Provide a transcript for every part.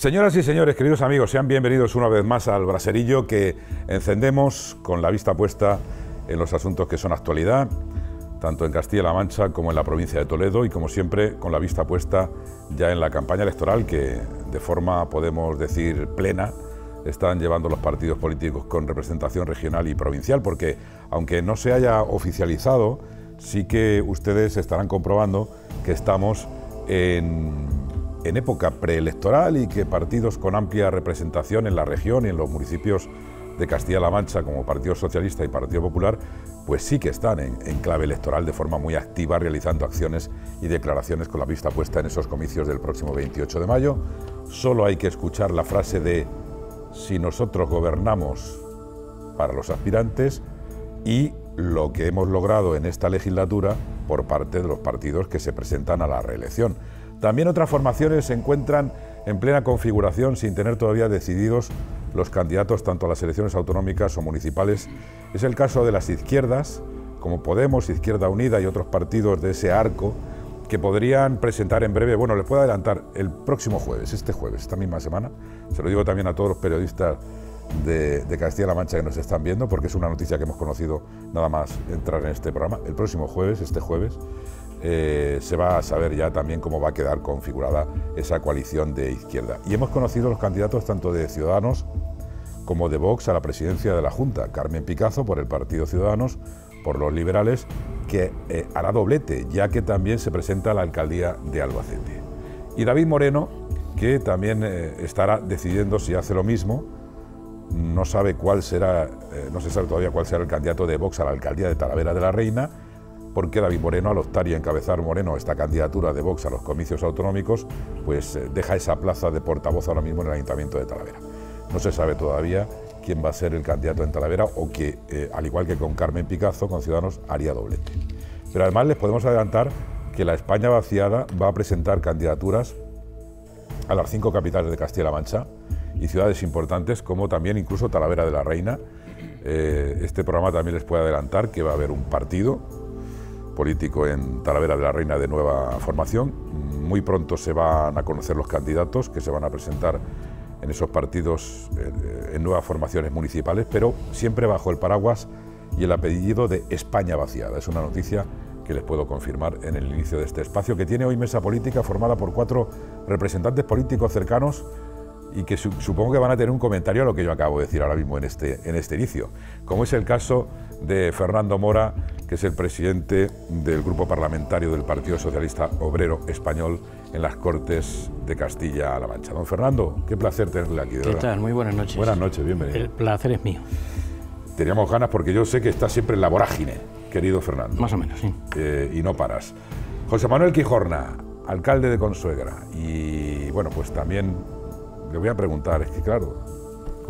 Señoras y señores, queridos amigos, sean bienvenidos una vez más al braserillo que encendemos con la vista puesta en los asuntos que son actualidad, tanto en Castilla-La Mancha como en la provincia de Toledo y como siempre con la vista puesta ya en la campaña electoral que de forma, podemos decir, plena están llevando los partidos políticos con representación regional y provincial, porque aunque no se haya oficializado, sí que ustedes estarán comprobando que estamos en en época preelectoral y que partidos con amplia representación en la región y en los municipios de Castilla-La Mancha como Partido Socialista y Partido Popular, pues sí que están en, clave electoral de forma muy activa, realizando acciones y declaraciones con la vista puesta en esos comicios del próximo 28 de mayo. Solo hay que escuchar la frase de si nosotros gobernamos para los aspirantes y lo que hemos logrado en esta legislatura por parte de los partidos que se presentan a la reelección. También otras formaciones se encuentran en plena configuración sin tener todavía decididos los candidatos tanto a las elecciones autonómicas o municipales. Es el caso de las izquierdas, como Podemos, Izquierda Unida y otros partidos de ese arco que podrían presentar en breve, bueno, les puedo adelantar, el próximo jueves, este jueves, esta misma semana, se lo digo también a todos los periodistas de, de Castilla-La Mancha que nos están viendo, porque es una noticia que hemos conocido nada más entrar en este programa, el próximo jueves, este jueves, eh, se va a saber ya también cómo va a quedar configurada esa coalición de izquierda. Y hemos conocido los candidatos tanto de Ciudadanos como de Vox a la presidencia de la Junta. Carmen Picazo por el Partido Ciudadanos, por los liberales, que eh, hará doblete, ya que también se presenta a la alcaldía de Albacete. Y David Moreno, que también eh, estará decidiendo si hace lo mismo. No sabe cuál será, no se sabe todavía cuál será el candidato de Vox a la alcaldía de Talavera de la Reina porque David Moreno, al optar y encabezar Moreno esta candidatura de Vox a los comicios autonómicos, pues eh, deja esa plaza de portavoz ahora mismo en el Ayuntamiento de Talavera. No se sabe todavía quién va a ser el candidato en Talavera o que, eh, al igual que con Carmen Picazo, con Ciudadanos, haría doblete. Pero además les podemos adelantar que la España vaciada va a presentar candidaturas a las cinco capitales de Castilla-La Mancha y ciudades importantes como también incluso Talavera de la Reina. Eh, este programa también les puede adelantar que va a haber un partido político en Talavera de la Reina de nueva formación. Muy pronto se van a conocer los candidatos que se van a presentar en esos partidos, eh, en nuevas formaciones municipales, pero siempre bajo el paraguas y el apellido de España vaciada. Es una noticia que les puedo confirmar en el inicio de este espacio, que tiene hoy mesa política formada por cuatro representantes políticos cercanos y que supongo que van a tener un comentario a lo que yo acabo de decir ahora mismo en este, en este inicio, como es el caso de Fernando Mora, que es el presidente del Grupo Parlamentario del Partido Socialista Obrero Español en las Cortes de Castilla-La Mancha. Don Fernando, qué placer tenerle aquí. De ¿Qué verdad. tal? Muy buenas noches. Buenas noches, bienvenido. El placer es mío. Teníamos ganas porque yo sé que estás siempre en la vorágine, querido Fernando. Más o menos, sí. Eh, y no paras. José Manuel Quijorna, alcalde de Consuegra. Y bueno, pues también le voy a preguntar, es que claro,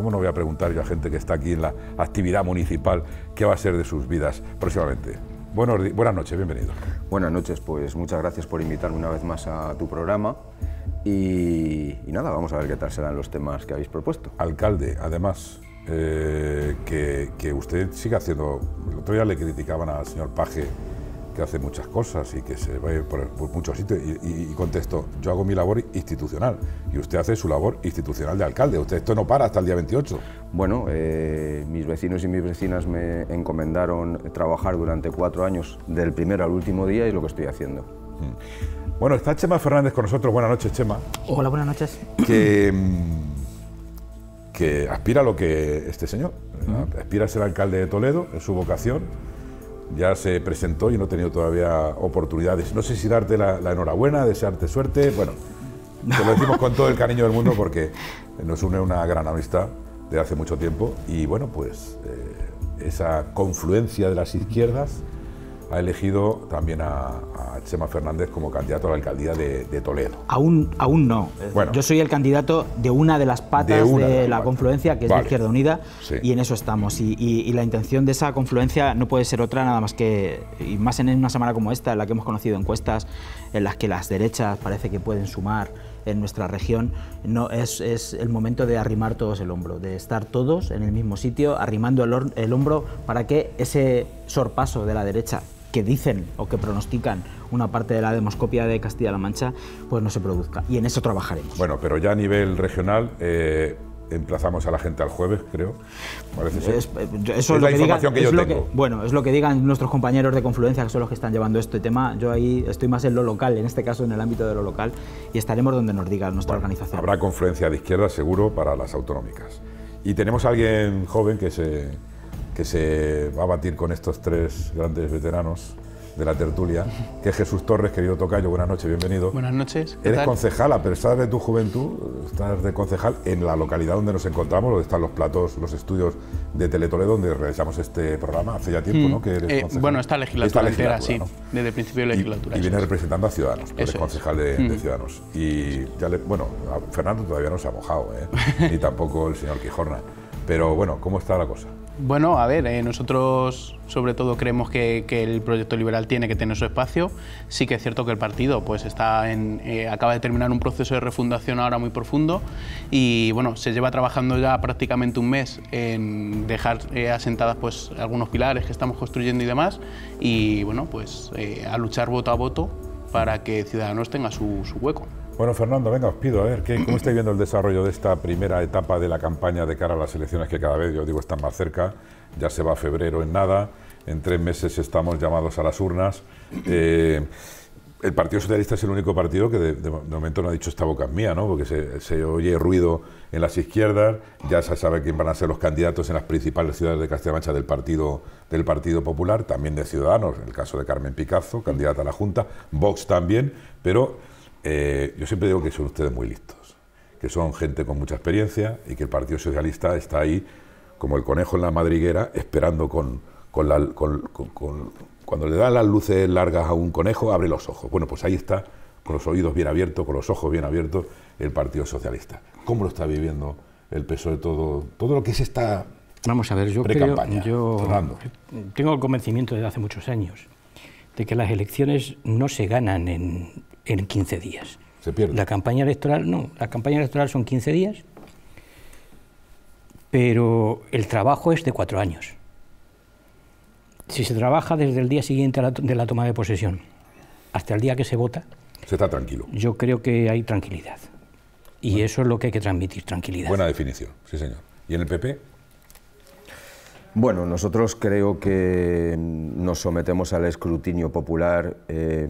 ¿Cómo no voy a preguntar yo a gente que está aquí en la actividad municipal qué va a ser de sus vidas próximamente? Buenos buenas noches, bienvenido. Buenas noches, pues muchas gracias por invitarme una vez más a tu programa. Y, nada, vamos a ver qué tal serán los temas que habéis propuesto. Alcalde, además, eh, que, que, usted siga haciendo... El otro día le criticaban al señor Paje que hace muchas cosas y que se va por, por muchos sitios. Y, y, contesto, yo hago mi labor institucional y usted hace su labor institucional de alcalde. Usted esto no para hasta el día 28. Bueno, eh, mis vecinos y mis vecinas me encomendaron trabajar durante cuatro años, del primero al último día, y lo que estoy haciendo. Mm. Bueno, está Chema Fernández con nosotros. Buenas noches, Chema. Hola, buenas noches. Que, mm, aspira a lo que este señor, aspira a ser alcalde de Toledo, es su vocación ya se presentó, y no he tenido todavía oportunidades. No sé si darte la, enhorabuena, desearte suerte, bueno, te lo decimos con todo el cariño del mundo porque nos une una gran amistad de hace mucho tiempo y bueno, pues eh, esa confluencia de las izquierdas ha elegido también a, a Fernández como candidato a la alcaldía de, Toledo. Aún, aún no. Yo soy el candidato de una de las patas de, la confluencia, que es la Izquierda Unida, y en eso estamos. Y, la intención de esa confluencia no puede ser otra, nada más que, y más en una semana como esta, en la que hemos conocido encuestas en las que las derechas parece que pueden sumar en nuestra región, no, es, el momento de arrimar todos el hombro, de estar todos en el mismo sitio, arrimando el hombro para que ese sorpaso de la derecha que dicen o que pronostican una parte de la demoscopia de Castilla-La Mancha, pues no se produzca. Y en eso trabajaremos. Bueno, pero ya a nivel regional... Eh emplazamos a la gente al jueves, creo. Parece Es, eh, la que información que yo tengo. bueno, es lo que digan nuestros compañeros de Confluencia, que son los que están llevando este tema. Yo ahí estoy más en lo local, en este caso en el ámbito de lo local, y estaremos donde nos diga nuestra organización. Habrá confluencia de izquierda, seguro, para las autonómicas. Y tenemos a alguien joven que se que se va a batir con estos tres grandes veteranos de la tertulia, que es Jesús Torres, querido Tocayo, buenas noches, bienvenido. Buenas noches. Eres concejal, a pesar de tu juventud, estás de concejal en la localidad donde nos encontramos, donde están los platos, los estudios de Teletoledo, donde realizamos este programa hace ya tiempo, hmm. ¿no? Que eres eh, bueno, está legislatura, desde el principio de legislatura. Y, viene representando a Ciudadanos, eres concejal de, hmm. Ciudadanos. Y ya le, bueno, Fernando todavía no se ha mojado, ¿eh? ni tampoco el señor Quijorna. Pero bueno, ¿cómo está la cosa? Bueno, a ver, eh, nosotros sobre todo creemos que, el proyecto liberal tiene que tener su espacio. Sí que es cierto que el partido pues está en, eh, acaba de terminar un proceso de refundación ahora muy profundo y bueno, se lleva trabajando ya prácticamente un mes en dejar eh, asentadas pues algunos pilares que estamos construyendo y demás y bueno, pues a luchar voto a voto para que Ciudadanos tenga su hueco. Bueno, Fernando, venga, os pido a ver ¿qué, cómo estáis viendo el desarrollo de esta primera etapa de la campaña de cara a las elecciones que cada vez, yo digo, están más cerca. Ya se va febrero en nada. En tres meses estamos llamados a las urnas. Eh, el Partido Socialista es el único partido que de, momento no ha dicho esta boca es mía, ¿no? Porque se, oye ruido en las izquierdas, ya se sabe quién van a ser los candidatos en las principales ciudades de Castilla-Mancha del partido, del partido Popular, también de Ciudadanos, en el caso de Carmen Picazo, candidata a la Junta, Vox también, pero eh, yo siempre digo que son ustedes muy listos, que son gente con mucha experiencia y que el Partido Socialista está ahí como el conejo en la madriguera esperando con, cuando le dan las luces largas a un conejo, abre los ojos. Bueno, pues ahí está, con los oídos bien abiertos, con los ojos bien abiertos, el Partido Socialista. ¿Cómo lo está viviendo el PSOE todo, todo lo que es esta Vamos a ver, yo creo, yo tengo el convencimiento desde hace muchos años de que las elecciones no se ganan en, en 15 días. Se pierde. La campaña electoral, no, la campaña electoral son 15 días, pero el trabajo es de cuatro años. Si se trabaja desde el día siguiente de la toma de posesión hasta el día que se vota, se está tranquilo. Yo creo que hay tranquilidad. Y eso es lo que hay que transmitir, tranquilidad. Buena definición, sí señor. ¿Y en el PP? Bueno, nosotros creo que nos sometemos al escrutinio popular. Eh,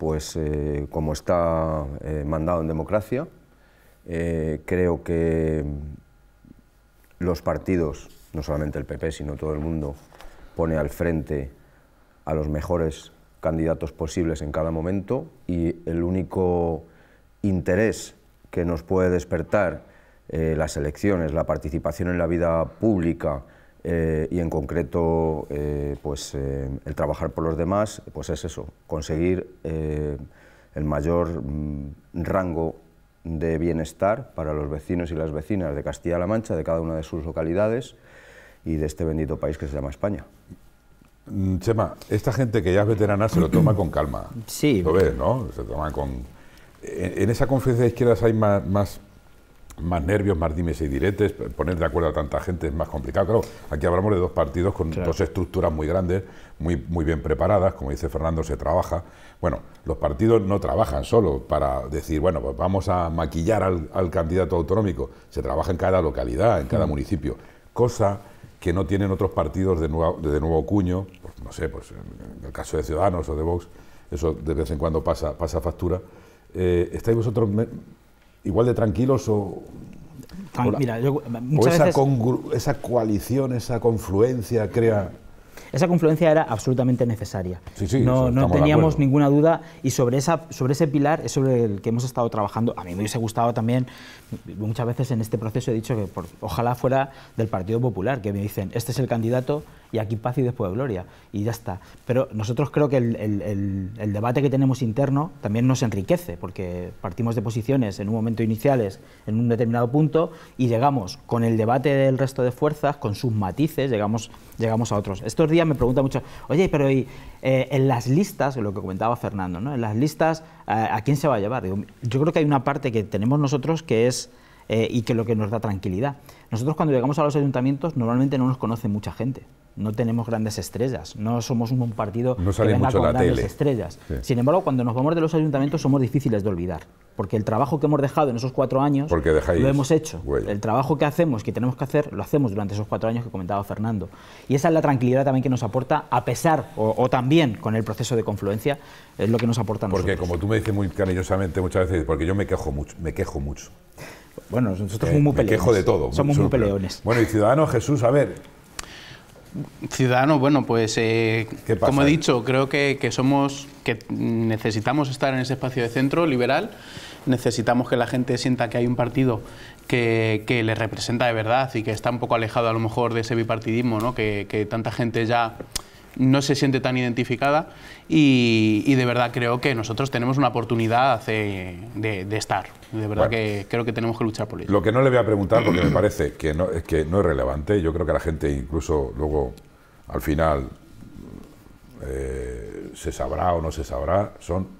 pues eh, como está eh, mandado en democracia, eh, creo que los partidos, no solamente el PP, sino todo el mundo, pone al frente a los mejores candidatos posibles en cada momento y el único interés que nos puede despertar las elecciones, la participación en la vida pública, eh, y en concreto, eh, pues eh, el trabajar por los demás, pues es eso, conseguir el mayor mm, rango de bienestar para los vecinos y las vecinas de Castilla-La Mancha, de cada una de sus localidades y de este bendito país que se llama España. Mm, Chema, esta gente que ya es veterana se lo toma con calma. Sí. Lo ves, ¿no? Se toma con... En, esa conferencia de izquierdas hay más, más más nervios, más dimes y diretes, poner de acuerdo a tanta gente es más complicado. Claro, aquí hablamos de dos partidos con dos estructuras muy grandes, muy, muy bien preparadas, como dice Fernando, se trabaja. Bueno, los partidos no trabajan solo para decir, bueno, pues vamos a maquillar al, candidato autonómico, se trabaja en cada localidad, en cada mm. municipio, cosa que no tienen otros partidos de nuevo, de nuevo cuño, pues, no sé, pues en el caso de Ciudadanos o de Vox, eso de vez en cuando pasa, pasa factura. Eh, ¿Estáis vosotros igual de tranquilos o... esa, esa coalición, esa confluencia crea esa confluencia era absolutamente necesaria. no, teníamos ninguna duda y sobre, esa, sobre ese pilar es sobre el que hemos estado trabajando. A mí me hubiese gustado también, muchas veces en este proceso he dicho que ojalá fuera del Partido Popular, que me dicen, este es el candidato y aquí paz y después gloria. Y ya está. Pero nosotros creo que el, debate que tenemos interno también nos enriquece, porque partimos de posiciones en un momento iniciales, en un determinado punto, y llegamos con el debate del resto de fuerzas, con sus matices, llegamos, llegamos a otros. Estos me pregunta mucho, oye, pero eh, en las listas, lo que comentaba Fernando, ¿no? en las listas, eh, ¿a, quién se va a llevar? yo creo que hay una parte que tenemos nosotros que es eh, y que lo que nos da tranquilidad. Nosotros cuando llegamos a los ayuntamientos normalmente no nos conoce mucha gente, no tenemos grandes estrellas, no somos un partido no que venga con grandes estrellas. Sin embargo, cuando nos vamos de los ayuntamientos somos difíciles de olvidar, porque el trabajo que hemos dejado en esos cuatro años lo hemos hecho. El trabajo que hacemos, que tenemos que hacer, lo hacemos durante esos cuatro años que comentaba Fernando. Y esa es la tranquilidad también que nos aporta, a pesar o, también con el proceso de confluencia, es lo que nos aporta. Porque como tú me dices muy cariñosamente muchas veces, porque yo me quejo mucho, me quejo mucho. Bueno, nosotros somos muy peleones. quejo de todo. Somos muy peleones. Bueno, y Ciudadanos, Jesús, a ver, Ciudadanos, bueno, pues eh, como he dicho, creo que, somos, que necesitamos estar en ese espacio de centro liberal, necesitamos que la gente sienta que hay un partido que, le representa de verdad y que está un poco alejado a lo mejor de ese bipartidismo, ¿no? que, que tanta gente ya no se siente tan identificada y, de verdad creo que nosotros tenemos una oportunidad de, estar. De verdad que creo que tenemos que luchar por ello. Lo que no le voy a preguntar, porque me parece que no, es que no es relevante, yo creo que la gente incluso luego al final eh, se sabrá o no se sabrá, son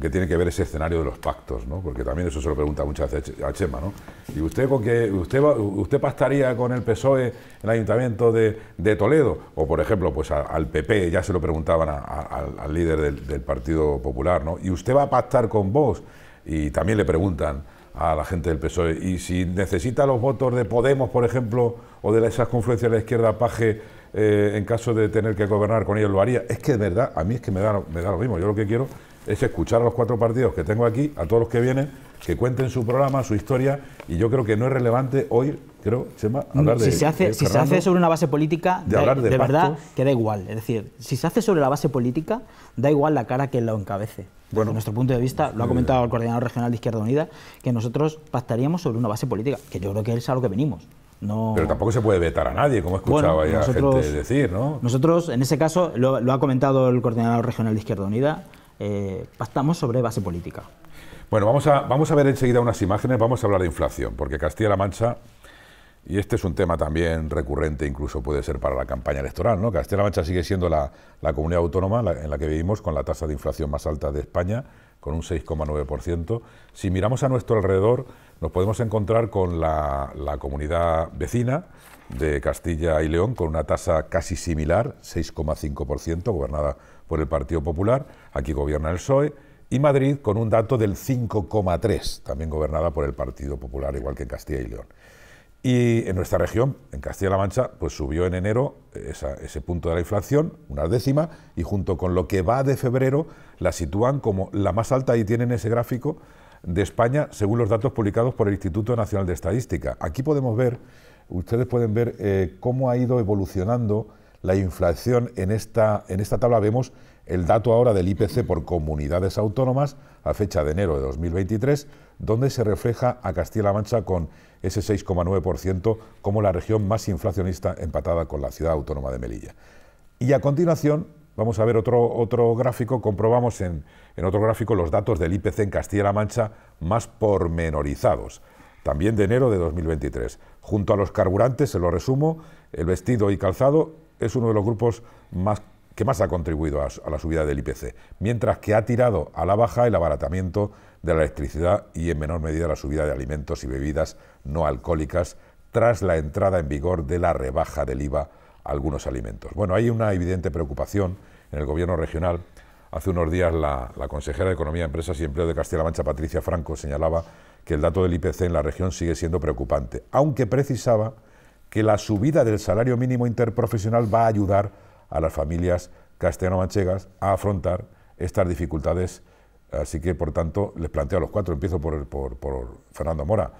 que tiene que ver ese escenario de los pactos, ¿no? Porque también eso se lo pregunta muchas veces a Chema, ¿no? ¿Y usted con usted, usted pactaría con el PSOE en el Ayuntamiento de, Toledo? O, por ejemplo, pues al PP, ya se lo preguntaban al líder del, Partido Popular, ¿no? ¿Y usted va a pactar con vos? Y también le preguntan a la gente del PSOE, ¿y si necesita los votos de Podemos, por ejemplo, o de esas confluencias de la izquierda Paje, eh, en caso de tener que gobernar con ellos, lo haría? Es que de verdad, a mí es que me da, me da lo mismo. Yo lo que quiero es escuchar a los cuatro partidos que tengo aquí, a todos los que vienen, que cuenten su programa, su historia, y yo creo que no es relevante oír, creo, Chema, hablar de. Se hace, si se hace sobre una base política, de, hablar de, verdad, que da igual. Es decir, si se hace sobre la base política, da igual la cara que lo encabece. Bueno, nuestro punto de vista, lo ha eh. comentado el coordinador regional de Izquierda Unida, que nosotros pactaríamos sobre una base política, que yo creo que es a lo que venimos. No... Pero tampoco se puede vetar a nadie, como escuchaba escuchado ya gente decir, ¿no? Nosotros, en ese caso, lo, lo ha comentado el coordinador regional de Izquierda Unida, eh, sobre base política. Bueno, vamos a, vamos a ver enseguida unas imágenes, vamos a hablar de inflación, porque Castilla-La Mancha, y este es un tema también recurrente, incluso puede ser para la campaña electoral, ¿no? Castilla-La Mancha sigue siendo la, la comunidad autónoma en la que vivimos con la tasa de inflación más alta de España, con un 6,9%. Si miramos a nuestro alrededor, nos podemos encontrar con la, la comunidad vecina de Castilla y León, con una tasa casi similar, 6,5%, gobernada por por el Partido Popular, aquí gobierna el PSOE, y Madrid con un dato del 5,3, también gobernada por el Partido Popular, igual que en Castilla y León. Y en nuestra región, en Castilla-La Mancha, pues subió en enero eh, ese punto de la inflación, una décima, y junto con lo que va de febrero, la sitúan como la más alta y tienen ese gráfico de España según los datos publicados por el Instituto Nacional de Estadística. Aquí podemos ver, ustedes pueden ver eh, cómo ha ido evolucionando la inflación en esta, en esta tabla vemos el dato ahora del IPC por comunidades autónomas a fecha de enero de 2023, donde se refleja a Castilla-La Mancha con ese 6,9% como la región más inflacionista empatada con la ciudad autónoma de Melilla. Y a continuación vamos a ver otro, otro gráfico, comprobamos en, en otro gráfico los datos del IPC en Castilla-La Mancha más pormenorizados también de enero de 2023. Junto a los carburantes, se lo resumo, el vestido y calzado es uno de los grupos más, que más ha contribuido a, la subida del IPC, mientras que ha tirado a la baja el abaratamiento de la electricidad y en menor medida la subida de alimentos y bebidas no alcohólicas tras la entrada en vigor de la rebaja del IVA a algunos alimentos. Bueno, hay una evidente preocupación en el gobierno regional. Hace unos días la, la consejera de Economía, Empresas y Empleo de Castilla-La Mancha, Patricia Franco, señalaba que el dato del IPC en la región sigue siendo preocupante, aunque precisaba que la subida del salario mínimo interprofesional va a ayudar a las familias castellano-manchegas a afrontar estas dificultades. Así que, por tanto, les planteo a los cuatro, empiezo por, por, por Fernando Mora,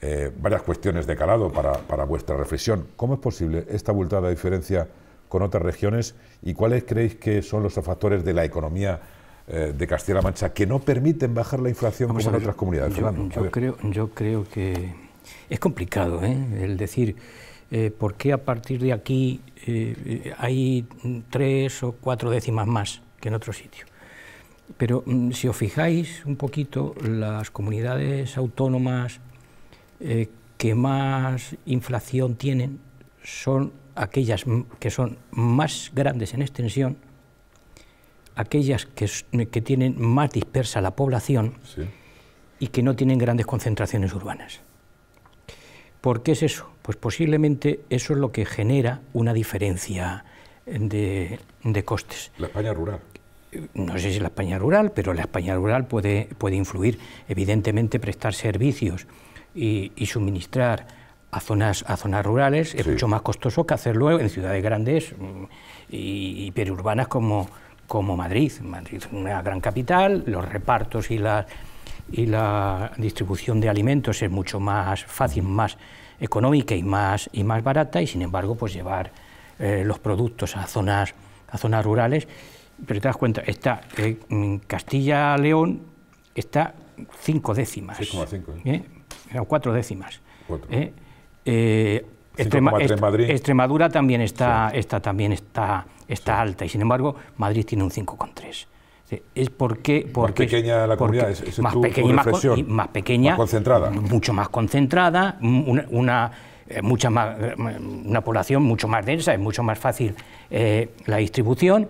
eh, varias cuestiones de calado para, para vuestra reflexión. ¿Cómo es posible esta abultada diferencia con otras regiones y cuáles creéis que son los factores de la economía eh, de Castilla-La Mancha que no permiten bajar la inflación como en otras comunidades. yo creo, yo creo que es complicado ¿eh? el decir eh, por qué a partir de aquí eh, hay tres o cuatro décimas más que en otro sitio. Pero mm, si os fijáis un poquito, las comunidades autónomas eh, que más inflación tienen son aquellas que son más grandes en extensión, aquellas que, tienen más dispersa la población y que no tienen grandes concentraciones urbanas. ¿Por qué es eso? Pues posiblemente eso es lo que genera una diferencia de, costes. La España rural no sé si la España rural, pero la España rural puede, puede influir. Evidentemente, prestar servicios y, suministrar a zonas, a zonas rurales es mucho más costoso que hacerlo en ciudades grandes y, periurbanas como, como Madrid. Madrid es una gran capital, los repartos y las y la distribución de alimentos es mucho más fácil, más económica y más, y más barata, y sin embargo, pues llevar eh, los productos a zonas, a zonas rurales. Pero te das cuenta, está eh, Castilla-León está cinco décimas. ¿eh? cuatro décimas. Extremadura también está, está, también está, está alta y sin embargo Madrid tiene un 5,3. Es porque, porque más pequeña la comunidad, es, es más, pequeña, más, más, pequeña, más concentrada, mucho más concentrada, una, una eh, mucha más, eh, una población mucho más densa, es mucho más fácil eh, la distribución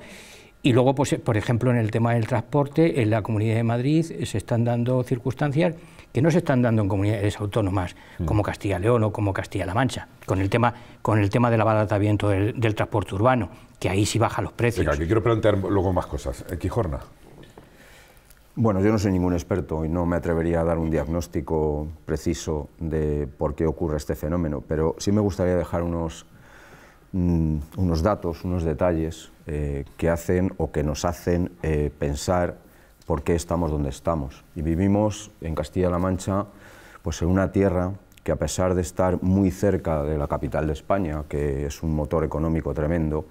y luego, pues, por ejemplo, en el tema del transporte, en la Comunidad de Madrid eh, se están dando circunstancias que no se están dando en comunidades autónomas mm. como Castilla León o como Castilla-La Mancha, con el tema con el tema del abaratamiento del, transporte urbano, que ahí sí bajan los precios. Venga, que quiero plantear luego más cosas. Eh, Quijorna. Bueno, yo no soy ningún experto y no me atrevería a dar un diagnóstico preciso de por qué ocurre este fenómeno, pero sí me gustaría dejar unos Mm, unos datos, unos detalles eh, que hacen o que nos hacen eh, pensar por qué estamos donde estamos. Y vivimos en Castilla-La Mancha, pues en una tierra que a pesar de estar muy cerca de la capital de España, que es un motor económico tremendo,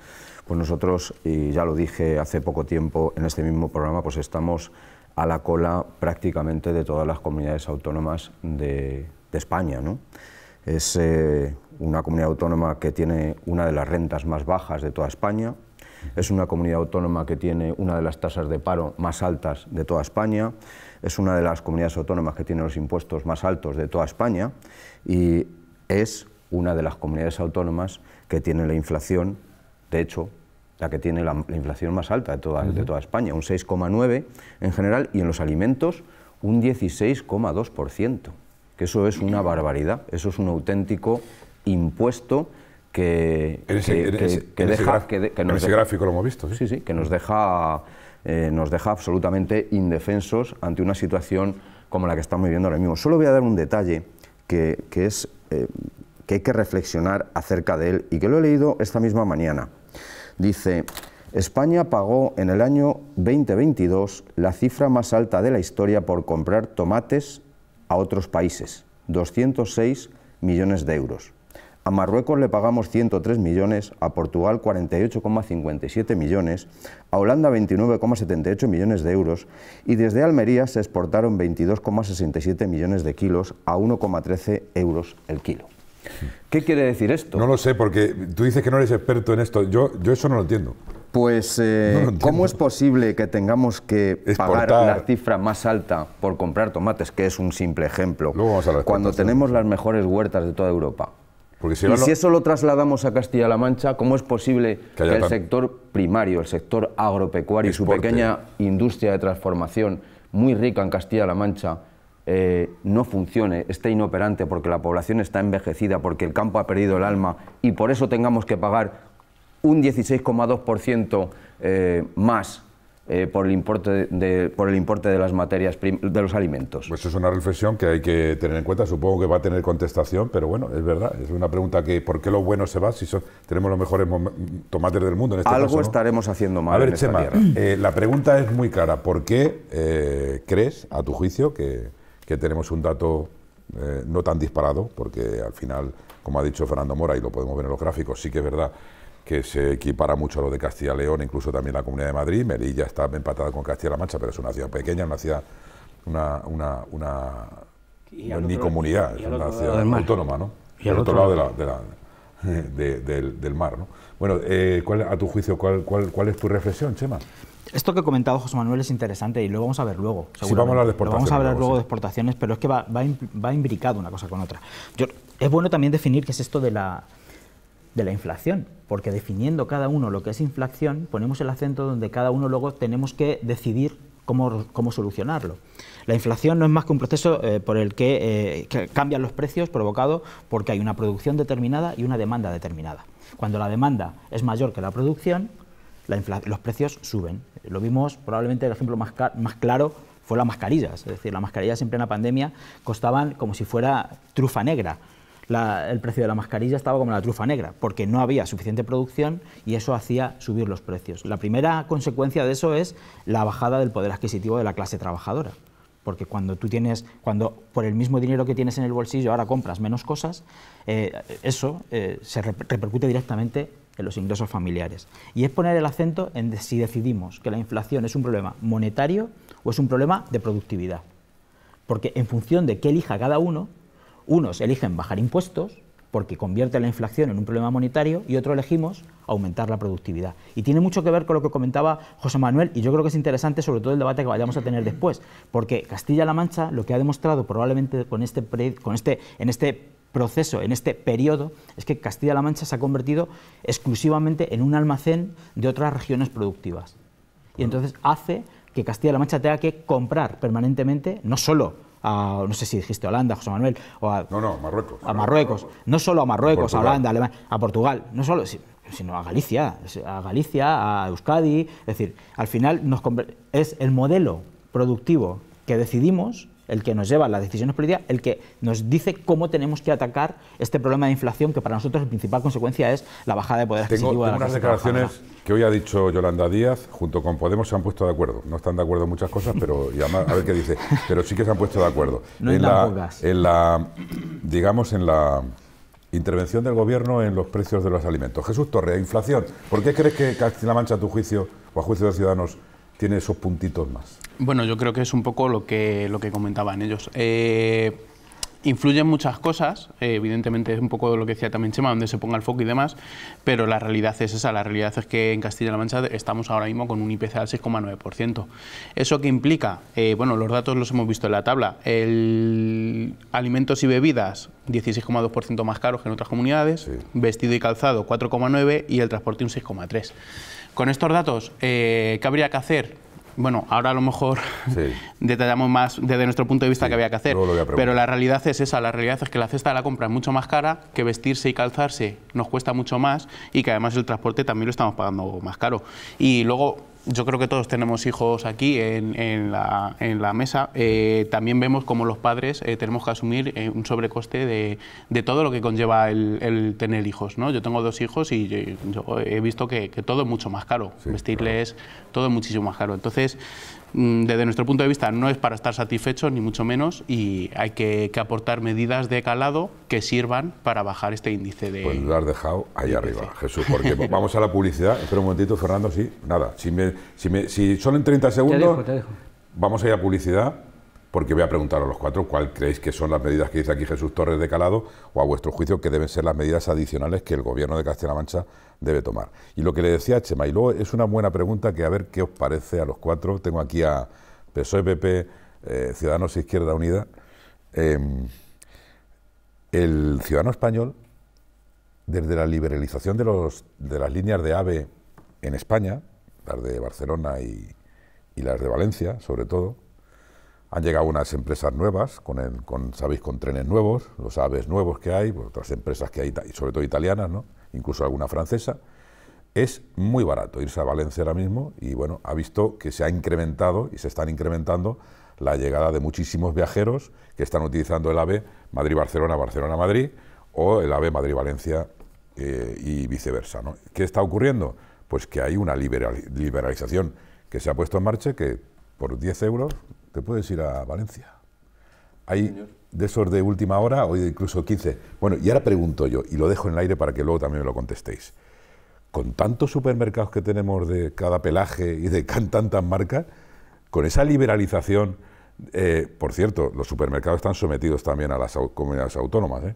pues nosotros, y ya lo dije hace poco tiempo en este mismo programa, pues estamos a la cola prácticamente de todas las comunidades autónomas de, de España. ¿no? Es eh, una comunidad autónoma que tiene una de las rentas más bajas de toda España, es una comunidad autónoma que tiene una de las tasas de paro más altas de toda España, es una de las comunidades autónomas que tiene los impuestos más altos de toda España y es una de las comunidades autónomas que tiene la inflación, de hecho, la que tiene la, inflación más alta de toda, de toda España, un 6,9 en general y en los alimentos un 16,2% que eso es una barbaridad, eso es un auténtico impuesto que, deja... En ese gráfico lo hemos visto. Sí, sí, sí que nos deja, eh, nos deja absolutamente indefensos ante una situación como la que estamos viviendo ahora mismo. Solo voy a dar un detalle que, es, eh, que hay que reflexionar acerca de él y que lo he leído esta misma mañana. Dice, España pagó en el año 2022 la cifra más alta de la historia por comprar tomates a otros países, 206 millones de euros. A Marruecos le pagamos 103 millones, a Portugal 48,57 millones, a Holanda 29,78 millones de euros y desde Almería se exportaron 22,67 millones de kilos a 1,13 euros el kilo. ¿Qué quiere decir esto? No lo sé, porque tú dices que no eres experto en esto. Yo, yo eso no lo entiendo. Pues, eh, ¿cómo es posible que tengamos que pagar la cifra más alta por comprar tomates, que es un simple ejemplo, cuando tenemos las mejores huertas de toda Europa? y si eso lo trasladamos a Castilla-La Mancha, ¿cómo es posible que, el sector primario, el sector agropecuario, y su pequeña industria de transformación muy rica en Castilla-La Mancha, eh, no funcione, esté inoperante porque la población está envejecida, porque el campo ha perdido el alma y por eso tengamos que pagar un 16,2% eh, más eh, por, el importe de, por el importe de las materias de los alimentos. Pues es una reflexión que hay que tener en cuenta, supongo que va a tener contestación, pero bueno, es verdad, es una pregunta que ¿por qué lo bueno se va si tenemos los mejores tomates del mundo en este Algo estaremos haciendo mal. A ver, en eh, la pregunta es muy clara, ¿por qué crees, a tu juicio, que, que tenemos un dato no tan disparado? Porque al final, como ha dicho Fernando Mora, y lo podemos ver en los gráficos, sí que es verdad que se equipara mucho a lo de Castilla y León, incluso también la Comunidad de Madrid. Melilla está empatada con Castilla-La Mancha, pero es una ciudad pequeña, una ciudad, una, una, es comunidad, es una ciudad autónoma, ¿no? Y al otro, lado del, mar. ¿no? Bueno, eh, a tu juicio, cuál, cuál, es tu reflexión, Chema? Esto que ha comentado José Manuel es interesante y lo vamos a ver luego. Sí, vamos a hablar de vamos a hablar luego, de exportaciones, pero es que va, va imbricado una cosa con otra. Yo, es bueno también definir qué es esto de la, de la inflación, porque definiendo cada uno lo que es inflación, ponemos el acento donde cada uno luego tenemos que decidir cómo, solucionarlo. La inflación no es más que un proceso eh, por el eh, que, cambian los precios provocado porque hay una producción determinada y una demanda determinada. Cuando la demanda es mayor que la producción, los precios suben. Lo vimos, probablemente el ejemplo más, más claro fue las mascarillas. Es decir, las mascarillas en plena pandemia costaban como si fuera trufa negra el precio de la mascarilla estaba como la trufa negra, porque no había suficiente producción y eso hacía subir los precios. La primera consecuencia de eso es la bajada del poder adquisitivo de la clase trabajadora porque cuando tú tienes, cuando por el mismo dinero que tienes en el bolsillo ahora compras menos cosas, eh, eso eh, se repercute directamente en los ingresos familiares. Y es poner el acento en si decidimos que la inflación es un problema monetario o es un problema de productividad. Porque en función de qué elija cada uno, unos eligen bajar impuestos porque convierte la inflación en un problema monetario y otros elegimos aumentar la productividad. Y tiene mucho que ver con lo que comentaba José Manuel y yo creo que es interesante sobre todo el debate que vayamos a tener después, porque Castilla-La Mancha lo que ha demostrado probablemente este este, en este proceso, en este periodo, es que Castilla-La Mancha se ha convertido exclusivamente en un almacén de otras regiones productivas. Y entonces hace que Castilla-La Mancha tenga que comprar permanentemente, no solo no sé si dijiste Holanda, José Manuel, o a, no, no, Marruecos, a Marruecos, no solo a Marruecos, a, Holanda, a Portugal, no solo, sino a Galicia, a Galicia, a Euskadi, es decir, al final nos es el modelo productivo que decidimos el que nos lleva las decisiones políticas, el que nos dice cómo tenemos que atacar este problema de inflación, que para nosotros la principal consecuencia es la bajada de poder adquisitivo tengo, unas declaraciones que hoy ha dicho Yolanda Díaz, junto con Podemos se han puesto de acuerdo. No están de acuerdo en muchas cosas, pero a ver qué dice. Pero sí que se han puesto de acuerdo. en, la, en la, digamos, en la intervención del gobierno en los precios de los alimentos. Jesús Torre, inflación. ¿Por qué crees que Castilla-La Mancha, a tu juicio, o a juicio de los ciudadanos, tiene esos puntitos más? Bueno, yo creo que es un poco lo que, lo que comentaban ellos. Eh, influyen muchas cosas, eh, evidentemente es un poco lo que decía también Chema, donde se ponga el foco y demás, pero la realidad es esa, la realidad es que en Castilla-La Mancha estamos ahora mismo con un IPC al 6,9%. ¿Eso qué implica? Eh, bueno, los datos los hemos visto en la tabla. El alimentos y bebidas, 16,2% más caros que en otras comunidades, vestido y calzado, 4,9% y el transporte un 6,3%. Con estos datos, ¿qué habría que hacer? bueno, ahora a lo mejor detallamos más desde nuestro punto de vista qué que había que hacer, pero la realidad es esa, la realidad es que la cesta de la compra es mucho más cara, que vestirse y calzarse nos cuesta mucho más y que además el transporte también lo estamos pagando más caro. Y luego yo creo que todos tenemos hijos aquí en, la, mesa, eh, también vemos como los padres eh, tenemos que asumir eh, un sobrecoste de, todo lo que conlleva el, tener hijos. ¿no? Yo tengo dos hijos y he visto que, todo es mucho más caro, vestirles, todo es muchísimo más caro. Entonces, Mm, desde nuestro punto de vista no es para estar satisfechos, ni mucho menos, y hay que, aportar medidas de calado que sirvan para bajar este índice de... Pues lo has dejado ahí arriba, Jesús, porque vamos a la publicidad. Espera un momentito, Fernando, sí, nada, si, me, si, son en 30 segundos... Vamos a ir a publicidad porque voy a preguntar a los cuatro cuál creéis que son las medidas que dice aquí Jesús Torres de Calado o a vuestro juicio que deben ser las medidas adicionales que el gobierno de Castilla-La Mancha debe tomar. Y lo que le decía a Chema, y luego es una buena pregunta que a ver qué os parece a los cuatro. Tengo aquí a PSOE, PP, eh, Ciudadanos e Izquierda Unida. Em, el ciudadano español, desde la liberalización de, los, de las líneas de AVE en España, las de Barcelona y, y las de Valencia, sobre todo, han llegado unas empresas nuevas, con, con, sabéis, con trenes nuevos, los aves nuevos que hay, pues, otras empresas que hay, sobre todo italianas, ¿no? incluso alguna francesa. Es muy barato irse a Valencia ahora mismo y bueno, ha visto que se ha incrementado y se están incrementando la llegada de muchísimos viajeros que están utilizando el AVE Madrid-Barcelona, Barcelona-Madrid o el AVE Madrid-Valencia eh, y viceversa. ¿no? ¿Qué está ocurriendo? Pues que hay una liberalización que se ha puesto en marcha que por 10 euros te puedes ir a Valencia. Hay de esos de última hora o incluso 15. Bueno, y ahora pregunto yo, y lo dejo en el aire para que luego también me lo contestéis. Con tantos supermercados que tenemos de cada pelaje y de tantas marcas, con esa liberalización, eh, por cierto, los supermercados están sometidos también a las comunidades autónomas, ¿eh?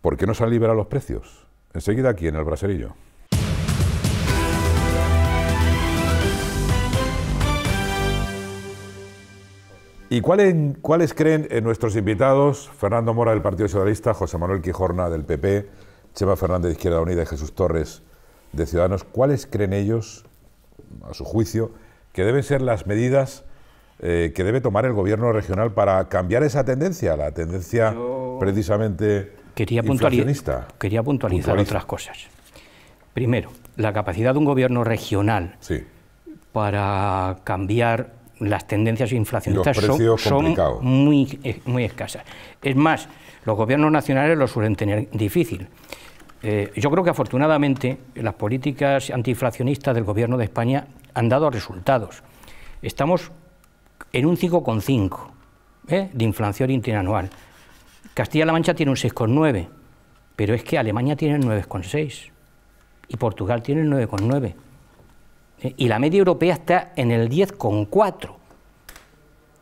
¿por qué no se han liberado los precios? Enseguida aquí, en el braserillo. ¿Y cuáles, cuáles creen nuestros invitados, Fernando Mora del Partido Socialista, José Manuel Quijorna del PP, Chema Fernández de Izquierda Unida y Jesús Torres de Ciudadanos, cuáles creen ellos, a su juicio, que deben ser las medidas eh, que debe tomar el gobierno regional para cambiar esa tendencia, la tendencia precisamente quería puntualizar, quería puntualizar otras cosas. Primero, la capacidad de un gobierno regional para cambiar las tendencias inflacionistas son, muy, eh, muy escasas. Es más, los gobiernos nacionales lo suelen tener difícil. Eh, yo creo que afortunadamente las políticas antiinflacionistas del Gobierno de España han dado resultados. Estamos en un 5,5 ¿eh? de inflación interanual. Castilla-La Mancha tiene un 6,9, pero es que Alemania tiene 9,6 y Portugal tiene 9,9 y la media europea está en el 10,4.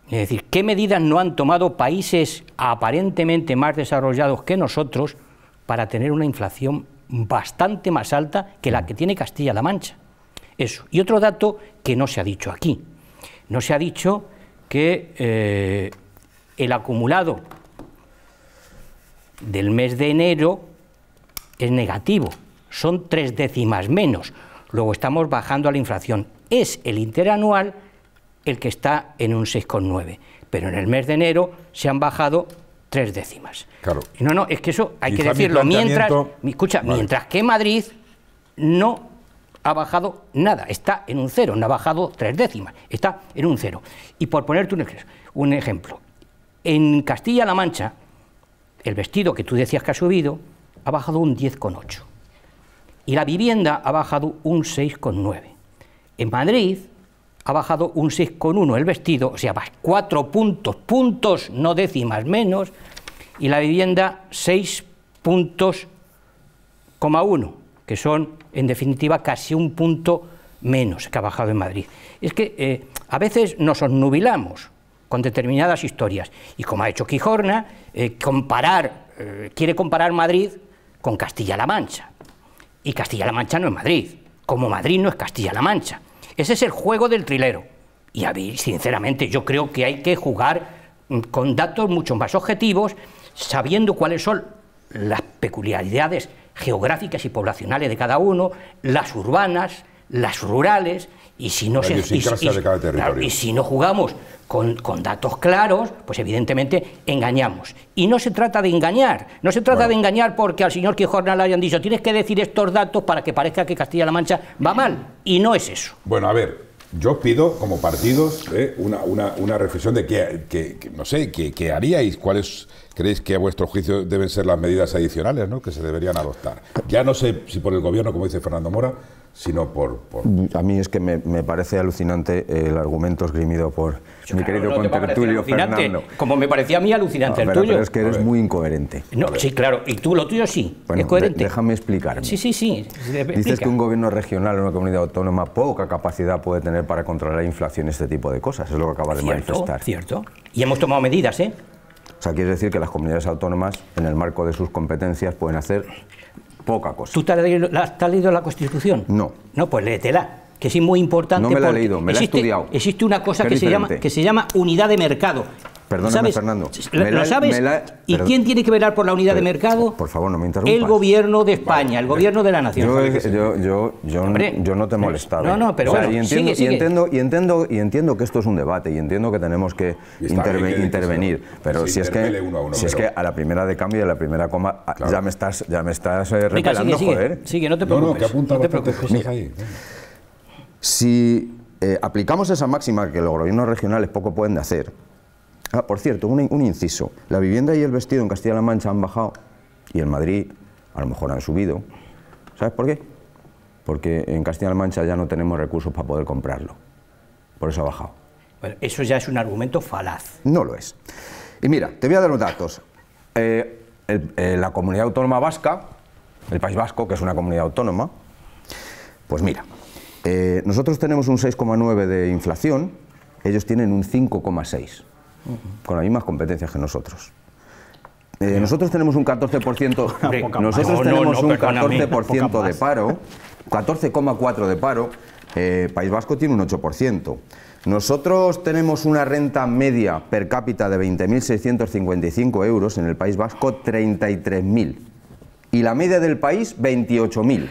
Es decir, ¿qué medidas no han tomado países aparentemente más desarrollados que nosotros para tener una inflación bastante más alta que la que tiene Castilla-La Mancha? Eso. Y otro dato que no se ha dicho aquí. No se ha dicho que eh, el acumulado del mes de enero es negativo. Son tres décimas menos. Luego estamos bajando a la inflación. Es el interanual el que está en un 6,9. Pero en el mes de enero se han bajado tres décimas. Claro. No, no, es que eso hay que decirlo. Mientras, escucha, mientras que Madrid no ha bajado nada, está en un cero, no ha bajado tres décimas, está en un cero. Y por ponerte un ejemplo, en Castilla-La Mancha, el vestido que tú decías que ha subido ha bajado un 10,8 y la vivienda ha bajado un 6,9. En Madrid ha bajado un 6,1 el vestido, o sea, más 4 puntos, puntos, no décimas menos, y la vivienda 6 puntos, que son en definitiva casi un punto menos que ha bajado en Madrid. Es que eh, a veces nos nubilamos con determinadas historias, y como ha hecho Quijorna, eh, comparar, eh, quiere comparar Madrid con Castilla-La Mancha y Castilla-La Mancha no es Madrid, como Madrid no es Castilla-La Mancha. Ese es el juego del trilero. Y a mí, sinceramente, yo creo que hay que jugar mm, con datos mucho más objetivos, sabiendo cuáles son las peculiaridades geográficas y poblacionales de cada uno, las urbanas, las rurales, y si no, y, si no jugamos con, datos claros, pues evidentemente engañamos. Y no se trata de engañar, no se trata de engañar porque al señor Quijorna le hayan dicho tienes que decir estos datos para que parezca que Castilla-La Mancha va mal. Y no es eso. Bueno, a ver, yo pido como partidos eh, una, una, reflexión de qué, no sé, qué haríais, cuál es creéis que a vuestro juicio deben ser las medidas adicionales ¿no? que se deberían adoptar. Ya no sé si por el gobierno, como dice Fernando Mora, sino por... A mí es que me, parece alucinante el argumento esgrimido por mi querido contertulio Fernando. Como me parecía a mí alucinante el tuyo. Pero es que eres muy incoherente. No, sí, claro, y tú lo tuyo sí, es coherente. déjame explicarme. Sí, sí, sí. Dices que un gobierno regional o una comunidad autónoma poca capacidad puede tener para controlar la inflación y este tipo de cosas, es lo que acaba de manifestar. Cierto, y hemos tomado medidas, ¿eh? O sea, quiere decir que las comunidades autónomas, en el marco de sus competencias, pueden hacer poca cosa. ¿Tú has leído, la Constitución? No. No, pues léetela que es muy importante. No me la he leído, me la he estudiado. Existe una cosa que se, llama, que se, llama, unidad de mercado, Perdóname, Fernando. ¿Y quién tiene que velar por la unidad de mercado? Por favor, no me interrumpas. El gobierno de España, el gobierno de la nación. Yo, no te he eh, molestado. No, no, pero bueno, y entiendo, Y, entiendo, que esto es un debate y entiendo que tenemos que, intervenir. pero si, es que, a es que a la primera de cambio y a la primera coma ah, ya me estás, ya me estás eh, repelando, no te preocupes. No, que apunta no te Si eh, aplicamos esa máxima que los gobiernos regionales poco pueden hacer, Ah, por cierto, un, inciso. La vivienda y el vestido en Castilla-La Mancha han bajado y en Madrid a lo mejor han subido. ¿Sabes por qué? Porque en Castilla-La Mancha ya no tenemos recursos para poder comprarlo. Por eso ha bajado. Bueno, eso ya es un argumento falaz. No lo es. Y mira, te voy a dar los datos. Eh, eh, la comunidad autónoma vasca, el País Vasco, que es una comunidad autónoma, pues mira, eh, nosotros tenemos un 6,9 de inflación, ellos tienen un 5,6 con las mismas competencias que nosotros. Eh, nosotros tenemos un 14%, nosotros tenemos un 14% de paro, 14,4% de paro, País Vasco tiene un 8%. Nosotros tenemos una renta media per cápita de 20.655 euros, en el País Vasco 33.000. Y la media del país 28.000.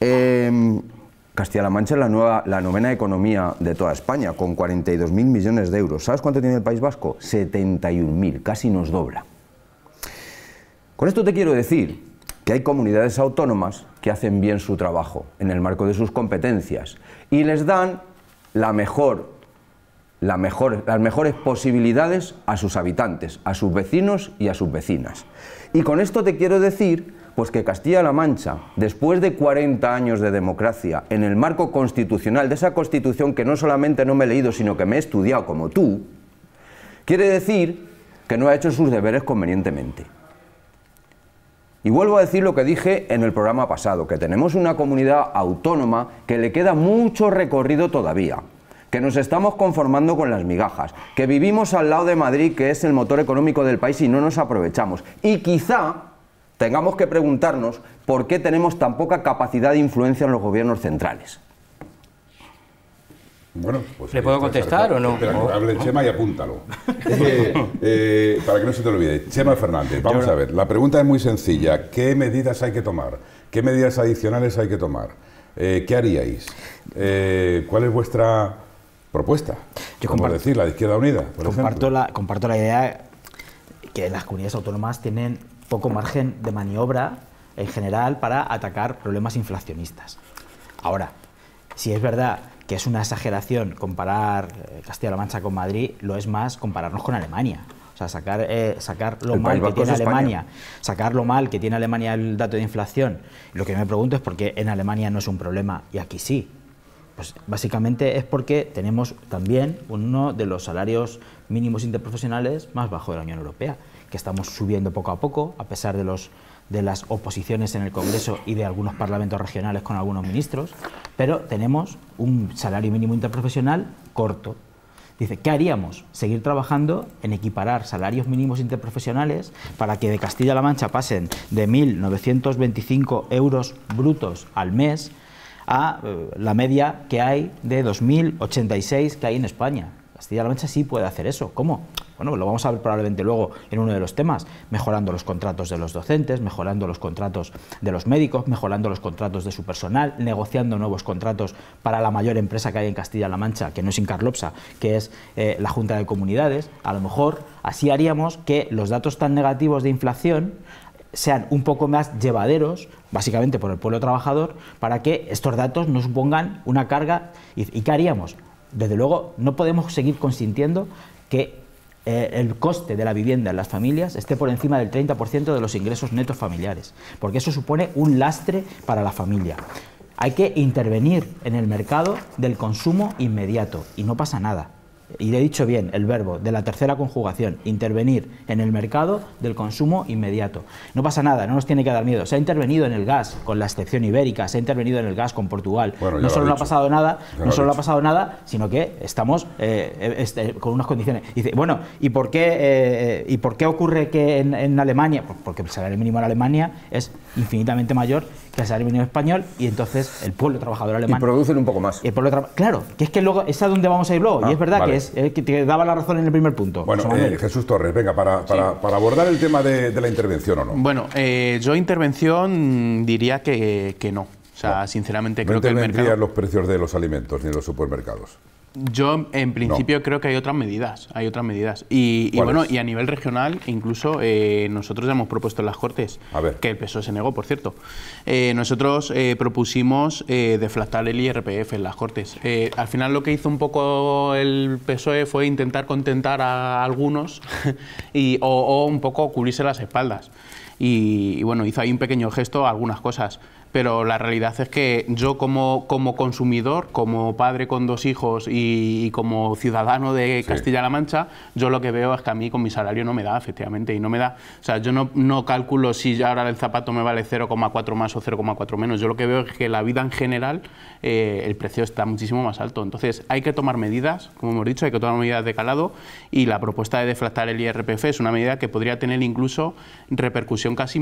Eh, em, Castilla-La Mancha es la, nueva, la novena economía de toda España, con 42.000 millones de euros. ¿Sabes cuánto tiene el País Vasco? 71.000, casi nos dobla. Con esto te quiero decir que hay comunidades autónomas que hacen bien su trabajo en el marco de sus competencias y les dan la mejor, las mejores posibilidades a sus habitantes, a sus vecinos y a sus vecinas. Y con esto te quiero decir pues que Castilla-La Mancha, después de 40 años de democracia, en el marco constitucional de esa constitución que no solamente no me he leído, sino que me he estudiado como tú, quiere decir que no ha hecho sus deberes convenientemente. Y vuelvo a decir lo que dije en el programa pasado, que tenemos una comunidad autónoma que le queda mucho recorrido todavía, que nos estamos conformando con las migajas, que vivimos al lado de Madrid, que es el motor económico del país y no nos aprovechamos. Y quizá tengamos que preguntarnos por qué tenemos tan poca capacidad de influencia en los gobiernos centrales. Bueno, pues ¿Le puedo contestar o no? Oh. hable Chema y apúntalo. Eh, para que no se te olvide. Chema Fernández, vamos a ver. La pregunta es muy sencilla. ¿Qué medidas hay que tomar? ¿Qué medidas adicionales hay que tomar? Eh, ¿Qué haríais? Eh, ¿Cuál es vuestra propuesta? Yo la Izquierda Unida, comparto la idea que las comunidades autónomas tienen poco margen de maniobra en general para atacar problemas inflacionistas. Ahora, si es verdad que es una exageración comparar eh, Castilla-La Mancha con Madrid, lo es más compararnos con Alemania. O sea, sacar, eh, lo mal que tiene Alemania, sacar lo mal que tiene Alemania el dato de inflación. Lo que me pregunto es por qué en Alemania no es un problema y aquí sí. Pues básicamente es porque tenemos también uno de los salarios mínimos interprofesionales más bajo de la Unión Europea que estamos subiendo poco a poco, a pesar de, los, de las oposiciones en el Congreso y de algunos parlamentos regionales con algunos ministros, pero tenemos un salario mínimo interprofesional corto. Dice, ¿qué haríamos? Seguir trabajando en equiparar salarios mínimos interprofesionales para que de Castilla-La Mancha pasen de 1.925 euros brutos al mes a eh, la media que hay de 2.086 que hay en España. Castilla-La Mancha sí puede hacer eso. ¿Cómo? Pues lo vamos a ver probablemente luego en uno de los temas, mejorando los contratos de los docentes, mejorando los contratos de los médicos, mejorando los contratos de su personal, negociando nuevos contratos para la mayor empresa que hay en Castilla-La Mancha, que no es Incarlopsa, que es eh, la Junta de Comunidades. A lo mejor así haríamos que los datos tan negativos de inflación sean un poco más llevaderos, básicamente por el pueblo trabajador, para que estos datos no supongan una carga. ¿Y, y qué haríamos? Desde luego, no podemos seguir consintiendo que eh, el coste de la vivienda en las familias esté por encima del 30% de los ingresos netos familiares, porque eso supone un lastre para la familia. Hay que intervenir en el mercado del consumo inmediato y no pasa nada y he dicho bien el verbo de la tercera conjugación, intervenir en el mercado del consumo inmediato. No pasa nada, no nos tiene que dar miedo. Se ha intervenido en el gas con la excepción ibérica, se ha intervenido en el gas con Portugal. no solo no ha pasado nada, no solo ha pasado nada, sino que estamos eh, eh, este, con unas condiciones. dice, bueno, ¿y por qué, eh, ¿y por qué ocurre que en, en Alemania? Pues porque el salario mínimo en Alemania es infinitamente mayor ...que empresario mínimo español y entonces el pueblo trabajador alemán. Y producen un poco más. el pueblo claro, que es que luego es a donde vamos a ir luego. y ah, es verdad que es que te daba la razón en el primer punto. Bueno, eh, Jesús Torres, venga, para, para, abordar el tema de, la intervención o no. Bueno, eh, yo intervención diría que, no. O sea, sinceramente creo que el mercado... los precios de los alimentos ni en los supermercados. Yo, en principio, creo que hay otras medidas. Hay otras medidas. Y, bueno, y a nivel regional, incluso eh, nosotros nosotros hemos propuesto en las Cortes, que el PSOE se negó, por cierto. Eh, nosotros eh, propusimos deflactar el IRPF en las Cortes. al final, lo que hizo un poco el PSOE fue intentar contentar a algunos y, o, un poco cubrirse las espaldas. Y, y bueno, hizo ahí un pequeño gesto a algunas cosas pero la realidad es que yo como, como consumidor, como padre con dos hijos y, como ciudadano de Castilla-La Mancha, yo lo que veo es que a mí con mi salario no me da, efectivamente, y no me da, o sea, yo no, no calculo si ahora el zapato me vale 0,4 más o 0,4 menos, yo lo que veo es que la vida en general, eh, el precio está muchísimo más alto, entonces hay que tomar medidas, como hemos dicho, hay que tomar medidas de calado, y la propuesta de deflactar el IRPF es una medida que podría tener incluso repercusión casi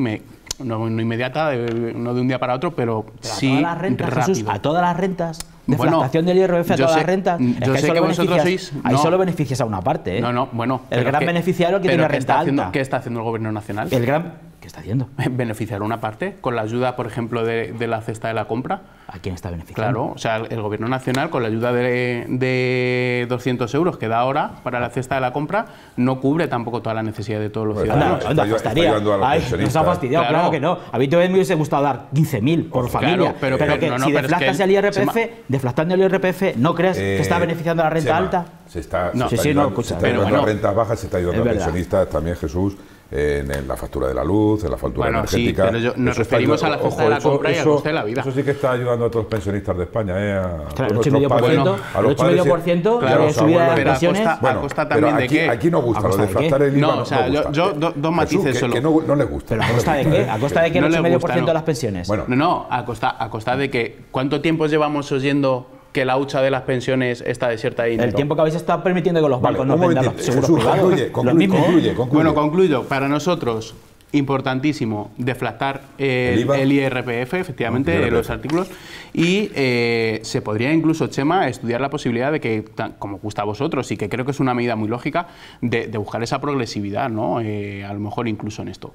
no, inmediata, no de un día para otro, pero, sí a todas las rentas, rápido. a todas las rentas. Deflactación del IRF a todas las rentas. Mm, es que sé que vosotros sois. No. Ahí solo beneficias a una parte. ¿eh? No, no, bueno. El gran beneficiario que tiene renta ¿qué está alta. Haciendo, ¿Qué está haciendo el gobierno nacional? El gran ¿Qué está haciendo? Beneficiar una parte, con la ayuda, por ejemplo, de, de la cesta de la compra. ¿A quién está beneficiando? Claro, o sea, el Gobierno Nacional, con la ayuda de, de 200 euros que da ahora para la cesta de la compra, no cubre tampoco toda la necesidad de todos los ciudadanos. Anda, anda, está, está nos ha ¿eh? fastidiado, claro. que no. A mí todavía me hubiese gustado dar 15.000 por familia. Pero, pero, que no, no, si deflactas es que el IRPF, deflactando el IRPF, ¿no crees que eh, está beneficiando a la renta alta? Se está, no, sí, ayudando, no, pero, bueno, a rentas bajas, se está ayudando a pensionistas también, Jesús en la factura de la luz, en la factura bueno, energética. Sí, pero nos referimos a la cesta de la compra y a al coste de la vida. Eso sí que está ayudando a todos los pensionistas de España, ¿eh? A, Ostras, el 8,5%, padres, bueno, a los de subida de pero A costa, también de qué. Aquí no gusta, lo de faltar el IVA. No, o sea, yo, dos matices solo. Que, que no, les gusta. a costa de qué? ¿eh? ¿A costa de qué el 8,5% de las pensiones? No, no, a costa, a costa de que. ¿Cuánto tiempo llevamos oyendo que la hucha de las pensiones está desierta ahí. El tiempo que habéis estado permitiendo que los bancos no vendan los Bueno, concluyo. Para nosotros, importantísimo, deflactar el, IRPF, efectivamente, de los artículos. Y eh, se podría incluso, Chema, estudiar la posibilidad de que, como gusta a vosotros, y que creo que es una medida muy lógica, de, buscar esa progresividad, ¿no? Eh, a lo mejor incluso en esto.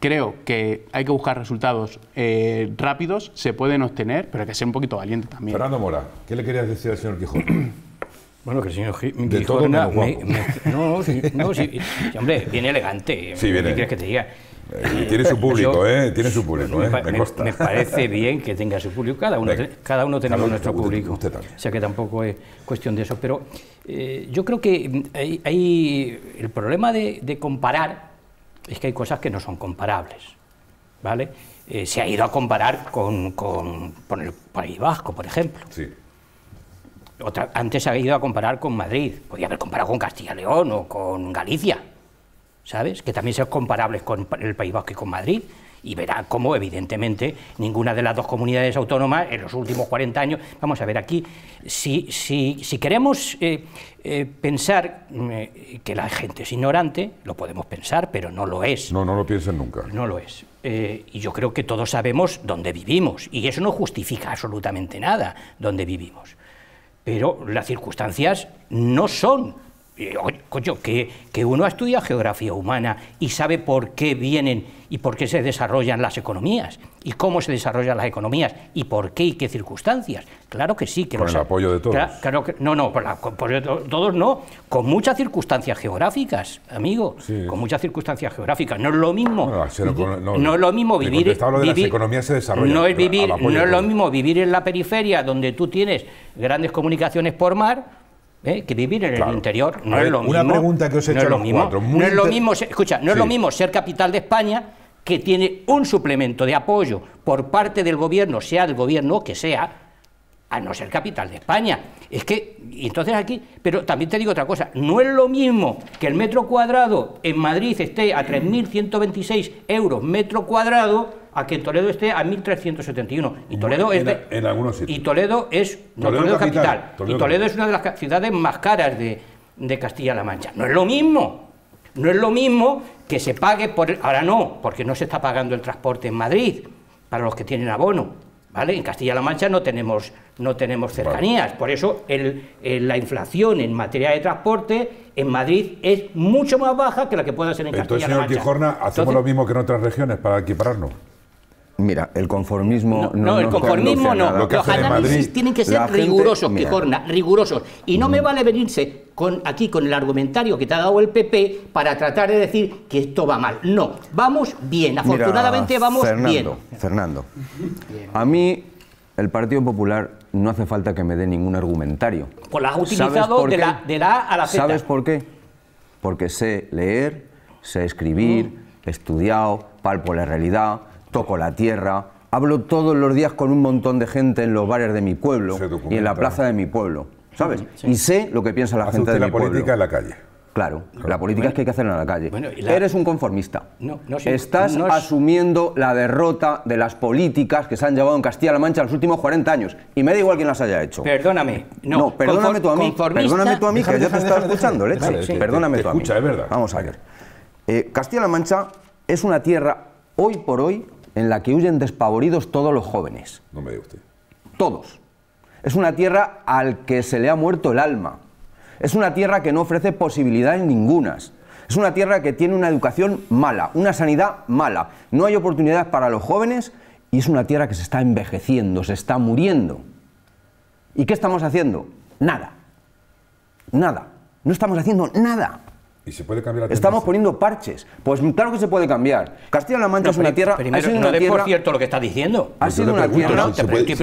Creo que hay que buscar resultados eh, rápidos, se pueden obtener, pero hay que ser un poquito valiente también. Fernando Mora, ¿qué le querías decir al señor Quijote? Bueno, que el señor Quijote no, no, hombre, viene elegante. Sí, ¿Qué quieres que te diga? Eh, tiene su público, ¿eh? Tiene su público, me, eh, me, parece bien que tenga su público. Cada uno, cada uno tenemos nuestro público. o sea que tampoco es cuestión de eso. Pero eh, yo creo que hay, el problema de comparar es que hay cosas que no son comparables. ¿vale? Eh, se ha ido a comparar con, el País Vasco, por ejemplo. Sí. antes se ha ido a comparar con Madrid, podía haber comparado con Castilla y León o con Galicia, ¿sabes? Que también son comparables con el País Vasco y con Madrid, y verá cómo, evidentemente, ninguna de las dos comunidades autónomas en los últimos 40 años. Vamos a ver, aquí, si, si, queremos eh, eh, pensar mm, eh, que la gente es ignorante, lo podemos pensar, pero no lo es. No, no lo piensen nunca. No lo es. y yo creo que todos sabemos dónde vivimos, y eso no justifica absolutamente nada dónde vivimos. Pero las circunstancias no son Coño, que, uno estudia geografía humana y sabe por qué vienen y por qué se desarrollan las economías y cómo se desarrollan las economías y por qué y qué circunstancias. Claro que sí. Que con el apoyo de todos. Claro, que, no, no, todos no. Con muchas circunstancias geográficas, amigo. Con muchas circunstancias geográficas. No es lo mismo. no, es lo mismo vivir. se es vivir, no es lo mismo vivir en la periferia donde tú tienes grandes comunicaciones por mar ¿Eh? que vivir en el interior no es lo mismo. que os he no es mismo, escucha, no es lo mismo ser capital de España que tiene un suplemento de apoyo por parte del gobierno, sea del gobierno que sea, a no ser capital de España. Es que, entonces aquí, pero también te digo otra cosa, no es lo mismo que el metro cuadrado en Madrid esté a 3.126 euros metro cuadrado a que Toledo esté a 1371. Y Toledo es en algunos Y Toledo es Toledo, capital. y Toledo es una de las ciudades más caras de, de Castilla-La Mancha. No es lo mismo. No es lo mismo que se pague por... ahora no, porque no se está pagando el transporte en Madrid para los que tienen abono. ¿Vale? En Castilla-La Mancha no tenemos, no tenemos cercanías, por eso el, la inflación en materia de transporte en Madrid es mucho más baja que la que pueda ser en Castilla-La Mancha. Entonces, señor Quijorna, ¿hacemos lo mismo que en otras regiones para equipararnos? Mira, el conformismo no. No, el conformismo no. Los análisis tienen que ser rigurosos, rigurosos. Y no me mm. vale venirse con, aquí con el argumentario que te ha dado el PP para tratar de decir que esto va mal. No, vamos bien. Afortunadamente vamos bien. Fernando, a mí el Partido Popular no hace falta que me dé ningún argumentario. Pues lo has utilizado de la, de A la ¿Sabes por qué? Porque sé leer, sé escribir, mm. he estudiado, palpo la realidad toco la tierra, hablo todos los días con un montón de gente en los bares de mi pueblo y en la plaza de mi pueblo, ¿sabes? Y sé lo que piensa la gente de la política en la calle. Claro, la política es que hay que hacerla en la calle. Eres un conformista. No, no, Estás asumiendo la derrota de las políticas que se han llevado en Castilla-La Mancha los últimos 40 años. Y me da igual quién las haya hecho. Perdóname. No, perdóname tú a mí. Perdóname tú a mí, que yo te estaba escuchando, Leche. perdóname tú a mí. Escucha, es verdad. Vamos a ver. Eh, Castilla-La Mancha es una tierra, hoy por hoy, en la que huyen despavoridos todos los jóvenes. No me diga usted. Todos. Es una tierra al que se le ha muerto el alma. Es una tierra que no ofrece posibilidades ningunas. Es una tierra que tiene una educación mala, una sanidad mala. No hay oportunidad para los jóvenes y es una tierra que se está envejeciendo, se está muriendo. ¿Y qué estamos haciendo? Nada. Nada. No estamos haciendo nada puede cambiar Estamos poniendo parches. Pues claro que se puede cambiar. Castilla-La Mancha es una tierra. ha no una por cierto lo que está diciendo. Ha sido una tierra. No, que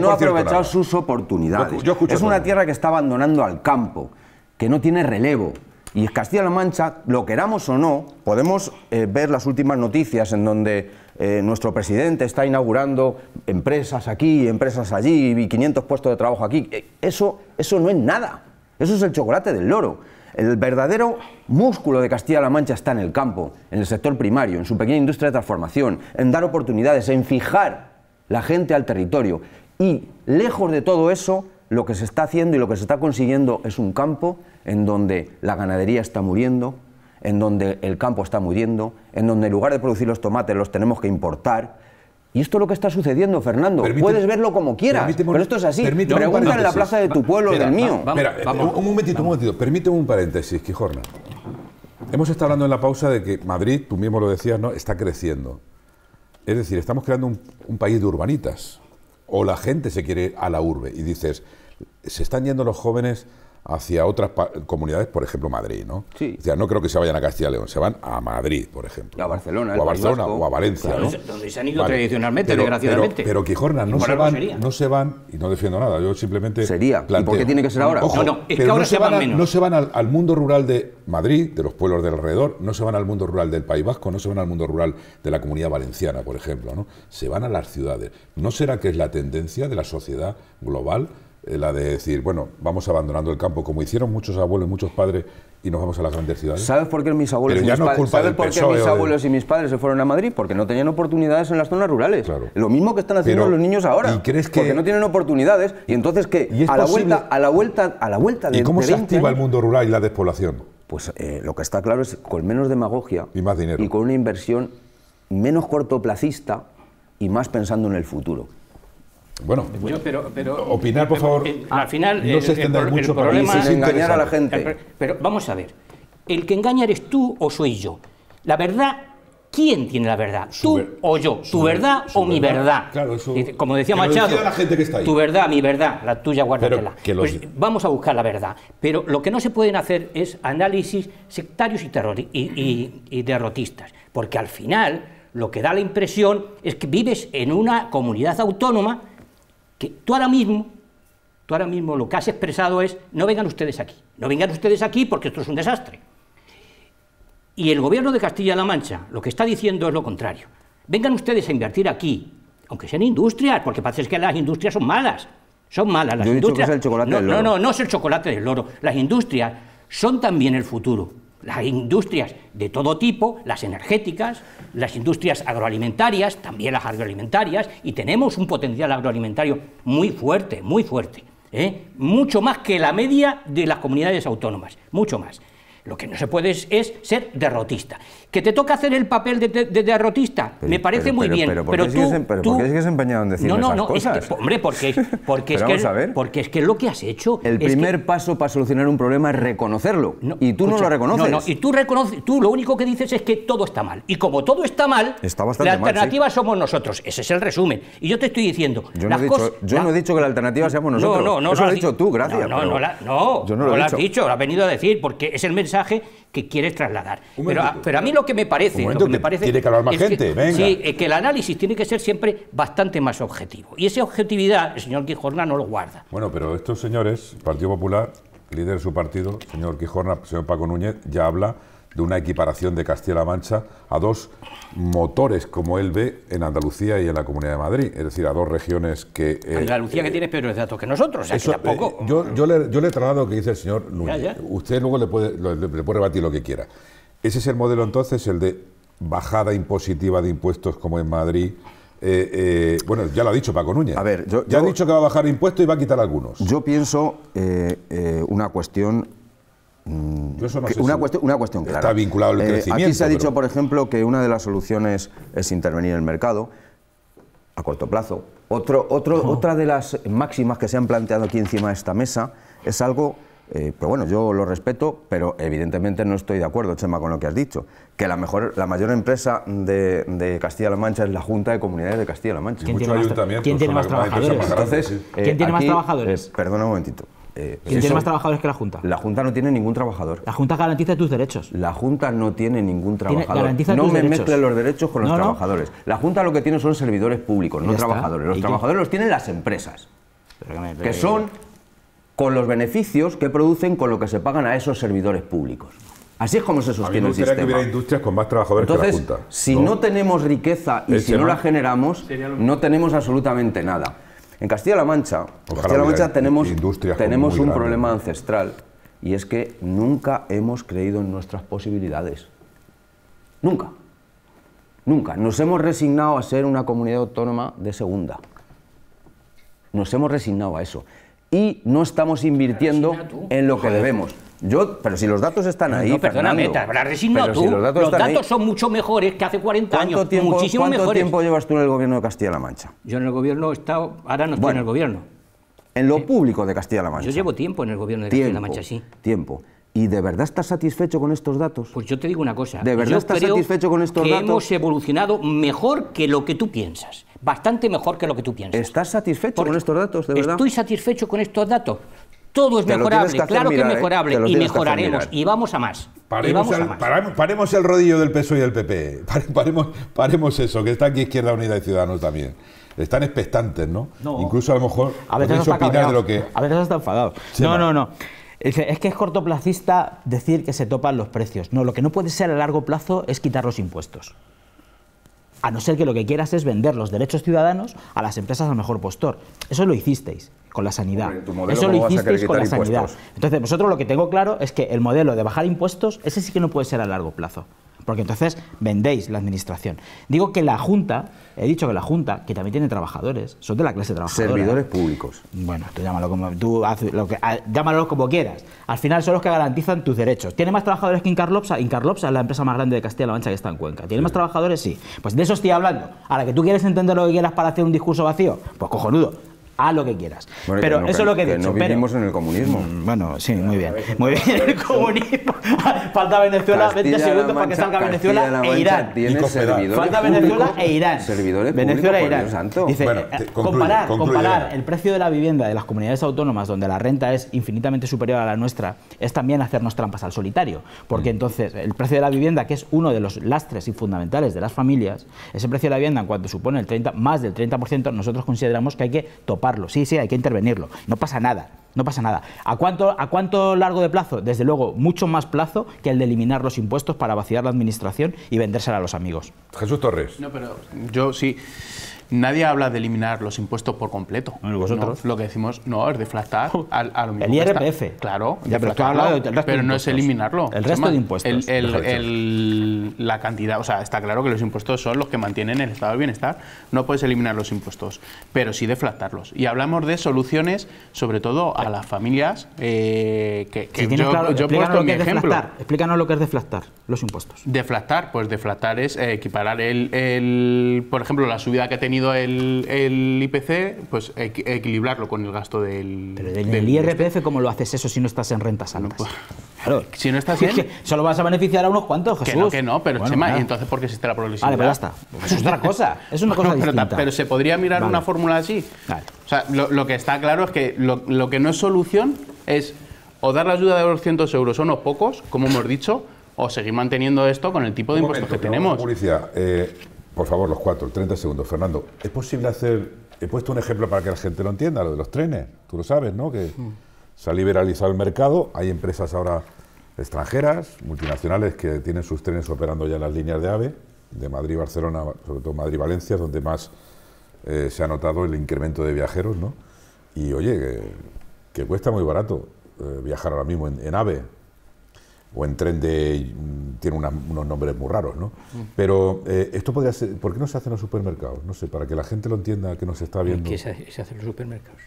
no ha aprovechado sus oportunidades. es una tierra que está abandonando al campo, que no tiene relevo. Y Castilla-La Mancha, lo queramos o no, podemos eh, ver las últimas noticias en donde eh, nuestro presidente está inaugurando empresas aquí, empresas allí y 500 puestos de trabajo aquí. Eh, eso, eso no es nada. Eso es el chocolate del loro. El verdadero músculo de Castilla-La Mancha está en el campo, en el sector primario, en su pequeña industria de transformación, en dar oportunidades, en fijar la gente al territorio. Y lejos de todo eso, lo que se está haciendo y lo que se está consiguiendo es un campo en donde la ganadería está muriendo, en donde el campo está muriendo, en donde en lugar de producir los tomates los tenemos que importar, y esto es lo que está sucediendo, Fernando. Puedes verlo como quieras, pero esto es así. Pregunta en la plaza de tu pueblo, o del mío. mira, eh, un, momentito, un momentito. Permíteme un paréntesis, Quijorna. Hemos estado hablando en la pausa de que Madrid, tú mismo lo decías, ¿no? está creciendo. Es decir, estamos creando un, país de urbanitas. O la gente se quiere a la urbe. Y dices, se están yendo los jóvenes hacia otras comunidades, por ejemplo Madrid, ¿no? O sea, no creo que se vayan a Castilla y León, se van a Madrid, por ejemplo. a Barcelona, o a Barcelona o a Valencia, ¿no? Donde se han ido tradicionalmente, pero, desgraciadamente. Pero, pero no se van, no se van y no defiendo nada, yo simplemente Sería. por qué tiene que ser ahora? no, no, es que ahora se, van, menos. no se van al, al, mundo rural de Madrid, de los pueblos del alrededor, no se van al mundo rural del País Vasco, no se van al mundo rural de la Comunidad Valenciana, por ejemplo, ¿no? Se van a las ciudades. ¿No será que es la tendencia de la sociedad global? Eh, la de decir, bueno, vamos abandonando el campo, como hicieron muchos abuelos y muchos padres, y nos vamos a las grandes ciudades. ¿Sabes por qué mis abuelos, y mis, padres se fueron a Madrid? Porque no tenían oportunidades en las zonas rurales. Lo mismo que están haciendo los niños ahora. que... Porque no tienen oportunidades. ¿Y entonces que a, la vuelta, a la vuelta, a la vuelta de cómo se activa el mundo rural y la despoblación? Pues eh, lo que está claro es con menos demagogia y más dinero y con una inversión menos cortoplacista y más pensando en el futuro. Bueno, pero, opinar, por favor. al final, no se mucho problema, engañar a la gente. Pero vamos a ver, el que engaña eres tú o soy yo. La verdad ¿Quién tiene la verdad? ¿Tú o yo? ¿Tu verdad o mi verdad? Claro, Como decía Machado, la gente que está ahí. tu verdad, mi verdad, la tuya, guárdatela. Pues vamos a buscar la verdad. Pero lo que no se pueden hacer es análisis sectarios y, y derrotistas. Porque al final lo que da la impresión es que vives en una comunidad autónoma que tú ahora mismo, tú ahora mismo lo que has expresado es, no vengan ustedes aquí, no vengan ustedes aquí porque esto es un desastre. Y el gobierno de Castilla-La Mancha lo que está diciendo es lo contrario. Vengan ustedes a invertir aquí, aunque sean industrias, porque parece que las industrias son malas. Son malas las industrias. es el chocolate no, del loro. no, no, no es el chocolate del loro. Las industrias son también el futuro las industrias de todo tipo, las energéticas, las industrias agroalimentarias, también las agroalimentarias, y tenemos un potencial agroalimentario muy fuerte, muy fuerte, ¿eh? mucho más que la media de las comunidades autónomas, mucho más. Lo que no se puede es ser derrotista. Que te toca hacer el papel de, derrotista, me parece muy bien. Pero, ¿por, qué tú, sigues, tú... empeñado en decir no, no, no, Es que, hombre, porque, porque, es que, porque es que lo que has hecho... El primer paso para solucionar un problema es reconocerlo. y tú no lo reconoces. No, no, y tú, reconoces, tú lo único que dices es que todo está mal. Y como todo está mal, la alternativa somos nosotros. Ese es el resumen. Y yo te estoy diciendo... Yo, no, he dicho, que la alternativa seamos nosotros. No, no, Eso lo has dicho tú, gracias. No, no, no, lo has dicho, lo has venido a decir, porque es el mensaje que quiere trasladar. Pero a, mí lo que me parece... tiene que hablar más gente, Sí, es eh, que el análisis tiene que ser siempre bastante más objetivo. Y esa objetividad el señor Quijorna no lo guarda. Bueno, pero estos señores, Partido Popular, líder de su partido, señor Quijorna, señor Paco Núñez, ya habla de una equiparación de Castilla-La Mancha a dos motores, como él ve, en Andalucía y en la Comunidad de Madrid, es decir, a dos regiones que... Eh, Andalucía que tiene peores datos que nosotros, eso, tampoco... Eh, yo, yo, le, he trasladado lo que dice el señor Núñez, usted luego le puede, le rebatir lo que quiera. Ese es el modelo entonces, el de bajada impositiva de impuestos como en Madrid, eh, bueno, ya lo ha dicho Paco Núñez. A ver, ya ha dicho que va a bajar impuestos y va a quitar algunos. Yo pienso una cuestión Mm, una, cuestión, clara. Está vinculado al eh, crecimiento. Aquí se ha dicho, por ejemplo, que una de las soluciones es intervenir en el mercado a corto plazo. Otro, otro, Otra de las máximas que se han planteado aquí encima de esta mesa es algo pero eh, bueno, yo lo respeto, pero evidentemente no estoy de acuerdo, Chema, con lo que has dicho. Que la, mejor, la mayor empresa de, Castilla-La Mancha es la Junta de Comunidades de Castilla-La Mancha. ¿Quién, tiene más, trabajadores? ¿Quién tiene más trabajadores? Eh, perdona un momentito. Eh, ¿Quién tiene más trabajadores que la Junta? La Junta no tiene ningún trabajador. La Junta garantiza tus derechos. La Junta no tiene ningún trabajador. no me mezcle los derechos con los trabajadores. La Junta lo que tiene son servidores públicos, no trabajadores. Los trabajadores los tienen las empresas, que, son con los beneficios que producen con lo que se pagan a esos servidores públicos. Así es como se sostiene el sistema. que hubiera industrias con más trabajadores que la Junta. Si no tenemos riqueza y si no la generamos, no tenemos absolutamente nada. En Castilla-La Mancha, la Mancha tenemos, tenemos un problema ancestral y es que nunca hemos creído en nuestras posibilidades. Nunca. Nunca. Nos hemos resignado a ser una comunidad autónoma de segunda. Nos hemos resignado a eso. Y no estamos invirtiendo en lo que debemos. Yo, pero si los datos están ahí. No, perdóname, te habrás tú. los datos, los datos son mucho mejores que hace 40 años. muchísimo muchísimo ¿Cuánto tiempo llevas tú en el gobierno de Castilla-La Mancha? Yo en el gobierno he estado. Ahora no estoy en el gobierno. En lo público de Castilla-La Mancha. Yo llevo tiempo en el gobierno de Castilla-La Mancha, sí. Tiempo. ¿Y de verdad estás satisfecho con estos datos? Pues yo te digo una cosa. ¿De verdad estás satisfecho con estos que datos? Hemos evolucionado mejor que lo que tú piensas. Bastante mejor que lo que tú piensas. ¿Estás satisfecho con estos datos, de verdad? Estoy satisfecho con estos datos. Todo es mejorable, claro que es ¿eh? mejorable y mejoraremos y vamos a más. Paremos, el rodillo del PSOE y del PP, paremos, eso, que está aquí Izquierda Unida y Ciudadanos también están expectantes, ¿no? Incluso a lo mejor a veces de lo que a veces enfadado. no, no, no. Es que es cortoplacista decir que se topan los precios. No, lo que no puede ser a largo plazo es quitar los impuestos. A no ser que lo que quieras es vender los derechos ciudadanos a las empresas al mejor postor. Eso lo hicisteis con la sanidad. Eso lo hicisteis con la Entonces, vosotros lo que tengo claro es que el modelo de bajar impuestos, ese sí que no puede ser a largo plazo. Porque entonces vendéis la administración. Digo que la Junta, he dicho que la Junta, que también tiene trabajadores, son de la clase trabajadora. Servidores ¿eh? públicos. Bueno, tú llámalo como, tú lo ah, llámalo como quieras. Al final son los que garantizan tus derechos. ¿Tiene más trabajadores que Incarlopsa? Incarlopsa es la empresa más grande de Castilla-La Mancha que está en Cuenca. ¿Tiene más trabajadores? Sí. Pues de eso estoy hablando. Ahora que tú quieres entender lo que quieras para hacer un discurso vacío, pues cojonudo a lo que quieras. pero eso es lo que, he dicho. No vivimos en el comunismo. Mm, mm, bueno, sí, muy bien. Muy bien, el comunismo. Falta Venezuela, 20 segundos para que salga Venezuela e, Irán. Falta Venezuela e Irán. Servidores Venezuela e Irán. Dice, eh, comparar, comparar el precio de la vivienda de las comunidades autónomas donde la renta es infinitamente superior a la nuestra es también hacernos trampas al solitario. Porque mm. entonces el precio de la vivienda, que es uno de los lastres y fundamentales de las familias, ese precio de la vivienda en cuanto supone el 30, más del 30%, nosotros consideramos que hay que topar sí, sí, hay que intervenirlo, no pasa nada. No pasa nada. ¿A cuánto, ¿A cuánto largo de plazo? Desde luego, mucho más plazo que el de eliminar los impuestos para vaciar la administración y vendérsela a los amigos. Jesús Torres. No, pero yo sí nadie habla de eliminar los impuestos por completo. Bueno, lo que decimos, no, es deflactar al, a lo mismo. El IRPF. claro, ya, pero, no es eliminarlo. El resto de impuestos. la cantidad, o sea, está claro que los impuestos son los que mantienen el estado de bienestar. No puedes eliminar los impuestos, pero sí deflactarlos. Y hablamos de soluciones, sobre todo a las familias eh, que, que yo, claro, yo he puesto mi ejemplo. Explícanos lo que es deflactar los impuestos. Deflactar, pues deflactar es eh, equiparar el, por ejemplo, la subida que ha tenido el, IPC, pues equilibrarlo con el gasto del... IRPF, ¿cómo lo haces eso si no estás en rentas altas? Pues, claro. Si no estás en... solo vas a beneficiar a unos cuantos, Jesús. Que no, pero Chema, ¿y entonces por qué existe la progresividad? Vale, pero pues ya está. Pues es otra cosa, es una cosa pero, se podría mirar una fórmula así. O sea, lo, que está claro es que lo, que no es solución es o dar la ayuda de los 200 euros o unos pocos, como hemos dicho, o seguir manteniendo esto con el tipo de impuestos que tenemos. Policía, eh, por favor, los cuatro, 30 segundos. Fernando, ¿es posible hacer... He puesto un ejemplo para que la gente lo entienda, lo de los trenes. Tú lo sabes, ¿no? Que mm. se ha liberalizado el mercado, hay empresas ahora extranjeras, multinacionales, que tienen sus trenes operando ya en las líneas de AVE, de Madrid-Barcelona, sobre todo Madrid-Valencia, donde más eh, se ha notado el incremento de viajeros, ¿no? Y oye, que, cuesta muy barato eh, viajar ahora mismo en AVE, o en tren de... tiene unos nombres muy raros, ¿no? Pero eh, esto podría ser... ¿Por qué no se hace en los supermercados? No sé, para que la gente lo entienda que nos está viendo... ¿Qué se hace, en los supermercados?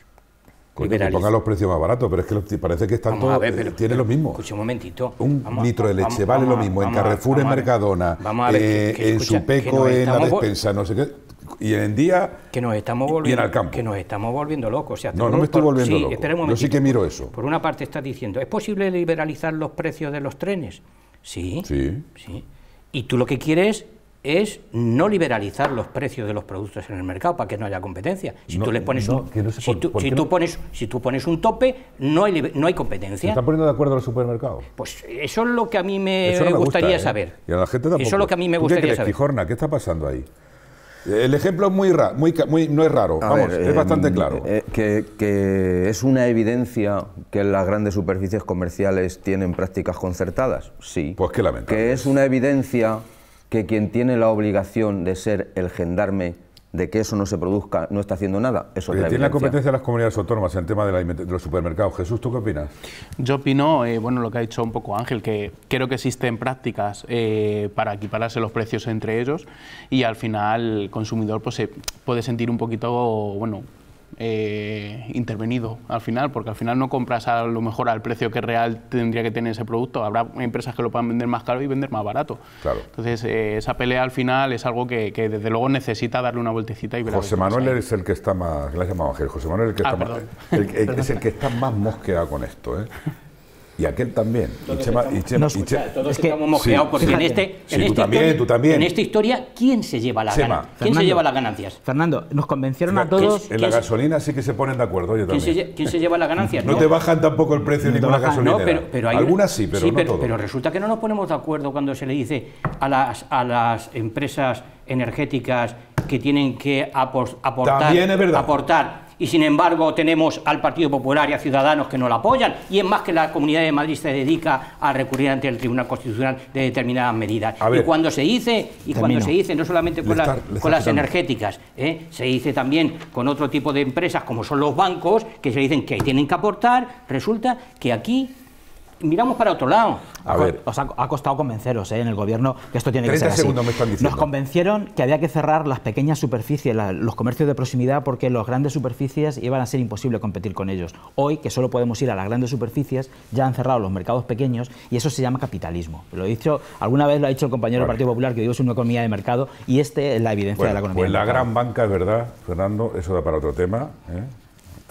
Coño, que pongan los precios más baratos, pero es que parece que están todos, eh, tiene lo mismo. Escucha un momentito. Un litro de leche vale lo mismo en Carrefour, en Mercadona, eh, en Supeco, en la despensa, no sé qué y en día que nos estamos volviendo, campo. Que nos estamos volviendo locos. no, no me estoy volviendo sí, Yo sí que miro eso. Por una parte estás diciendo, ¿es posible liberalizar los precios de los trenes? Sí, sí. Y tú lo que quieres es no liberalizar los precios de los productos en el mercado para que no haya competencia. Si tú le pones un, si, tú, pones si tú pones un tope no hay no hay competencia. ¿Se están poniendo de acuerdo los supermercados? Pues eso es lo que a mí me, gustaría ¿eh? saber. Y a la gente tampoco. Eso es lo que a mí me gustaría saber. ¿qué está pasando ahí? El ejemplo es muy, raro, no es raro, es bastante em, claro. Eh, que, es una evidencia que las grandes superficies comerciales tienen prácticas concertadas, sí. Pues qué Que es una evidencia que quien tiene la obligación de ser el gendarme de que eso no se produzca, no está haciendo nada, eso Tiene la competencia de las comunidades autónomas en el tema de, los supermercados. Jesús, ¿tú qué opinas? Yo opino, eh, bueno, lo que ha dicho un poco Ángel, que creo que existen prácticas eh, para equipararse los precios entre ellos y al final el consumidor pues, se puede sentir un poquito, bueno, eh, intervenido al final, porque al final no compras a lo mejor al precio que real tendría que tener ese producto. Habrá empresas que lo puedan vender más caro y vender más barato. Claro. Entonces, eh, esa pelea al final es algo que, desde luego necesita darle una vueltecita y ver José Manuel es el que está más. llamado José Manuel ah, es el que está más mosqueado con esto. ¿eh? y aquel también. y y estamos mojeados porque en este, este en, esta historia, ¿quién se lleva la ¿Quién se lleva las ganancias? Fernando, nos convencieron a todos. En la gasolina sí que se ponen de acuerdo, yo ¿quién Se, ¿Quién se lleva las ganancias? no, te bajan tampoco el precio de ninguna gasolina. pero, hay, Algunas sí, pero no pero, resulta que no nos ponemos de acuerdo cuando se le dice a las, a las empresas energéticas que tienen que aportar, aportar y sin embargo tenemos al Partido Popular y a Ciudadanos que no la apoyan, y es más que la Comunidad de Madrid se dedica a recurrir ante el Tribunal Constitucional de determinadas medidas. y cuando se dice, y cuando se dice, no solamente con, las energéticas, ¿eh? se dice también con otro tipo de empresas como son los bancos, que se dicen que tienen que aportar, resulta que aquí miramos para otro lado. A ver. Os ha, costado convenceros ¿eh? en el gobierno que esto tiene que ser así. Nos convencieron que había que cerrar las pequeñas superficies, los comercios de proximidad, porque las grandes superficies iban a ser imposible competir con ellos. Hoy, que solo podemos ir a las grandes superficies, ya han cerrado los mercados pequeños y eso se llama capitalismo. Lo he dicho, alguna vez lo ha dicho el compañero del Partido Popular, que digo es una economía de mercado y este es la evidencia de la economía. Pues la gran banca, es verdad, Fernando, eso da para otro tema. ¿eh?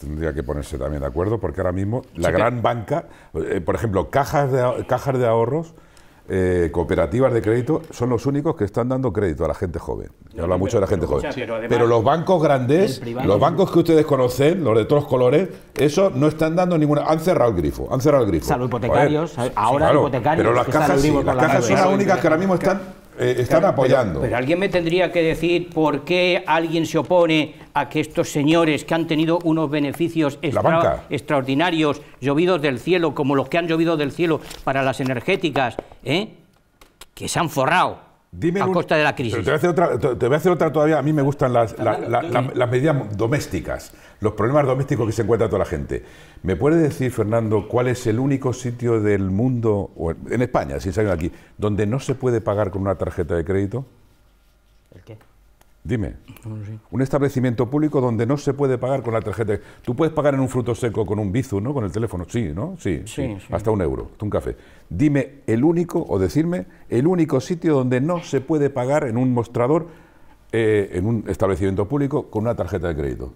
tendría que ponerse también de acuerdo, porque ahora mismo la gran banca, eh, por ejemplo, cajas de, cajas de ahorros, eh, cooperativas de crédito, son los únicos que están dando crédito a la gente joven. habla mucho de la gente joven. pero, los bancos grandes, los bancos que ustedes conocen, los de todos colores, eso no están dando ninguna. Han cerrado el grifo, han cerrado el grifo. hipotecarios, ahora hipotecarios. Pero las cajas, son las únicas que ahora mismo están, eh, están apoyando. pero alguien me tendría que decir por qué alguien se opone a que estos señores que han tenido unos beneficios extraordinarios, llovidos del cielo, como los que han llovido del cielo para las energéticas, ¿eh? que se han forrado, a costa de la crisis. te, voy a hacer otra, te voy otra todavía. A mí me gustan las, medidas domésticas, los problemas domésticos que se encuentra toda la gente. ¿Me puede decir, Fernando, cuál es el único sitio del mundo, o en España, si salen aquí, donde no se puede pagar con una tarjeta de crédito? ¿El qué? Dime. Un establecimiento público donde no se puede pagar con la tarjeta. Tú puedes pagar en un fruto seco con un bizu, ¿no? Con el teléfono, sí, ¿no? Sí, sí, Hasta un euro, hasta un café. Dime el único, o decirme, el único sitio donde no se puede pagar en un mostrador, eh, en un establecimiento público, con una tarjeta de crédito.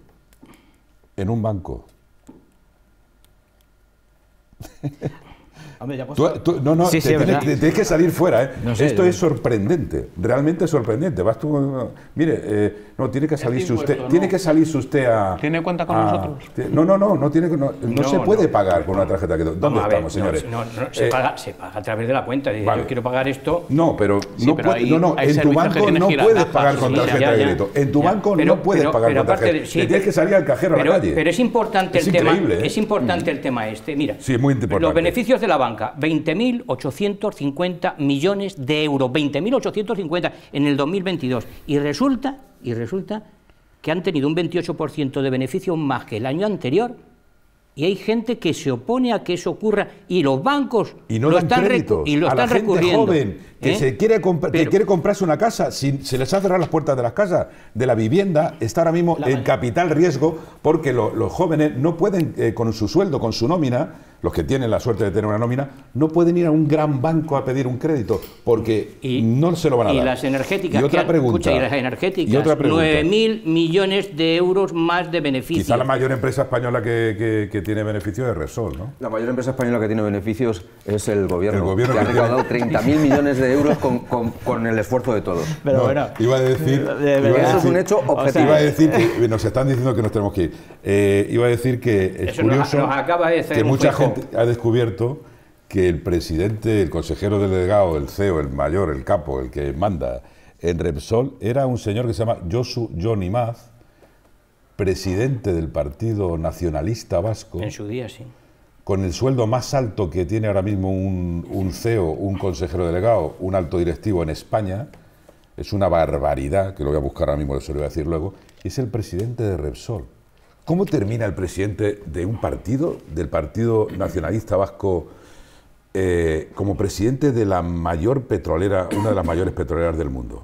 En un banco. no, no, tienes, que salir fuera. ¿eh? Esto es sorprendente, realmente sorprendente. Vas tú, mire, eh, no tiene que salirse usted, tiene que salir usted a. ¿Tiene cuenta con nosotros? No, no, no, no tiene, se puede pagar con una tarjeta que. ¿Dónde estamos, señores? se, eh, paga, se paga a través de la cuenta. yo quiero pagar esto. No, pero no, no, en tu banco no puedes pagar con tarjeta de crédito. En tu banco no puedes pagar con tarjeta. Tienes que salir al cajero a la calle. Pero es importante el tema. ¿eh? Es importante el tema este. Mira. Los beneficios de la banca 20.850 millones de euros, 20.850 en el 2022. Y resulta, y resulta que han tenido un 28% de beneficio más que el año anterior. Y hay gente que se opone a que eso ocurra y los bancos y no lo están, créditos, y lo a la gente joven que ¿eh? se quiere que quiere comprarse una casa, si se les ha cerrado las puertas de las casas, de la vivienda, está ahora mismo en capital riesgo porque los jóvenes no pueden eh, con su sueldo, con su nómina los que tienen la suerte de tener una nómina, no pueden ir a un gran banco a pedir un crédito porque no se lo van a y Las energéticas y otra las energéticas. 9.000 millones de euros más de beneficios. Quizá la mayor empresa española que, tiene beneficios es Resol, ¿no? La mayor empresa española que tiene beneficios es el gobierno. El gobierno que, ha recaudado 30.000 millones de euros con, el esfuerzo de todos. Pero bueno. Iba a decir. eso es un hecho objetivo. iba a decir nos están diciendo que nos tenemos que ir. Eh, iba a decir que es curioso acaba de que mucha ha descubierto que el presidente, el consejero delegado, el CEO, el mayor, el capo, el que manda en Repsol, era un señor que se llama Josu Johnny Maz, presidente del Partido Nacionalista Vasco. En su día, sí. Con el sueldo más alto que tiene ahora mismo un, CEO, un consejero delegado, un alto directivo en España, es una barbaridad, que lo voy a buscar ahora mismo, eso lo voy a decir luego, es el presidente de Repsol. ¿Cómo termina el presidente de un partido, del Partido Nacionalista Vasco, eh, como presidente de la mayor petrolera, una de las mayores petroleras del mundo?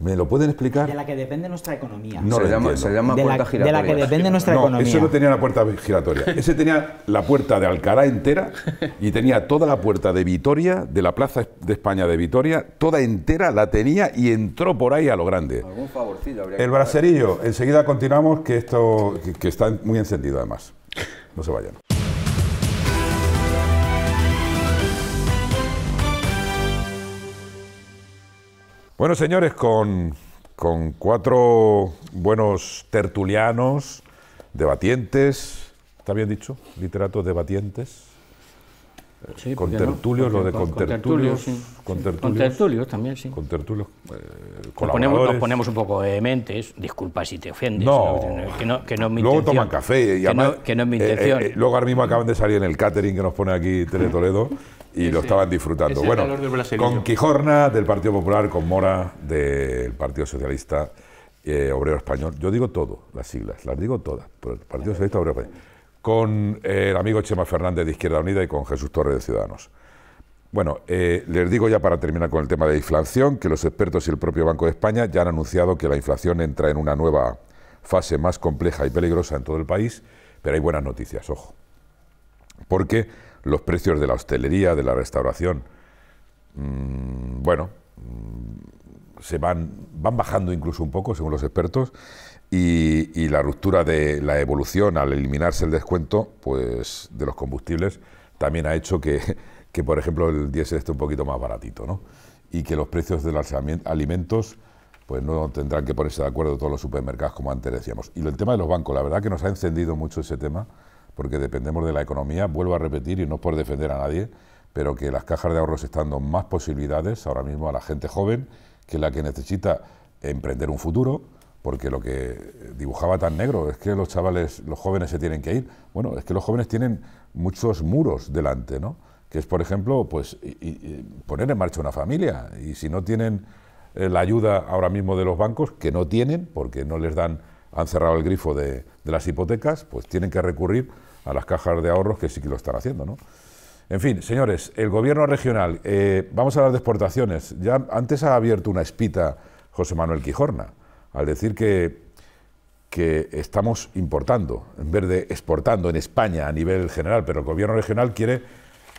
¿Me lo pueden explicar? De la que depende nuestra economía. No, se, llama, llama puerta giratoria. De la que depende nuestra no, economía. Ese no tenía la puerta giratoria. Ese tenía la puerta de Alcará entera y tenía toda la puerta de Vitoria, de la Plaza de España de Vitoria, toda entera la tenía y entró por ahí a lo grande. Algún favorcillo habría El bracerillo. Enseguida continuamos, que esto que está muy encendido además. No se vayan. Bueno, señores, con, con cuatro buenos tertulianos, debatientes, ¿está bien dicho? Literatos debatientes. con tertulios, lo de con, con tertulios. Con tertulios también, sí. Con tertulios. Eh, nos, ponemos, un poco vehementes, disculpa si te ofendes. No, que no, que no es mi Luego toman café y además, que, no, es mi eh, eh, intención. luego ahora mismo acaban de salir en el catering que nos pone aquí Teletoledo y lo estaban disfrutando. Bueno, con Quijorna del Partido Popular, con Mora del Partido Socialista eh, Obrero Español. Yo digo todo, las siglas, las digo todas, por el Partido Socialista Obrero Español. Con eh, el amigo Chema Fernández de Izquierda Unida y con Jesús Torres de Ciudadanos. Bueno, eh, les digo ya para terminar con el tema de inflación, que los expertos y el propio Banco de España ya han anunciado que la inflación entra en una nueva fase más compleja y peligrosa en todo el país, pero hay buenas noticias, ojo. Porque los precios de la hostelería, de la restauración, mm, bueno, mm, se van, van bajando incluso un poco, según los expertos, y, la ruptura de la evolución al eliminarse el descuento pues, de los combustibles también ha hecho que, que por ejemplo, el diésel esté un poquito más baratito, ¿no? Y que los precios de los alimentos pues no tendrán que ponerse de acuerdo todos los supermercados, como antes decíamos. Y el tema de los bancos, la verdad que nos ha encendido mucho ese tema, porque dependemos de la economía. Vuelvo a repetir, y no por defender a nadie, pero que las cajas de ahorros están dando más posibilidades ahora mismo a la gente joven, que la que necesita emprender un futuro, porque lo que dibujaba tan negro es que los chavales, los jóvenes se tienen que ir. Bueno, es que los jóvenes tienen muchos muros delante, ¿no? Que es, por ejemplo, pues poner en marcha una familia. Y si no tienen eh, la ayuda ahora mismo de los bancos, que no tienen, porque no les dan, han cerrado el grifo de, de las hipotecas, pues tienen que recurrir a las cajas de ahorros que sí que lo están haciendo, ¿no? En fin, señores, el gobierno regional, eh, vamos a hablar de exportaciones. Ya antes ha abierto una espita José Manuel Quijorna al decir que, que estamos importando, en vez de exportando en España a nivel general, pero el gobierno regional quiere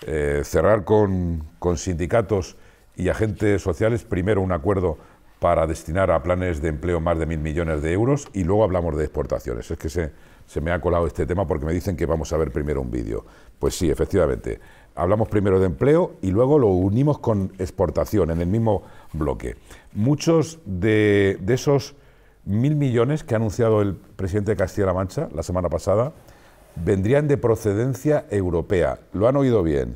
eh, cerrar con, con sindicatos y agentes sociales primero un acuerdo para destinar a planes de empleo más de mil millones de euros y luego hablamos de exportaciones. Es que se, se me ha colado este tema porque me dicen que vamos a ver primero un vídeo. Pues sí, efectivamente. Hablamos primero de empleo y luego lo unimos con exportación en el mismo bloque. Muchos de, esos mil millones que ha anunciado el presidente de Castilla-La Mancha la semana pasada vendrían de procedencia europea. Lo han oído bien.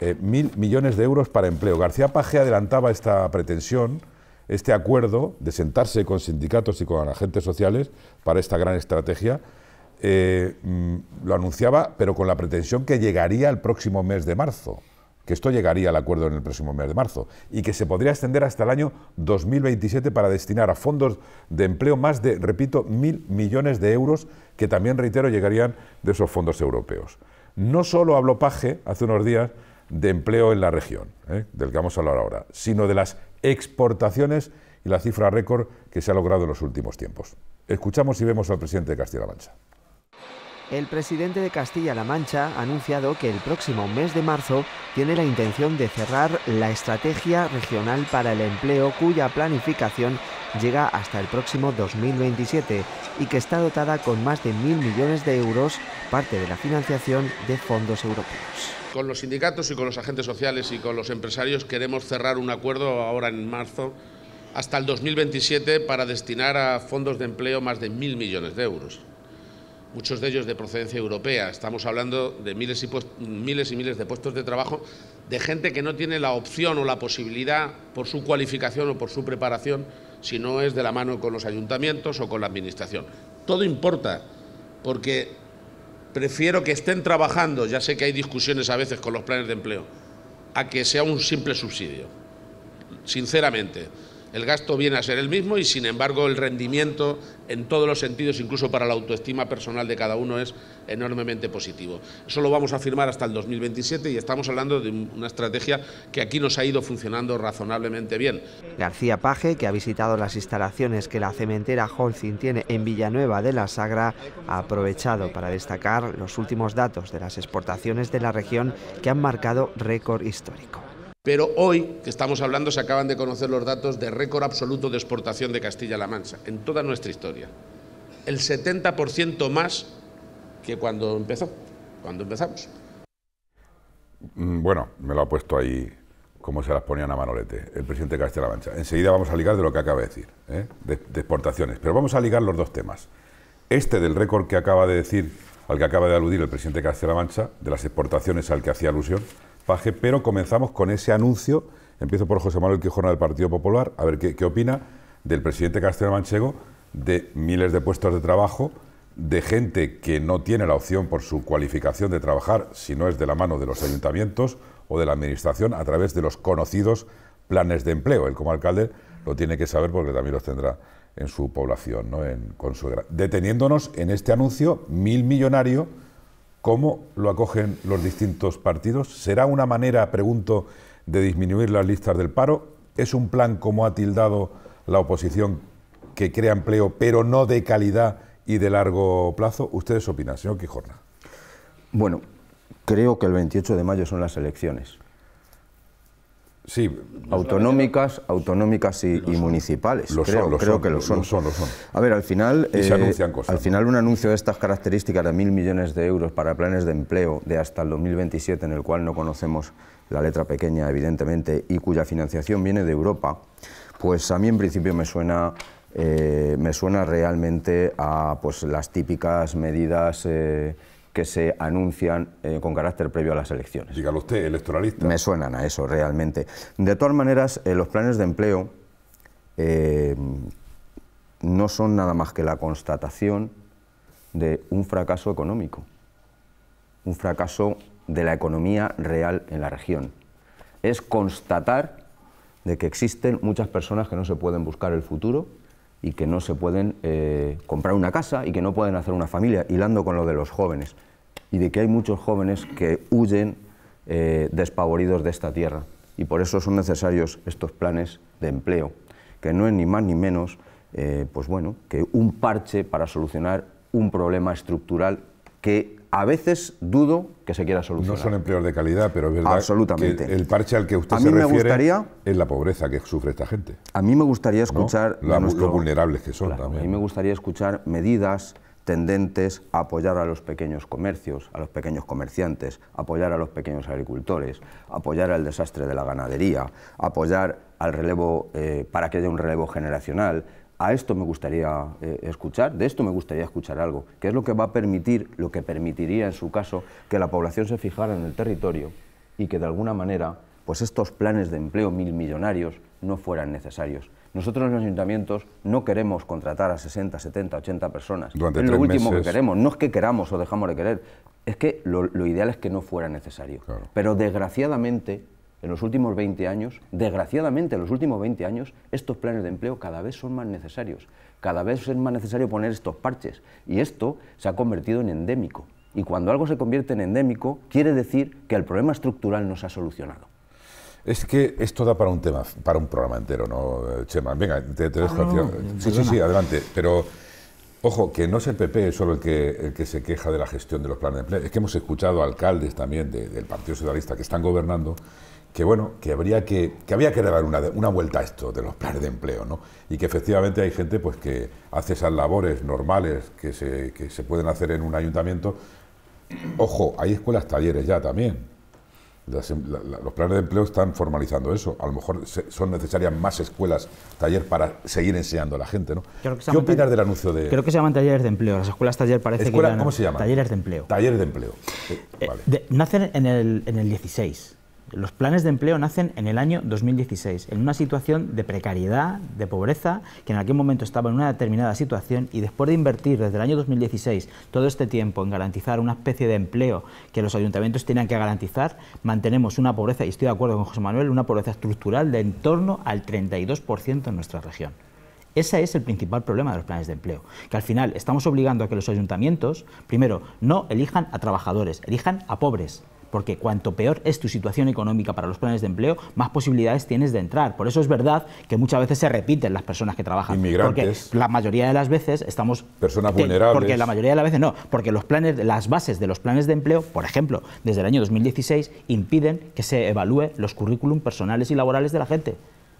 Eh, mil millones de euros para empleo. García Paje adelantaba esta pretensión, este acuerdo de sentarse con sindicatos y con agentes sociales para esta gran estrategia eh, mm, lo anunciaba, pero con la pretensión que llegaría el próximo mes de marzo, que esto llegaría al acuerdo en el próximo mes de marzo, y que se podría extender hasta el año 2027 para destinar a fondos de empleo más de, repito, mil millones de euros, que también, reitero, llegarían de esos fondos europeos. No solo habló Paje hace unos días de empleo en la región, ¿eh? del que vamos a hablar ahora, sino de las exportaciones y la cifra récord que se ha logrado en los últimos tiempos. Escuchamos y vemos al presidente de Castilla-La Mancha. El presidente de Castilla-La Mancha ha anunciado que el próximo mes de marzo tiene la intención de cerrar la Estrategia Regional para el Empleo cuya planificación llega hasta el próximo 2027 y que está dotada con más de mil millones de euros, parte de la financiación de fondos europeos. Con los sindicatos y con los agentes sociales y con los empresarios queremos cerrar un acuerdo ahora en marzo hasta el 2027 para destinar a fondos de empleo más de mil millones de euros muchos de ellos de procedencia europea. Estamos hablando de miles y, miles y miles de puestos de trabajo de gente que no tiene la opción o la posibilidad por su cualificación o por su preparación si no es de la mano con los ayuntamientos o con la administración. Todo importa, porque prefiero que estén trabajando, ya sé que hay discusiones a veces con los planes de empleo, a que sea un simple subsidio, sinceramente. El gasto viene a ser el mismo y sin embargo el rendimiento en todos los sentidos, incluso para la autoestima personal de cada uno, es enormemente positivo. Eso lo vamos a firmar hasta el 2027 y estamos hablando de una estrategia que aquí nos ha ido funcionando razonablemente bien. García Paje, que ha visitado las instalaciones que la cementera Holcim tiene en Villanueva de la Sagra, ha aprovechado para destacar los últimos datos de las exportaciones de la región que han marcado récord histórico. Pero hoy, que estamos hablando, se acaban de conocer los datos de récord absoluto de exportación de Castilla-La Mancha en toda nuestra historia. El 70% más que cuando empezó, cuando empezamos. Mm, bueno, me lo ha puesto ahí como se las ponía a Manolete, el presidente de Castilla-La Mancha. Enseguida vamos a ligar de lo que acaba de decir, ¿eh? de, exportaciones. Pero vamos a ligar los dos temas. Este del récord que acaba de decir, al que acaba de aludir el presidente de Castilla-La Mancha, de las exportaciones al que hacía alusión, Paje, pero comenzamos con ese anuncio. Empiezo por José Manuel Quijona del Partido Popular, a ver qué, opina del presidente Castelo Manchego de miles de puestos de trabajo, de gente que no tiene la opción por su cualificación de trabajar si no es de la mano de los ayuntamientos o de la administración a través de los conocidos planes de empleo. Él como alcalde lo tiene que saber porque también los tendrá en su población, ¿no? en Deteniéndonos en este anuncio mil millonario ¿Cómo lo acogen los distintos partidos? ¿Será una manera, pregunto, de disminuir las listas del paro? ¿Es un plan, como ha tildado la oposición, que crea empleo, pero no de calidad y de largo plazo? ¿Ustedes opinan, señor Quijorna? Bueno, creo que el 28 de mayo son las elecciones. Sí, autonómicas, autonómicas y, municipales. creo, que lo son. A ver, al final, eh, al final un anuncio de estas características de mil millones de euros para planes de empleo de hasta el 2027, en el cual no conocemos la letra pequeña, evidentemente, y cuya financiación viene de Europa, pues a mí en principio me suena eh, me suena realmente a pues las típicas medidas. Eh, que se anuncian eh, con carácter previo a las elecciones. Dígalo usted, electoralista. Me suenan a eso, realmente. De todas maneras, eh, los planes de empleo eh, no son nada más que la constatación de un fracaso económico, un fracaso de la economía real en la región. Es constatar de que existen muchas personas que no se pueden buscar el futuro, y que no se pueden eh, comprar una casa y que no pueden hacer una familia, hilando con lo de los jóvenes, y de que hay muchos jóvenes que huyen eh, despavoridos de esta tierra. Y por eso son necesarios estos planes de empleo, que no es ni más ni menos eh, pues bueno, que un parche para solucionar un problema estructural que a veces dudo que se quiera solucionar. No son empleos de calidad, pero es verdad Absolutamente. que el parche al que usted se me es la pobreza que sufre esta gente. A mí me gustaría escuchar... ¿no? vulnerables que son también. A mí me gustaría escuchar medidas tendentes a apoyar a los pequeños comercios, a los pequeños comerciantes, apoyar a los pequeños agricultores, apoyar al desastre de la ganadería, apoyar al relevo eh, para que haya un relevo generacional, a esto me gustaría eh, escuchar, de esto me gustaría escuchar algo, que es lo que va a permitir, lo que permitiría en su caso, que la población se fijara en el territorio y que de alguna manera pues estos planes de empleo mil millonarios no fueran necesarios. Nosotros en los ayuntamientos no queremos contratar a 60, 70, 80 personas. Durante es lo último que queremos. No es que queramos o dejamos de querer. Es que lo, ideal es que no fuera necesario. Pero desgraciadamente en los últimos 20 años, desgraciadamente en los últimos 20 años, estos planes de empleo cada vez son más necesarios, cada vez es más necesario poner estos parches y esto se ha convertido en endémico. Y cuando algo se convierte en endémico, quiere decir que el problema estructural no se ha solucionado. Es que esto da para un tema, para un programa entero, ¿no, Chema? Venga, te, dejo. Ah, sí, sí, sí, adelante. Pero, ojo, que no es el PP solo el que, se queja de la gestión de los planes de empleo. Es que hemos escuchado alcaldes también del Partido Socialista que están gobernando que bueno, que habría que, que había que dar una, una, vuelta a esto de los planes de empleo, ¿no? Y que efectivamente hay gente pues que hace esas labores normales que se, que se pueden hacer en un ayuntamiento. Ojo, hay escuelas talleres ya también. los planes de empleo están formalizando eso. A lo mejor son necesarias más escuelas, taller para seguir enseñando a la gente, ¿no? ¿Qué opinas del anuncio de...? Creo que se llaman talleres de empleo. Las escuelas taller parece ¿Cómo se llaman? Talleres de empleo. Talleres de empleo. Eh, eh, nacen en el, en el 16 los planes de empleo nacen en el año 2016, en una situación de precariedad, de pobreza, que en aquel momento estaba en una determinada situación y después de invertir desde el año 2016 todo este tiempo en garantizar una especie de empleo que los ayuntamientos tenían que garantizar, mantenemos una pobreza, y estoy de acuerdo con José Manuel, una pobreza estructural de en torno al 32% en nuestra región. Ese es el principal problema de los planes de empleo, que al final estamos obligando a que los ayuntamientos, primero, no elijan a trabajadores, elijan a pobres, porque cuanto peor es tu situación económica para los planes de empleo, más posibilidades tienes de entrar. Por eso es verdad que muchas veces se repiten las personas que trabajan. Inmigrantes. Porque la mayoría de las veces estamos... Personas vulnerables. Porque la mayoría de las veces no, porque los planes, las bases de los planes de empleo, por ejemplo, desde el año 2016, impiden que se evalúe los currículum personales y laborales de la gente.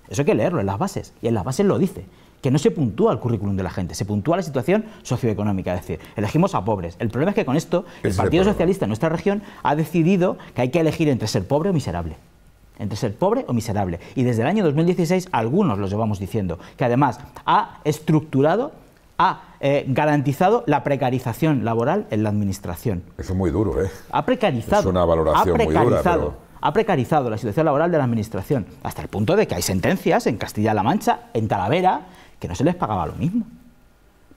Eso hay que leerlo en las bases, y en las bases lo dice que no se puntúa el currículum de la gente, se puntúa la situación socioeconómica. Es decir, elegimos a pobres. El problema es que con esto el Partido Socialista en nuestra región ha decidido que hay que elegir entre ser pobre o miserable entre ser pobre o miserable. Y desde el año 2016 algunos los llevamos diciendo, que además ha estructurado, ha eh, garantizado la precarización laboral en la administración. Eso es muy duro, ¿eh? Ha precarizado. Es una valoración muy dura, Ha precarizado la situación laboral de la administración, hasta el punto de que hay sentencias en Castilla-La Mancha, en Talavera, que no se les pagaba lo mismo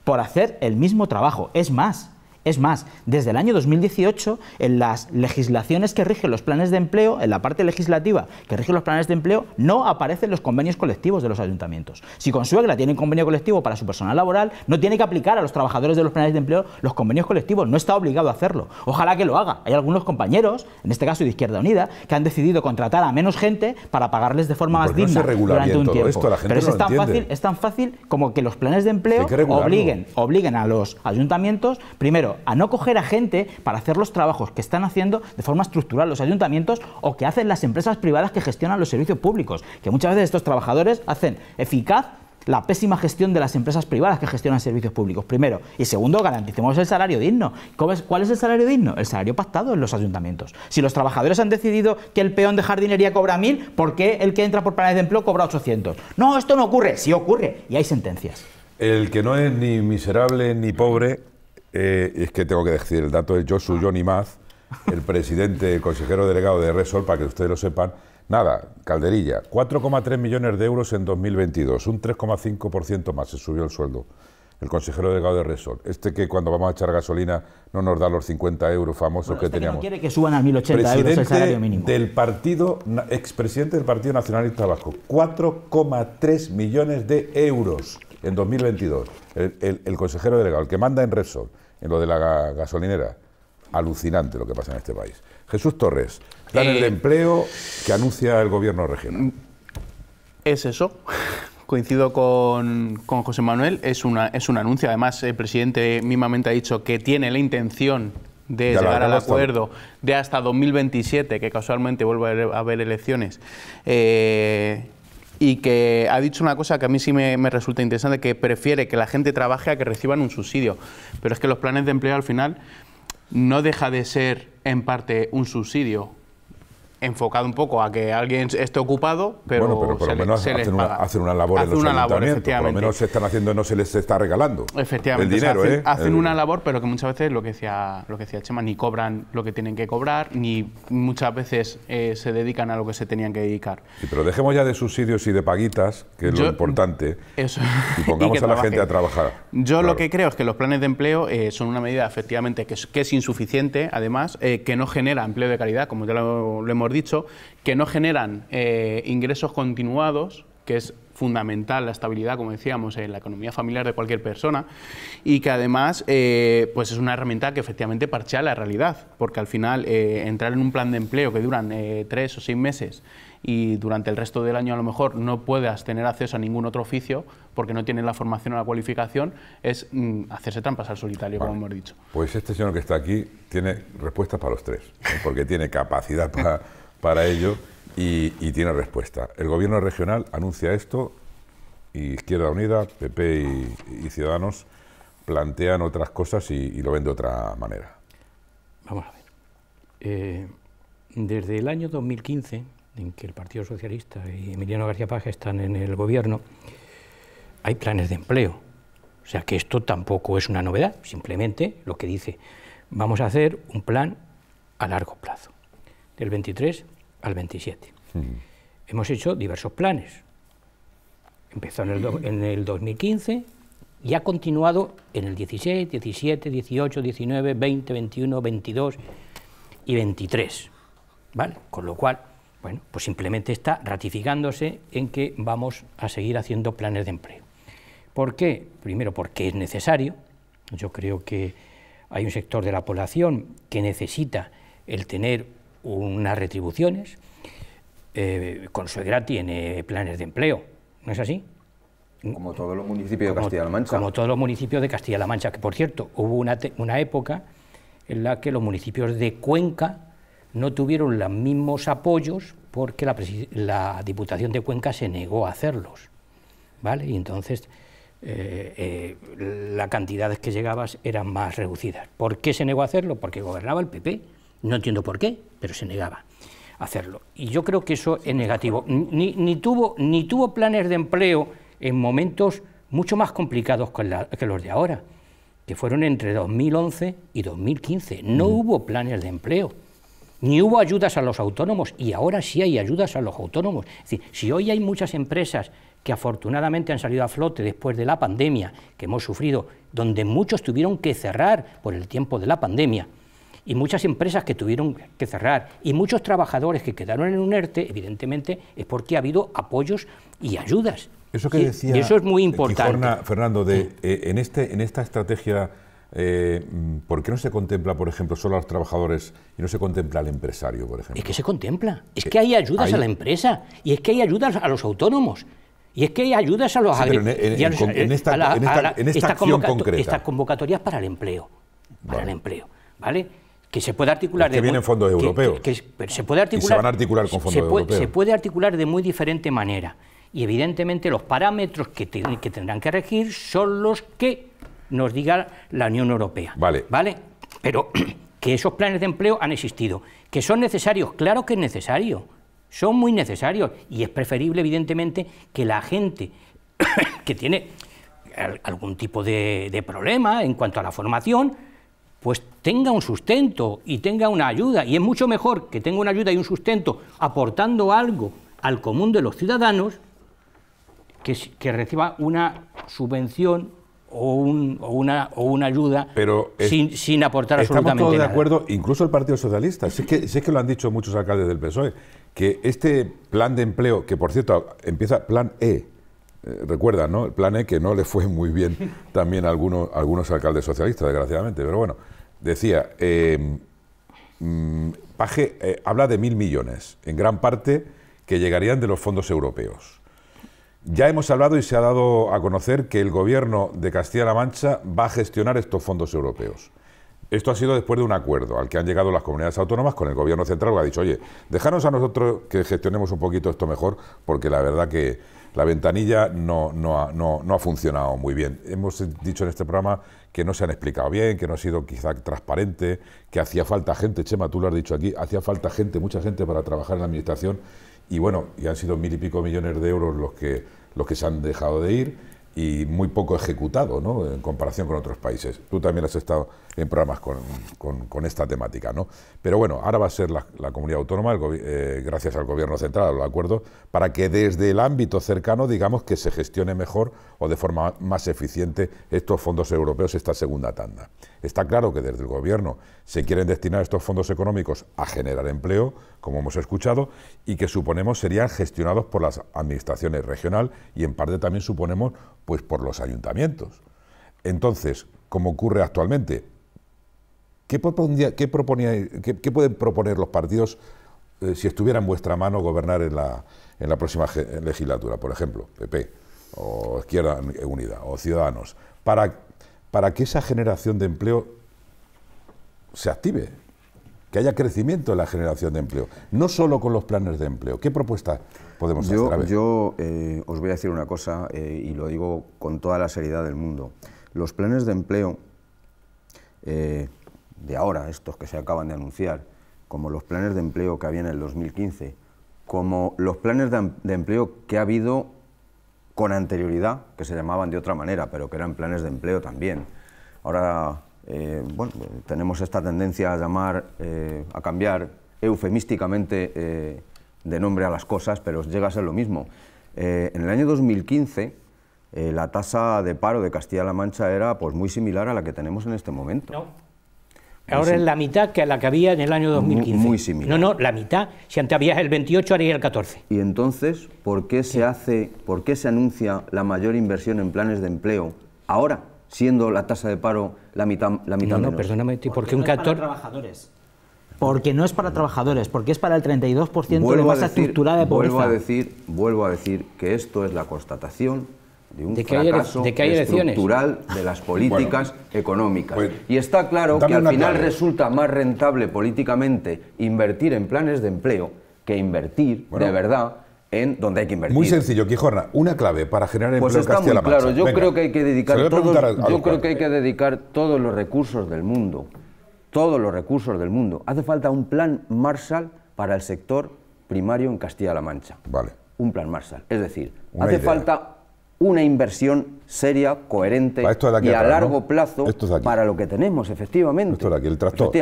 por hacer el mismo trabajo. Es más, es más, desde el año 2018, en las legislaciones que rigen los planes de empleo, en la parte legislativa que rige los planes de empleo, no aparecen los convenios colectivos de los ayuntamientos. Si Consuegra tiene un convenio colectivo para su personal laboral, no tiene que aplicar a los trabajadores de los planes de empleo los convenios colectivos, no está obligado a hacerlo. Ojalá que lo haga. Hay algunos compañeros, en este caso de Izquierda Unida, que han decidido contratar a menos gente para pagarles de forma más digna durante un tiempo. Pero es, tan fácil, es tan fácil como que los planes de empleo obliguen, obliguen a los ayuntamientos, primero, a no coger a gente para hacer los trabajos que están haciendo de forma estructural los ayuntamientos o que hacen las empresas privadas que gestionan los servicios públicos, que muchas veces estos trabajadores hacen eficaz la pésima gestión de las empresas privadas que gestionan servicios públicos, primero. Y segundo, garanticemos el salario digno. ¿Cuál es el salario digno? El salario pactado en los ayuntamientos. Si los trabajadores han decidido que el peón de jardinería cobra mil, ¿por qué el que entra por planes de empleo cobra 800? No, esto no ocurre. Sí ocurre. Y hay sentencias. El que no es ni miserable ni pobre eh, es que tengo que decir, el dato de yo soy ni Maz, el presidente, el consejero delegado de Resol, para que ustedes lo sepan. Nada, calderilla, 4,3 millones de euros en 2022, un 3,5% más se subió el sueldo. El consejero delegado de Resol, este que cuando vamos a echar gasolina no nos da los 50 euros famosos que este teníamos. Que quiere que suban a 1.080 Del partido, expresidente del Partido Nacionalista Vasco, 4,3 millones de euros en 2022, el, consejero delegado, el que manda en Resol, en lo de la gasolinera, alucinante lo que pasa en este país. Jesús Torres, planes el eh, empleo que anuncia el gobierno regional. Es eso. Coincido con, con José Manuel, es, una, es un anuncio. Además, el presidente mismamente ha dicho que tiene la intención de llegar al acuerdo de hasta 2027, que casualmente vuelva a haber elecciones, eh, y que ha dicho una cosa que a mí sí me, resulta interesante, que prefiere que la gente trabaje a que reciban un subsidio. Pero es que los planes de empleo al final no deja de ser en parte un subsidio enfocado un poco a que alguien esté ocupado, pero, hacen, una, hacen, una, labor en por lo menos se están haciendo, no se les está regalando efectivamente, hacen, ¿eh? una labor, pero que muchas veces, lo que, decía, lo que decía Chema, ni cobran lo que tienen que cobrar, ni muchas veces eh, se dedican a lo que se tenían que dedicar. pero dejemos ya de subsidios y de paguitas, que es lo importante, eso. y pongamos a la gente a trabajar. Yo lo que creo es que los planes de empleo eh, son una medida efectivamente que es, insuficiente, además, que no genera empleo de calidad, como ya lo, lo hemos dicho, que no generan eh, ingresos continuados, que es fundamental la estabilidad, como decíamos, en la economía familiar de cualquier persona y que además eh, pues es una herramienta que efectivamente parchea la realidad, porque al final eh, entrar en un plan de empleo que duran tres o seis meses y durante el resto del año a lo mejor no puedas tener acceso a ningún otro oficio porque no tienes la formación o la cualificación, es mm, hacerse trampas al solitario, como hemos dicho. Pues este señor que está aquí tiene respuestas para los tres, porque tiene capacidad para para ello y, tiene respuesta. El gobierno regional anuncia esto y Izquierda Unida, PP y, Ciudadanos plantean otras cosas y, lo ven de otra manera. Vamos a ver. Eh, desde el año 2015, en que el Partido Socialista y Emiliano García Paja están en el gobierno, hay planes de empleo. O sea que esto tampoco es una novedad, simplemente lo que dice, vamos a hacer un plan a largo plazo del 23 al 27. Mm. Hemos hecho diversos planes. Empezó en el, en el 2015 y ha continuado en el 16, 17, 18, 19, 20, 21, 22 y 23. ¿Vale? Con lo cual, bueno, pues simplemente está ratificándose en que vamos a seguir haciendo planes de empleo. ¿Por qué? Primero, porque es necesario. Yo creo que hay un sector de la población que necesita el tener unas retribuciones. Eh, Consuegra tiene planes de empleo, ¿no es así? Como todos los municipios de Castilla-La Mancha. Como todos los municipios de Castilla-La Mancha, que por cierto, hubo una, época en la que los municipios de Cuenca no tuvieron los mismos apoyos porque la, la Diputación de Cuenca se negó a hacerlos. ¿vale? Y entonces eh, eh, las cantidades que llegabas eran más reducidas. ¿Por qué se negó a hacerlo? Porque gobernaba el PP. No entiendo por qué, pero se negaba a hacerlo. Y yo creo que eso es negativo. Ni, tuvo, ni tuvo planes de empleo en momentos mucho más complicados que, los de ahora, que fueron entre 2011 y 2015. No mm. hubo planes de empleo ni hubo ayudas a los autónomos y ahora sí hay ayudas a los autónomos. Es decir, si hoy hay muchas empresas que afortunadamente han salido a flote después de la pandemia que hemos sufrido, donde muchos tuvieron que cerrar por el tiempo de la pandemia, y muchas empresas que tuvieron que cerrar y muchos trabajadores que quedaron en un ERTE, evidentemente es porque ha habido apoyos y ayudas. Eso que decía y eso es muy importante. Fernando, de, eh, en, este, en esta estrategia, eh, ¿por qué no se contempla, por ejemplo, solo a los trabajadores y no se contempla al empresario, por ejemplo? Es que se contempla. Es eh, que hay ayudas a la empresa y es que hay ayudas a los autónomos. Y es que hay ayudas a los sí, En esta acción concreta. Estas convocatorias para el empleo. Para el empleo. ¿Vale? que se puede articular... que fondos europeos. se articular... se con Se puede articular de muy diferente manera. Y evidentemente los parámetros que, que tendrán que regir son los que nos diga la Unión Europea. Vale. ¿Vale? Pero que esos planes de empleo han existido. Que son necesarios, claro que es necesario. Son muy necesarios. Y es preferible, evidentemente, que la gente que tiene algún tipo de problema en cuanto a la formación pues tenga un sustento y tenga una ayuda. Y es mucho mejor que tenga una ayuda y un sustento aportando algo al común de los ciudadanos que, que reciba una subvención o, un, una, o una ayuda Pero sin, sin, aportar absolutamente nada. Estamos todos de acuerdo, incluso el Partido Socialista. sé que, que lo han dicho muchos alcaldes del PSOE, que este plan de empleo, que por cierto empieza plan E, eh, recuerda, ¿no? El plan E que no le fue muy bien también algunos, a algunos alcaldes socialistas, desgraciadamente, pero bueno. Decía, eh, mm, Paje eh, habla de mil millones, en gran parte que llegarían de los fondos europeos. Ya hemos hablado y se ha dado a conocer que el gobierno de Castilla-La Mancha va a gestionar estos fondos europeos. Esto ha sido después de un acuerdo al que han llegado las comunidades autónomas con el gobierno central, que ha dicho, oye, déjanos a nosotros que gestionemos un poquito esto mejor, porque la verdad que la ventanilla no, no, ha, no, ha funcionado muy bien. Hemos dicho en este programa que no se han explicado bien, que no ha sido quizá transparente, que hacía falta gente, Chema, tú lo has dicho aquí, hacía falta gente, mucha gente para trabajar en la administración y bueno, y han sido mil y pico millones de euros los que, los que se han dejado de ir y muy poco ejecutado en comparación con otros países. Tú también has estado en programas con, esta temática. ¿no? Pero bueno, ahora va a ser la, comunidad autónoma, eh, gracias al Gobierno Central, al acuerdo, para que desde el ámbito cercano, digamos, que se gestione mejor o de forma más eficiente estos fondos europeos, esta segunda tanda. Está claro que desde el Gobierno se quieren destinar estos fondos económicos a generar empleo, como hemos escuchado, y que suponemos serían gestionados por las administraciones regional y en parte también suponemos pues por los ayuntamientos. Entonces, como ocurre actualmente, ¿qué, pueden proponer los partidos eh, si estuviera en vuestra mano gobernar en la, en la próxima legislatura, por ejemplo, PP o Izquierda Unida o Ciudadanos, para para que esa generación de empleo se active, que haya crecimiento en la generación de empleo, no solo con los planes de empleo. ¿Qué propuesta podemos hacer? A Yo eh, os voy a decir una cosa eh, y lo digo con toda la seriedad del mundo. Los planes de empleo eh, de ahora, estos que se acaban de anunciar, como los planes de empleo que había en el 2015, como los planes de empleo que ha habido con anterioridad, que se llamaban de otra manera, pero que eran planes de empleo también. Ahora eh, bueno, tenemos esta tendencia a llamar, eh, a cambiar eufemísticamente eh, de nombre a las cosas, pero llega a ser lo mismo. en el año 2015, la tasa de paro de Castilla-La Mancha era pues, muy similar a la que tenemos en este momento. Ahora es la mitad que la que había en el año 2015. Muy, similar. No, no, la mitad. Si antes había el 28, haría el 14. Y entonces, ¿por qué se hace, por qué se anuncia la mayor inversión en planes de empleo ahora, siendo la tasa de paro la mitad, la mitad no, No, perdóname, porque, porque un 14... trabajadores. Porque no es para trabajadores, porque es para el 32% de masa estructurada de pobreza. Vuelvo a, decir, vuelvo a decir que esto es la constatación de un fracaso estructural de las políticas económicas. Pues, y está claro que al final resulta más rentable políticamente invertir en planes de empleo que invertir de verdad en donde hay que invertir. Muy sencillo, Quijorna, una clave para generar pues empleo en Castilla-La Mancha. Claro, yo creo que hay que dedicar todos, yo creo que hay que dedicar todos los recursos del mundo, todos los recursos del mundo. Hace falta un plan Marshall para el sector primario en Castilla-La Mancha. Vale. Un plan Marshall, es decir, hace falta una inversión seria, coherente y a largo plazo para lo que tenemos, efectivamente. Esto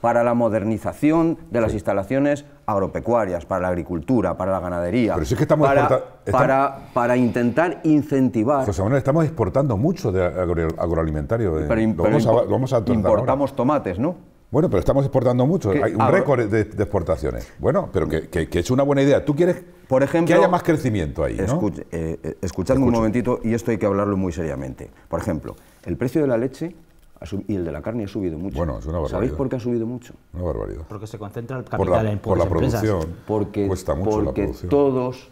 para la modernización de las instalaciones agropecuarias, para la agricultura, para la ganadería. Pero es que estamos para, Para, intentar incentivar. Pues estamos exportando mucho de agroalimentario. Pero, importamos tomates, ¿no? Bueno, pero estamos exportando mucho. Hay un récord de, exportaciones. Bueno, pero que, es una buena idea. ¿Tú quieres por ejemplo, que haya más crecimiento ahí. ¿no? Eh, eh, escuchadme un momentito, y esto hay que hablarlo muy seriamente. Por ejemplo, el precio de la leche y el de la carne ha subido mucho. Bueno, es una barbaridad. ¿Sabéis por qué ha subido mucho? Una barbaridad. Porque se concentra el capital por la, en por la producción. Porque, cuesta mucho porque la producción. todos,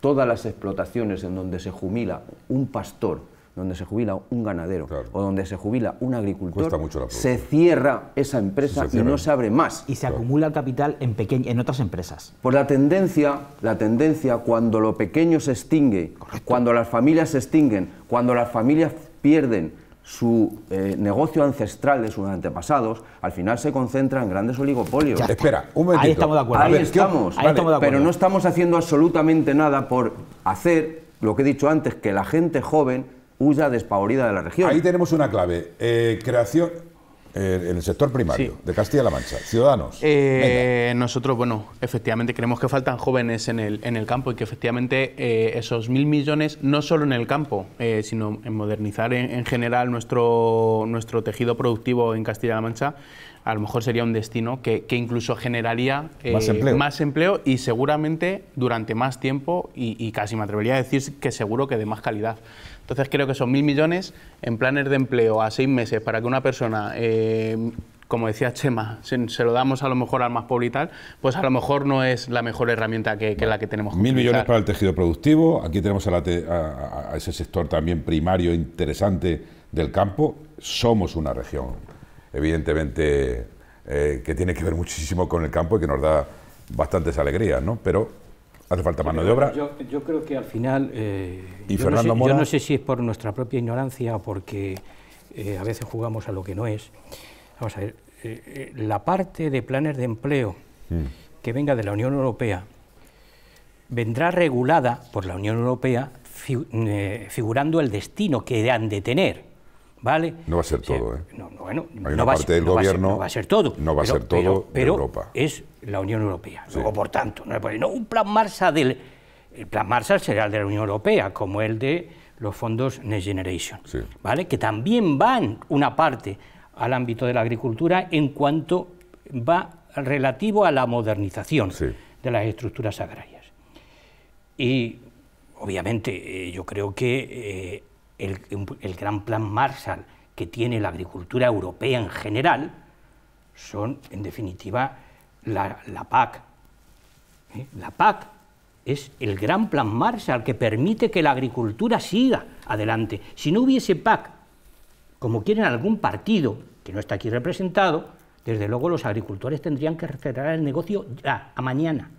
todas las explotaciones en donde se jumila un pastor donde se jubila un ganadero o donde se jubila un agricultor, se cierra esa empresa y no se abre más. Y se acumula capital en, en otras empresas. Por pues la tendencia, la tendencia cuando lo pequeño se extingue, cuando las familias se extinguen, cuando las familias pierden su eh, negocio ancestral de sus antepasados, al final se concentran grandes oligopolios. Espera, un momento Ahí estamos de acuerdo. Ahí, estamos, Pero no estamos haciendo absolutamente nada por hacer lo que he dicho antes, que la gente joven huya despavorida de la región. Ahí tenemos una clave. Eh, creación eh, en el sector primario de Castilla-La Mancha. Ciudadanos. Eh, nosotros, bueno, efectivamente creemos que faltan jóvenes en el, en el campo y que efectivamente esos mil millones, no solo en el campo, sino en modernizar en, general nuestro, nuestro tejido productivo en Castilla-La Mancha, a lo mejor sería un destino que, incluso generaría más, empleo. y seguramente durante más tiempo y, casi me atrevería a decir que seguro que de más calidad. Entonces creo que son mil millones en planes de empleo a seis meses para que una persona eh, como decía Chema, se lo damos a lo mejor al más pobre y tal, pues a lo mejor no es la mejor herramienta que, la que tenemos. Mil millones para el tejido productivo, aquí tenemos a, ese sector también primario interesante del campo, somos una región, evidentemente, eh, que tiene que ver muchísimo con el campo y que nos da bastantes alegrías, ¿no? Pero hace falta mano de obra. Yo, creo que al final, eh, yo, no sé, si es por nuestra propia ignorancia o porque eh, a veces jugamos a lo que no es. Vamos a ver, eh, la parte de planes de empleo mm. que venga de la Unión Europea vendrá regulada por la Unión Europea figurando el destino que han de tener. No va a ser todo, No, gobierno. Va va a ser todo. No va a ser todo pero, Europa. es la Unión Europea. Luego, por tanto, no, un plan Marsa del. El plan Marshall será el de la Unión Europea, como el de los fondos Next Generation, ¿vale? Que también van una parte al ámbito de la agricultura en cuanto va relativo a la modernización de las estructuras agrarias. Y obviamente eh, yo creo que eh, el, gran plan Marshall que tiene la agricultura europea en general, son, en definitiva, la, PAC. ¿Eh? La PAC es el gran plan Marshall que permite que la agricultura siga adelante. Si no hubiese PAC, como quieren algún partido que no está aquí representado, desde luego los agricultores tendrían que cerrar el negocio ya, a mañana.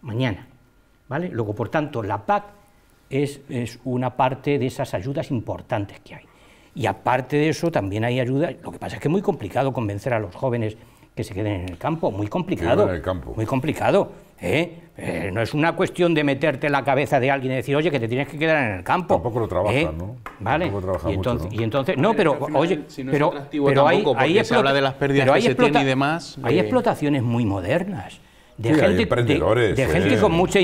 Mañana. ¿Vale? Luego, por tanto, la PAC es, una parte de esas ayudas importantes que hay. Y aparte de eso, también hay ayudas, lo que pasa es que es muy complicado convencer a los jóvenes que se queden en el campo, muy complicado. Muy complicado. ¿eh? Eh, no es una cuestión de meterte en la cabeza de alguien y decir, oye, que te tienes que quedar en el campo. Tampoco lo trabajan, ¿eh? ¿no? Vale. trabajan y, entonces, ¿no? pero, oye, no pero, hay, se habla de las pérdidas que se tienen y demás. Hay explotaciones muy modernas de gente, de, eh, gente con mucha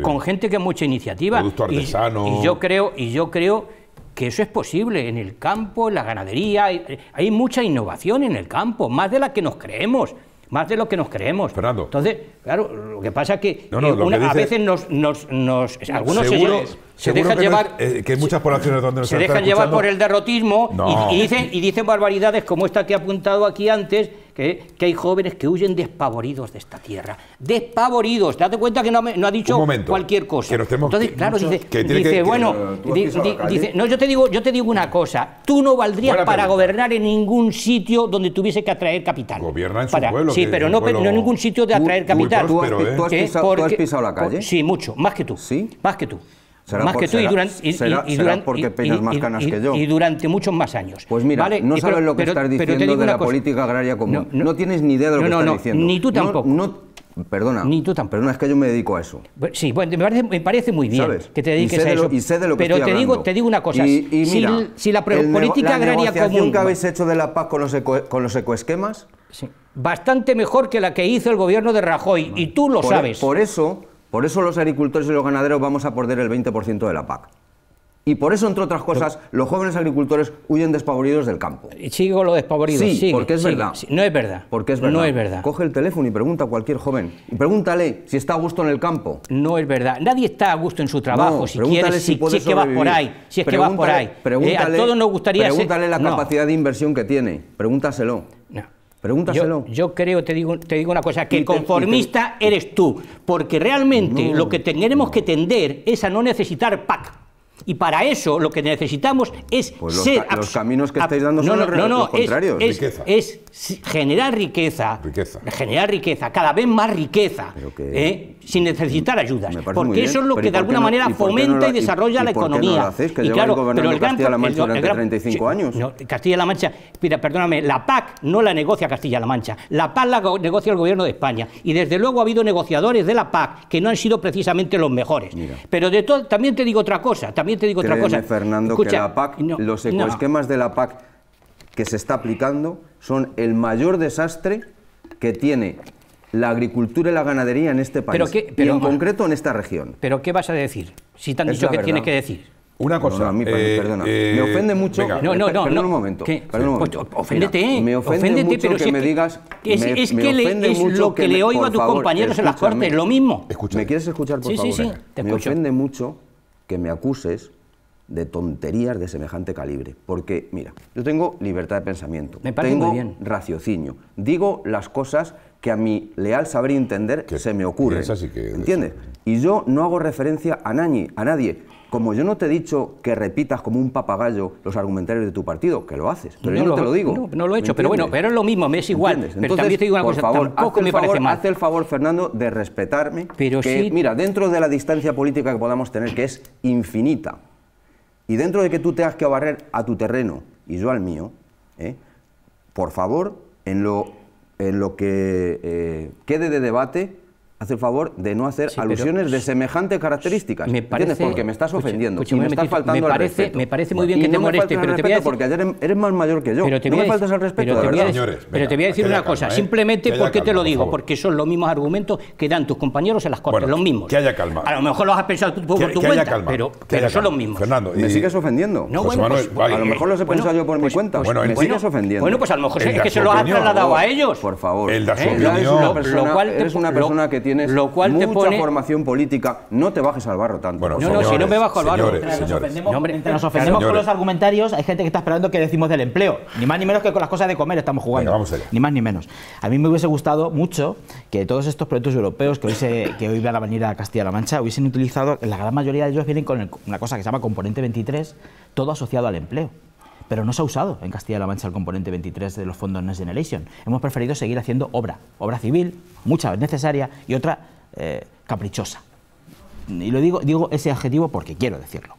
con gente que mucha iniciativa. Y, yo creo, y yo creo que eso es posible en el campo, en la ganadería. Hay, mucha innovación en el campo, más de la que nos creemos. Más de lo que nos creemos. Entonces, claro, lo que pasa es que, eh, a veces nos, algunos se dejan llevar, eh, muchas poblaciones donde se dejan llevar por el derrotismo y, dicen, y dicen barbaridades como esta que he apuntado aquí antes, que, hay jóvenes que huyen despavoridos de esta tierra. Despavoridos. Date cuenta que no, ha dicho cualquier cosa. Entonces, claro, dice, bueno, no, yo te digo, yo te digo una cosa. Tú no valdrías para gobernar en ningún sitio donde tuviese que atraer capital. Gobierna en su pueblo. Sí, pero no, en ningún sitio de atraer capital. ¿Tú, has, ¿eh? ¿Eh? pisado, la calle? sí, mucho, más que tú. ¿Sí? Más que tú más que tú y, durante, y, durante, porque peinas más canas que yo. Y durante muchos más años. Pues mira, no sabes lo que estás diciendo de la política agraria común. No, tienes ni idea de lo que estás diciendo. Ni tú tampoco. Perdona. Ni tú tampoco. Perdona, es que yo me dedico a eso. Sí, bueno, me parece, muy bien que te dediques a eso. y sé de lo que pero estoy te digo, te digo una cosa. si, la política agraria común. que habéis hecho de la paz con los, con los ecoesquemas? Bastante mejor que la que hizo el gobierno de Rajoy. Y tú lo e- sabes. Por eso por eso los agricultores y los ganaderos vamos a perder el 20% de la PAC. Y por eso, entre otras cosas, los jóvenes agricultores huyen despavoridos del campo. Sigo lo despavorido. Sí, porque es verdad. no es verdad. Porque es verdad. No es verdad. Coge el teléfono y pregunta a cualquier joven. Y pregúntale si está a gusto en el campo. No es verdad. Nadie está a gusto en su trabajo. No, si quieres, si, si, es que vas por ahí. Si es que vas por ahí. Eh, pregúntale, a todos nos gustaría Pregúntale la capacidad de inversión que tiene. Pregúntaselo. No. Pregúntaselo. Yo, yo, creo, te digo, te digo una cosa, que conformista eres tú, porque realmente lo que tenemos que tender es a no necesitar PAC. Y para eso lo que necesitamos es pues los, caminos que estáis dando son los contrarios. Es, generar riqueza, Generar riqueza, cada vez más riqueza, ¿eh? sin necesitar ayudas. Porque eso es lo que de alguna manera fomenta y, desarrolla la economía. y claro, pero el gran, Castilla-La Mancha durante 35 años. Castilla-La Mancha, perdóname, la PAC no la negocia Castilla-La Mancha, la PAC la negocia el gobierno de España. Y desde luego ha habido negociadores de la PAC que no han sido precisamente los mejores. Pero de todo, también te digo otra cosa, también te digo otra cosa. Fernando, que la PAC, los ecoesquemas de la PAC que se está aplicando son el mayor desastre que tiene la agricultura y la ganadería en este país. Pero en concreto en esta región. Pero ¿qué vas a decir? Si te han dicho que tienes que decir. Una cosa. a mí, eh, perdona. me eh, ofende mucho. no, no, no. Perdón un momento. ofendete un momento. me ofende oféndete, mucho pero que me digas. Es, que es lo que, le oigo a tus compañeros en las cortes, lo mismo. ¿Me quieres escuchar, por favor? Sí, sí, te Me ofende mucho que me acuses de tonterías de semejante calibre. Porque, mira, yo tengo libertad de pensamiento, me tengo bien. raciocinio, digo las cosas que a mi leal saber entender que, se me ocurren. ¿Entiendes? Y yo no hago referencia a nadie, a nadie. Como yo no te he dicho que repitas como un papagayo los argumentarios de tu partido, que lo haces, pero yo no te lo digo. No, lo he hecho, pero bueno, pero es lo mismo, me es igual. pero también te digo una cosa, favor, tampoco me parece mal. el favor, Fernando, de respetarme, pero que, mira, dentro de la distancia política que podamos tener, que es infinita, y dentro de que tú te has que barrer a tu terreno y yo al mío, ¿eh? por favor, en lo, en lo que eh, quede de debate, hace el favor de no hacer alusiones de semejante características. Me parece, Porque me estás ofendiendo. y me, está estás faltando me parece, respeto. Me parece muy bien que te moleste, pero te voy a decir... Porque ayer eres más mayor que yo. no me faltas al respeto, de verdad. pero te voy a decir una cosa, ¿eh? simplemente porque te lo digo, porque son los mismos argumentos que dan tus compañeros en las cortes, los mismos. Que haya calma. A lo mejor los has pensado tú por tu cuenta, pero, son los mismos. Fernando, me sigues ofendiendo. No, bueno, pues, a lo mejor los he pensado yo por mi pues, cuenta. Pues, bueno, me sigues ofendiendo. Bueno, pues a lo mejor es que se los has trasladado a ellos. Por favor. El de su una persona que tienes lo cual mucha te pone... formación política, no te bajes al barro tanto. Bueno, no, no, si no me bajo al barro. Señores, nos ofendemos, con los argumentarios, hay gente que está esperando que decimos del empleo. Ni más ni menos que con las cosas de comer estamos jugando. Ni más ni menos. A mí me hubiese gustado mucho que todos estos proyectos europeos que hoy, se, que hoy van a venir a Castilla-La Mancha hubiesen utilizado, la gran mayoría de ellos vienen con una cosa que se llama componente 23, todo asociado al empleo pero no se ha usado en Castilla-La Mancha el componente 23 de los fondos Next Generation. Hemos preferido seguir haciendo obra, obra civil, mucha necesaria y otra eh, caprichosa. Y lo digo, digo ese adjetivo porque quiero decirlo.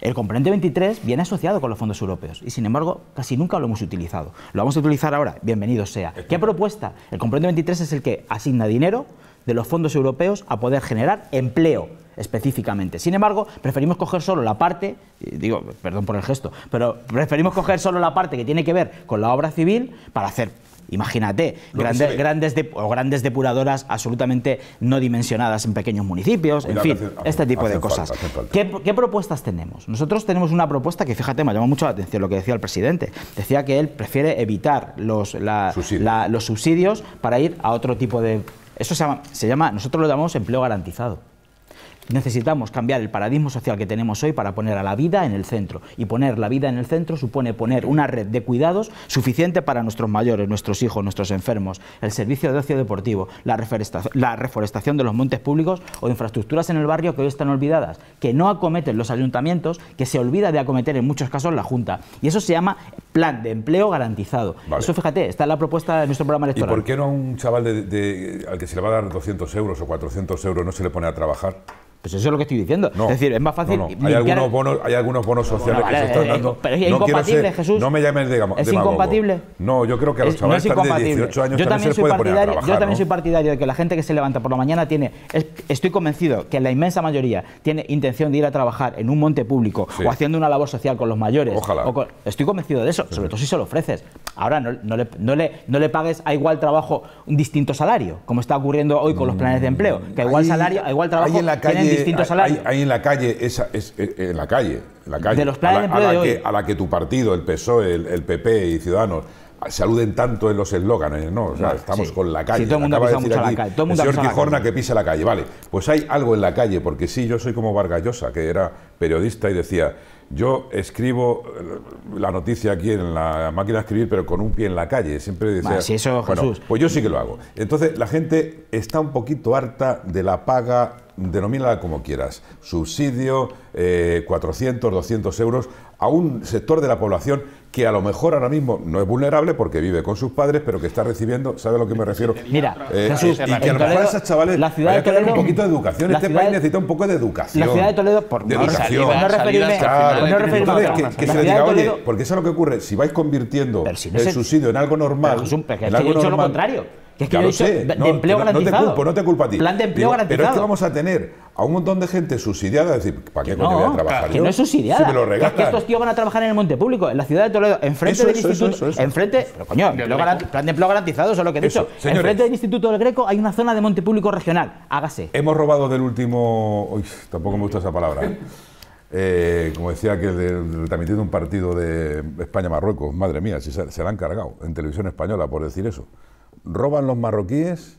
El componente 23 viene asociado con los fondos europeos y, sin embargo, casi nunca lo hemos utilizado. Lo vamos a utilizar ahora, bienvenido sea. ¿Qué propuesta? El componente 23 es el que asigna dinero de los fondos europeos a poder generar empleo específicamente. Sin embargo, preferimos coger solo la parte, digo, perdón por el gesto, pero preferimos coger solo la parte que tiene que ver con la obra civil para hacer Imagínate, grandes, grandes, o grandes depuradoras absolutamente no dimensionadas en pequeños municipios, en fin, este tipo de cosas. ¿Qué, propuestas tenemos? Nosotros tenemos una propuesta que, fíjate, me llamó mucho la atención lo que decía el presidente. Decía que él prefiere evitar los, los subsidios para ir a otro tipo de... Eso se llama, se llama nosotros lo llamamos empleo garantizado. Necesitamos cambiar el paradigma social que tenemos hoy para poner a la vida en el centro. Y poner la vida en el centro supone poner una red de cuidados suficiente para nuestros mayores, nuestros hijos, nuestros enfermos, el servicio de ocio deportivo, la, reforestación de los montes públicos o infraestructuras en el barrio que hoy están olvidadas, que no acometen los ayuntamientos, que se olvida de acometer en muchos casos la Junta. Y eso se llama plan de empleo garantizado. Eso fíjate, está en la propuesta de nuestro programa electoral. ¿Y por qué no a un chaval al que se le va a dar 200 euros o 400 euros no se le pone a trabajar? Pues eso es lo que estoy diciendo. es decir, es más fácil. Hay, algunos bonos, hay algunos bonos sociales que se están eh, dando. Eh, pero es incompatible, Jesús. No me llames digamos Es incompatible. No, yo creo que a los chavales es de 18 años yo también, soy partidario, Yo también soy partidario de que la gente que se levanta por la mañana tiene. estoy convencido que la inmensa mayoría tiene intención de ir a trabajar en un monte público o haciendo una labor social con los mayores. Ojalá. estoy convencido de eso, sobre todo si se lo ofreces. Ahora no, le, no, le, pagues a igual trabajo un distinto salario, como está ocurriendo hoy con los planes de empleo, que a igual salario, igual trabajo tienen distintos salario. Hay, en la calle, esa, es, eh, eh, en la calle, en la calle. De los planes de empleo. A la, que, tu partido, el PSOE, el, PP y Ciudadanos saluden tanto en los eslóganes, ¿no? estamos con la calle. Sí, todo el mundo ha mucho la calle. Todo el señor Quijorna que pisa la calle. Vale, pues hay algo en la calle, porque sí, yo soy como Vargallosa, que era periodista y decía, yo escribo eh, la noticia aquí en la máquina de escribir, pero con un pie en la calle. Siempre decía, pues yo sí que lo hago. Entonces la gente está un poquito harta de la paga, denomínala como quieras, subsidio, 400, eh, 200 euros, a un sector de la población que a lo mejor ahora mismo no es vulnerable porque vive con sus padres, pero que está recibiendo, ¿sabe a lo que me refiero? Mira, eh, y, que a lo mejor a esas chavales la ciudad de un poquito de educación. Este país necesita un poco de educación. La ciudad de Toledo, por de educación. no referirme, claro, no referirme que, se le diga, oye, porque eso es lo que ocurre, si vais convirtiendo el subsidio en algo normal, pero, un en algo lo contrario es que sé. De no, empleo garantizado. No te culpo, no te culpo a ti. Plan de empleo garantizado. Pero es que vamos a tener a un montón de gente subsidiada, es decir, ¿para qué coño voy a trabajar que no es subsidiada. que estos tíos van a trabajar en el monte público, en la ciudad de Toledo, enfrente del instituto, enfrente, coño, plan de empleo garantizado, eso es lo que he dicho. enfrente del Instituto del Greco hay una zona de monte público regional, hágase. Hemos robado del último, uy, tampoco me gusta esa palabra. ¿eh? Eh, como decía que del transmitir de un partido de España-Marruecos, madre mía, si se la han cargado en televisión española por decir eso roban los marroquíes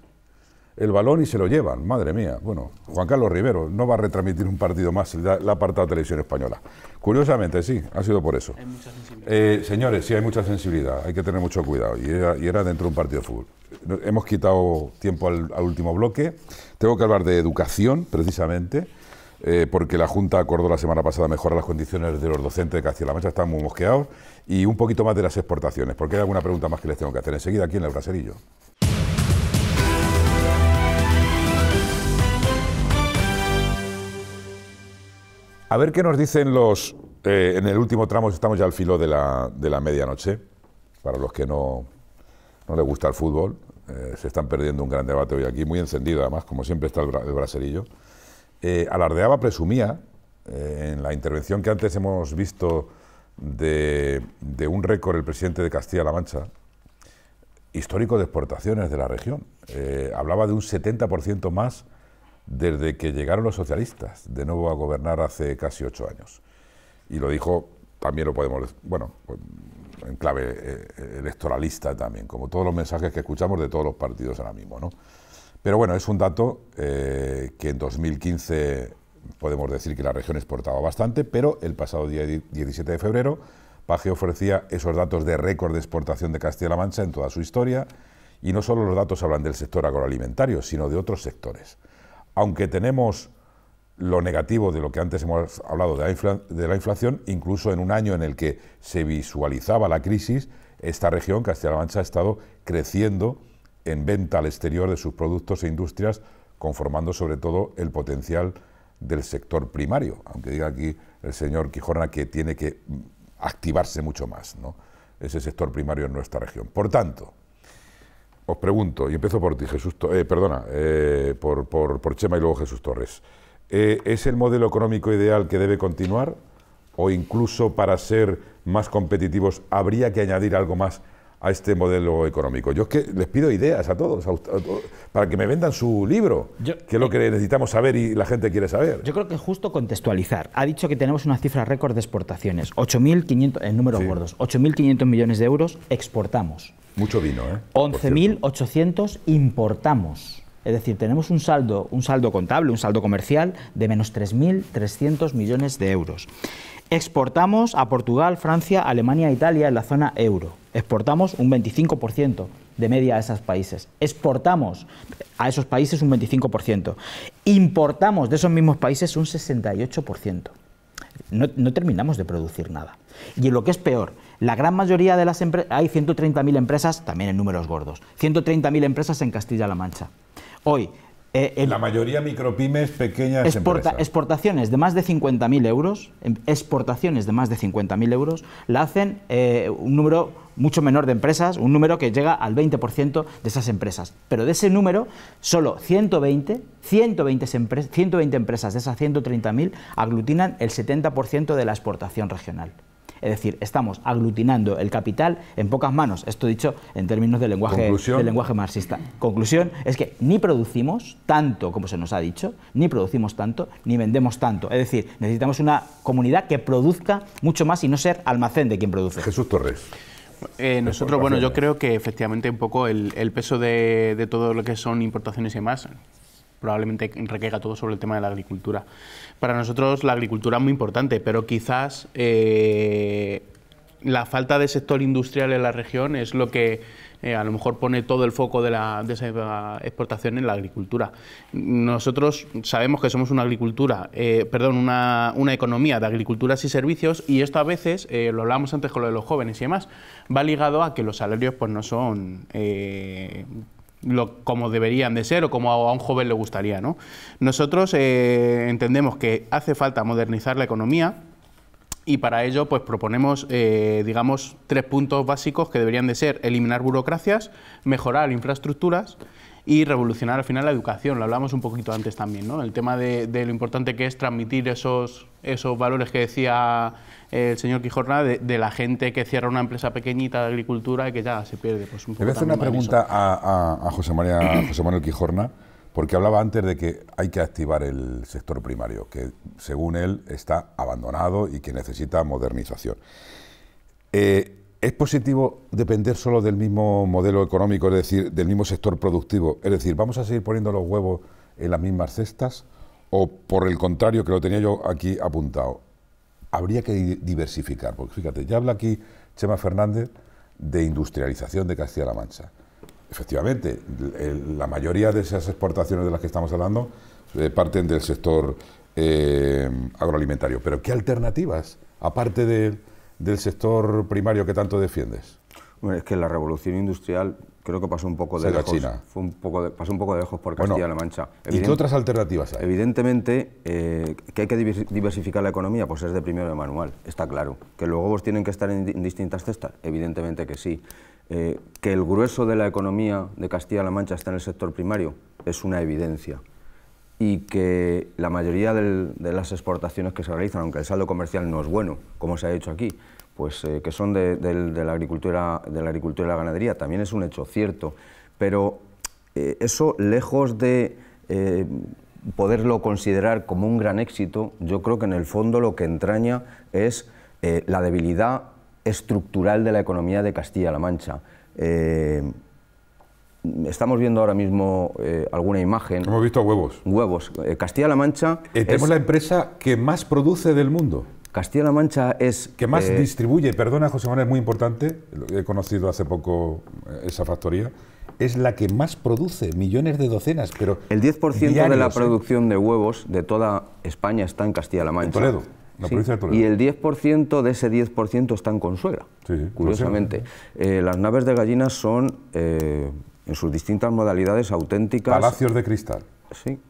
el balón y se lo llevan, madre mía. Bueno, Juan Carlos Rivero no va a retransmitir un partido más la, la de televisión española. Curiosamente, sí, ha sido por eso. Eh, señores, sí hay mucha sensibilidad, hay que tener mucho cuidado. Y era, dentro de un partido de fútbol. Hemos quitado tiempo al último bloque. Tengo que hablar de educación, precisamente. Eh, porque la Junta acordó la semana pasada mejorar las condiciones de los docentes de Castilla-La Mancha, están muy mosqueados, y un poquito más de las exportaciones, porque hay alguna pregunta más que les tengo que hacer enseguida aquí en el Braserillo. A ver qué nos dicen los... Eh, en el último tramo estamos ya al filo de la, medianoche, para los que no, les gusta el fútbol, eh, se están perdiendo un gran debate hoy aquí, muy encendido además, como siempre está el, el braserillo. Eh, alardeaba, presumía, eh, en la intervención que antes hemos visto de, un récord el presidente de Castilla-La Mancha, histórico de exportaciones de la región. Eh, hablaba de un 70% más desde que llegaron los socialistas de nuevo a gobernar hace casi ocho años. Y lo dijo, también lo podemos, bueno, en clave electoralista también, como todos los mensajes que escuchamos de todos los partidos ahora mismo, ¿no? Pero bueno, es un dato eh, que en 2015 podemos decir que la región exportaba bastante, pero el pasado día 17 de febrero Paje ofrecía esos datos de récord de exportación de Castilla-La Mancha en toda su historia, y no solo los datos hablan del sector agroalimentario, sino de otros sectores. Aunque tenemos lo negativo de lo que antes hemos hablado de la inflación, incluso en un año en el que se visualizaba la crisis, esta región, Castilla-La Mancha, ha estado creciendo en venta al exterior de sus productos e industrias, conformando sobre todo el potencial del sector primario, aunque diga aquí el señor Quijorna que tiene que mm, activarse mucho más ¿no? ese sector primario en nuestra región. Por tanto, os pregunto, y empiezo por ti, Jesús, eh, perdona, eh, por, por, Chema y luego Jesús Torres, eh, ¿es el modelo económico ideal que debe continuar o incluso para ser más competitivos habría que añadir algo más a este modelo económico. Yo es que les pido ideas a todos, para que me vendan su libro, que es lo que necesitamos saber y la gente quiere saber. Yo creo que es justo contextualizar. Ha dicho que tenemos una cifra récord de exportaciones, 8.500, en números 8.500 millones de euros exportamos. Mucho vino, ¿eh? 11.800 importamos. Es decir, tenemos un saldo, un saldo contable, un saldo comercial de menos 3.300 millones de euros. Exportamos a Portugal, Francia, Alemania Italia en la zona euro. Exportamos un 25% de media a esos países. Exportamos a esos países un 25%. Importamos de esos mismos países un 68%. No, no, terminamos de producir nada. Y lo que es peor, la gran mayoría de las empresas, hay 130.000 empresas, también en números gordos, 130.000 empresas en Castilla-La Mancha. Hoy, eh, la mayoría micropymes, pequeñas empresas. Exportaciones de más de 50.000 euros, em, exportaciones de más de 50.000 euros, la hacen eh, un número mucho menor de empresas, un número que llega al 20% de esas empresas. Pero de ese número, solo 120, 120, 120 empresas de esas 130.000 aglutinan el 70% de la exportación regional. Es decir, estamos aglutinando el capital en pocas manos. Esto dicho en términos del lenguaje, lenguaje marxista. Conclusión es que ni producimos tanto como se nos ha dicho, ni producimos tanto, ni vendemos tanto. Es decir, necesitamos una comunidad que produzca mucho más y no ser almacén de quien produce. Jesús Torres. Eh, nosotros, bueno, yo creo que efectivamente un poco el, peso de, de, todo lo que son importaciones y demás probablemente recaiga todo sobre el tema de la agricultura. Para nosotros la agricultura es muy importante, pero quizás eh, la falta de sector industrial en la región es lo que eh, a lo mejor pone todo el foco de, la, esa exportación en la agricultura. Nosotros sabemos que somos una agricultura, eh, perdón, una, economía de agriculturas y servicios y esto a veces, lo hablábamos antes con lo de los jóvenes y demás, va ligado a que los salarios pues no son lo, como deberían de ser o como a, un joven le gustaría. ¿no? Nosotros eh, entendemos que hace falta modernizar la economía, y para ello, pues proponemos, eh, digamos, tres puntos básicos que deberían de ser eliminar burocracias, mejorar infraestructuras y revolucionar al final la educación. Lo hablamos un poquito antes también, ¿no? El tema de, lo importante que es transmitir esos, esos valores que decía el señor Quijorna de, la gente que cierra una empresa pequeñita de agricultura y que ya se pierde. Pues, un Le voy a hacer una pregunta a, José María, José Manuel Quijorna, porque hablaba antes de que hay que activar el sector primario, que según él está abandonado y que necesita modernización. Eh, ¿Es positivo depender solo del mismo modelo económico, es decir, del mismo sector productivo? Es decir, ¿vamos a seguir poniendo los huevos en las mismas cestas? ¿O por el contrario, que lo tenía yo aquí apuntado, habría que diversificar, porque fíjate, ya habla aquí Chema Fernández de industrialización de Castilla-La Mancha. Efectivamente, la mayoría de esas exportaciones de las que estamos hablando eh, parten del sector eh, agroalimentario. Pero ¿qué alternativas, aparte del sector primario que tanto defiendes? Bueno, es que la revolución industrial creo que pasó un poco de lejos. Fue un poco pasó un poco de lejos por Castilla-La Mancha. ¿Y qué otras alternativas hay? Evidentemente, eh, que hay que diversificar la economía, pues es de primero de manual, está claro. ¿Que los huevos tienen que estar en, distintas cestas? Evidentemente que sí. Eh, ¿Que el grueso de la economía de Castilla-La Mancha está en el sector primario? Es una evidencia. Y que la mayoría de las exportaciones que se realizan, aunque el saldo comercial no es bueno, como se ha hecho aquí, pues, eh, que son de, la agricultura, de la agricultura y la ganadería. También es un hecho cierto, pero eh, eso, lejos de eh, poderlo considerar como un gran éxito, yo creo que en el fondo lo que entraña es la debilidad estructural de la economía de Castilla-La Mancha estamos viendo ahora mismo alguna imagen. Hemos visto huevos. Huevos. Castilla-La Mancha. tenemos la empresa que más produce del mundo. Castilla-La Mancha es... Que más distribuye, perdona José Manuel, es muy importante, he conocido hace poco eh, esa factoría, es la que más produce, millones de docenas, pero... El 10% de la ¿eh? producción de huevos de toda España está en Castilla-La Mancha. En Toledo. La provincia de Toledo. Y el 10% de ese 10% está en Consuegra, curiosamente. Eh, las naves de gallinas son, en sus distintas modalidades, auténticas... Palacios de cristal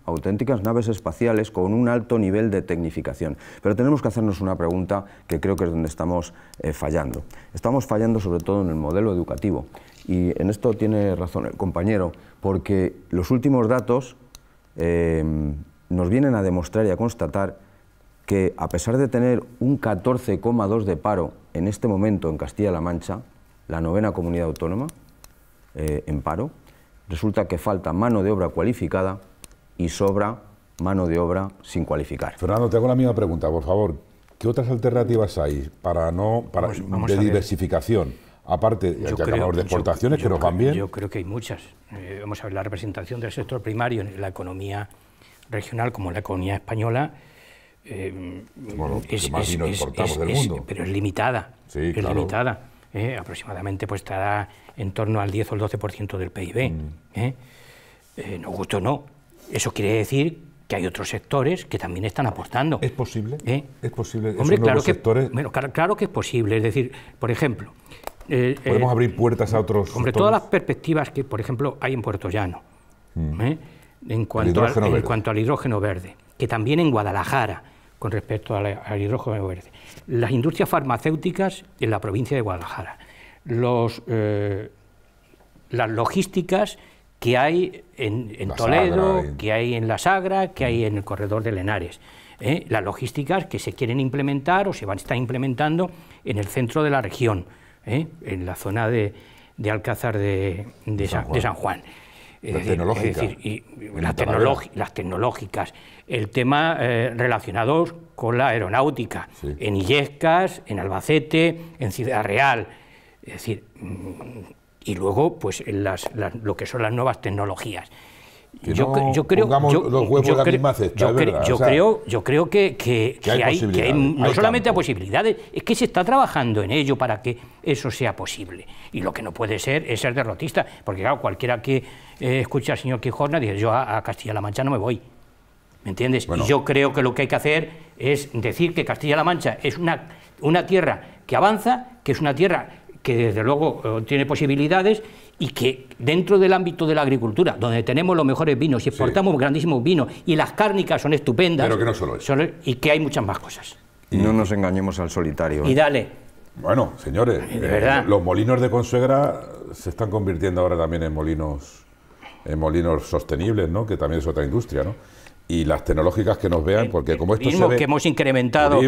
auténticas naves espaciales con un alto nivel de tecnificación. Pero tenemos que hacernos una pregunta que creo que es donde estamos eh, fallando. Estamos fallando sobre todo en el modelo educativo. Y en esto tiene razón el compañero, porque los últimos datos em, nos vienen a demostrar y a constatar que a pesar de tener un 14,2 de paro en este momento en Castilla-La Mancha, la novena comunidad autónoma eh, en paro, resulta que falta mano de obra cualificada y sobra mano de obra sin cualificar. Fernando, te hago la misma pregunta, por favor. ¿Qué otras alternativas hay para no para de diversificación? Aparte, ya de exportaciones pero van bien. Yo creo que hay muchas. Eh, vamos a ver, la representación del sector primario en la economía regional como la economía española eh, bueno, es, más del mundo. pero es limitada. Sí, es limitada. Eh, aproximadamente pues estará en torno al 10 o el 12% del PIB. No, mm. Eh, nos no, eso quiere decir que hay otros sectores que también están aportando. ¿Es posible? ¿Eh? ¿Es posible? claro que, sectores... bueno, claro, que es posible. Es decir, por ejemplo... Eh, eh, Podemos abrir puertas a otros... Sobre todas las perspectivas que, por ejemplo, hay en Puerto Llano, mm. en, cuanto al, hidrógeno verde, que también en Guadalajara, con respecto al, hidrógeno verde, las industrias farmacéuticas en la provincia de Guadalajara, los, las logísticas que hay en, Toledo, que hay en La Sagra, que hay en el corredor de Lenares. ¿eh? Las logísticas que se quieren implementar o se van a estar implementando en el centro de la región, ¿eh? en la zona de, Alcázar de, San Juan. las, tecnológicas, el tema eh, relacionado con la aeronáutica, en Illescas, en Albacete, en Ciudad Real. Es decir, mm, y luego pues las, las, lo que son las nuevas tecnologías. yo, creo yo, yo, yo, creo yo creo que, hay, no solamente hay posibilidades es que se está trabajando en ello para que eso sea posible y lo que no puede ser es ser derrotista porque claro cualquiera que eh, escucha al señor Quijorna dice yo a, Castilla-La Mancha no me voy ¿me entiendes? yo creo que lo que hay que hacer es decir que Castilla-La Mancha es una una tierra que avanza que es una tierra que desde luego eh, tiene posibilidades y que dentro del ámbito de la agricultura, donde tenemos los mejores vinos y exportamos grandísimos vinos y las cárnicas son estupendas. Pero que no solo eso. Y que hay muchas más cosas. Y no nos engañemos al solitario. Y ¿eh? dale. Bueno, señores, eh, los molinos de Consuegra se están convirtiendo ahora también en molinos en molinos sostenibles, ¿no? Que también es otra industria, ¿no? y las tecnológicas que nos vean, porque como esto se ve, que hemos incrementado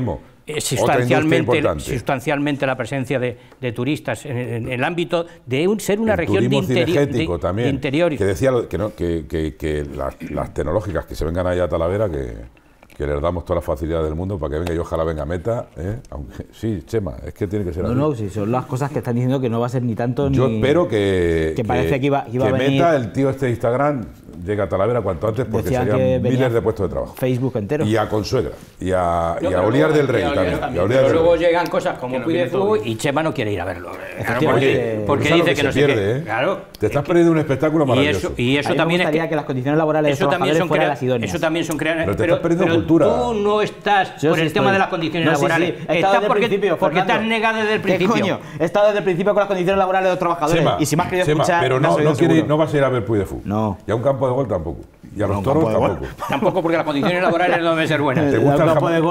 sustancialmente, la presencia de, turistas en, el ámbito de un, ser una región de, también, interior. Que decía que, que, las, tecnológicas que se vengan allá a Talavera, que, que les damos toda la facilidad del mundo para que venga y ojalá venga Meta, ¿eh? aunque sí, Chema, es que tiene que ser no, No, si son las cosas que están diciendo que no va a ser ni tanto Yo ni... Yo espero que... Que parece que, iba, iba a venir... Meta, el tío este de Instagram, llega a Talavera cuanto antes porque serían miles de puestos de trabajo. Facebook entero. Y a Consuegra, y a, y a Oliar del Rey también. Y pero luego llegan cosas como Puy y Chema no quiere ir a verlo. porque, dice que, no se pierde, ¿eh? Claro. Te estás perdiendo un espectáculo maravilloso. Y eso, también es que, que, las condiciones laborales eso de también son fueran las idóneas. Eso también son creadas. Pero perdiendo cultura. Tú no estás por el tema de las condiciones laborales. Estás porque estás negado desde el eh, principio. He estado desde el principio con las condiciones laborales de los trabajadores. Y si más querido escuchar. Pero no vas a ir a ver Puy de No. un campo de gol tampoco. Y a los no, toros tampoco. Tampoco porque las condiciones laborales no deben ser buenas. ¿Te gusta el, no me he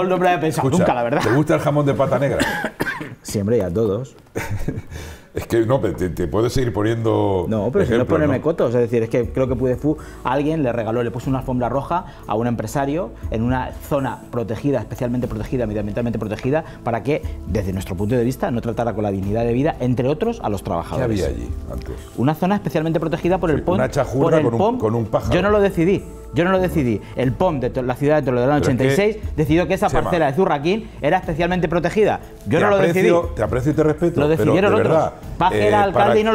nunca, la verdad. ¿Te gusta el jamón de pata negra? Siempre y a todos. Es que no, te, te puedes seguir poniendo. No, pero si no ponerme cotos. Es decir, es que creo que Pudefú, alguien le regaló, le puso una alfombra roja a un empresario en una zona protegida, especialmente protegida, medioambientalmente protegida, para que, desde nuestro punto de vista, no tratara con la dignidad de vida, entre otros, a los trabajadores. ¿Qué había allí antes? Una zona especialmente protegida por el Una con, un, con un pájaro. Yo no lo decidí. Yo no lo decidí. El POM de la ciudad de Toledo 86 86 decidió que esa parcela de Zurraquín era especialmente protegida. Yo no lo decidí. Te aprecio y te respeto. Lo decidieron pero, eh,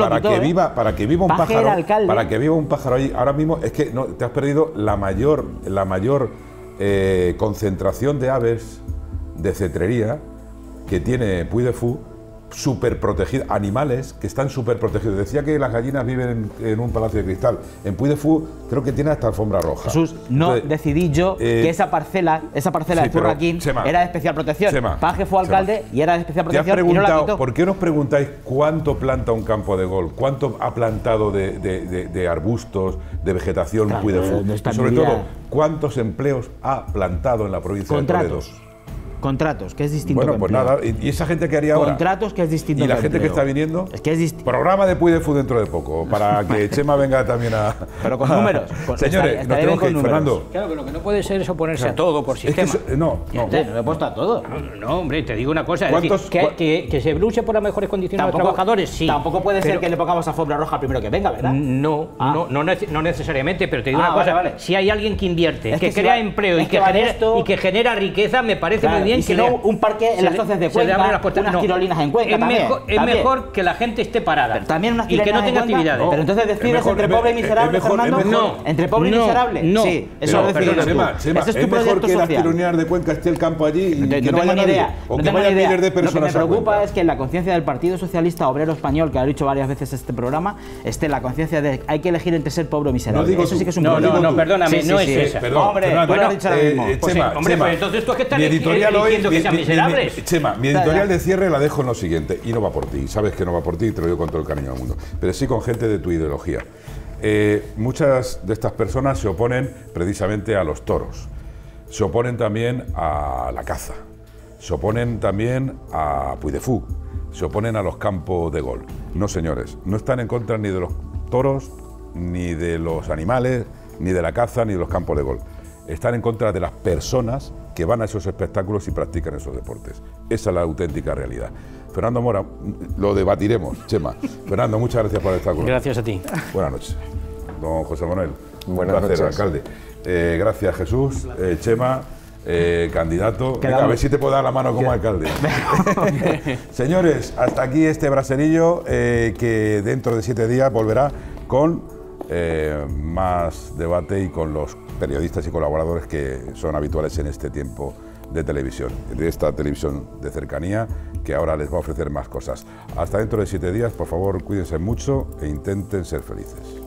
para, Que ¿eh? viva, para que viva un pájaro. Para que viva un pájaro ahí. Ahora mismo es que no, te has perdido la mayor, la mayor eh, concentración de aves de cetrería que tiene Puy de super protegidos, animales que están súper protegidos. Decía que las gallinas viven en, un palacio de cristal. En Puy de creo que tiene hasta alfombra roja. Jesús, no decidí yo que eh, esa parcela, esa parcela de Zurraquín era de especial protección. Paje fue alcalde y era de especial protección. ¿Por qué nos preguntáis cuánto planta un campo de gol? ¿Cuánto ha plantado de, arbustos, de vegetación en Puy sobre todo, ¿cuántos empleos ha plantado en la provincia de Toledo? Contratos, que es distinto. Bueno, pues nada, ¿y esa gente que haría ahora? Contratos, que es distinto. ¿Y la gente que está viniendo? Es que es distinto. Programa de Puy de Fu dentro de poco, para que Chema venga también a. Pero con números. Señores, nos tenemos que Fernando. Claro, pero lo que no puede ser es oponerse a todo por sistema. no, no. a todo. No, hombre, te digo una cosa. Es que, se luche por las mejores condiciones de los trabajadores, sí. Tampoco puede ser que le pongamos a fobra roja primero que venga, ¿verdad? Ah. No, no, no, necesariamente, pero te digo ah, una cosa. Vale, Si hay alguien que invierte, que, crea empleo y que, genera, y que genera riqueza, me parece y que no un parque en las hoces de Cuenca, unas no, tirolinas en Cuenca es también, mejor, Es mejor que la gente esté parada. también y que no tenga actividades. pero entonces decides entre pobre y miserable, Fernando. No, entre pobre y miserable. No, sí, eso es, tu mejor que las tirolinas de Cuenca esté el campo allí y no vaya nadie o que vayan miles de personas. Lo que me preocupa es que en la conciencia del Partido Socialista Obrero Español, que ha dicho varias veces este programa, esté la conciencia de hay que elegir entre ser pobre o miserable. Eso sí que es un No, no, perdóname, no es esa. Hombre, bueno, eh, pues Hombre, pues entonces tú es que estás... Chema, mi editorial de cierre la dejo en lo siguiente, y no va por ti, sabes que no va por ti, te lo digo con todo el cariño del mundo, pero sí con gente de tu ideología. Eh, muchas de estas personas se oponen precisamente a los toros, se oponen también a la caza, se oponen también a Puidefú, se oponen a los campos de gol. No, señores, no están en contra ni de los toros, ni de los animales, ni de la caza, ni de los campos de gol. Están en contra de las personas que van a esos espectáculos y practican esos deportes. Esa es la auténtica realidad. Fernando Mora, lo debatiremos, Chema. Fernando, muchas gracias por estar con Gracias a ti. Buenas noches. Don José Manuel, Buenas alcalde. Eh, gracias, Jesús, eh, Chema. Eh, candidato. a ver si te puedo dar la mano como alcalde. Señores, hasta aquí este braserillo que dentro de siete días volverá con más debate y con los periodistas y colaboradores que son habituales en este tiempo de televisión, de esta televisión de cercanía, que ahora les va a ofrecer más cosas. Hasta dentro de siete días, por favor, cuídense mucho e intenten ser felices.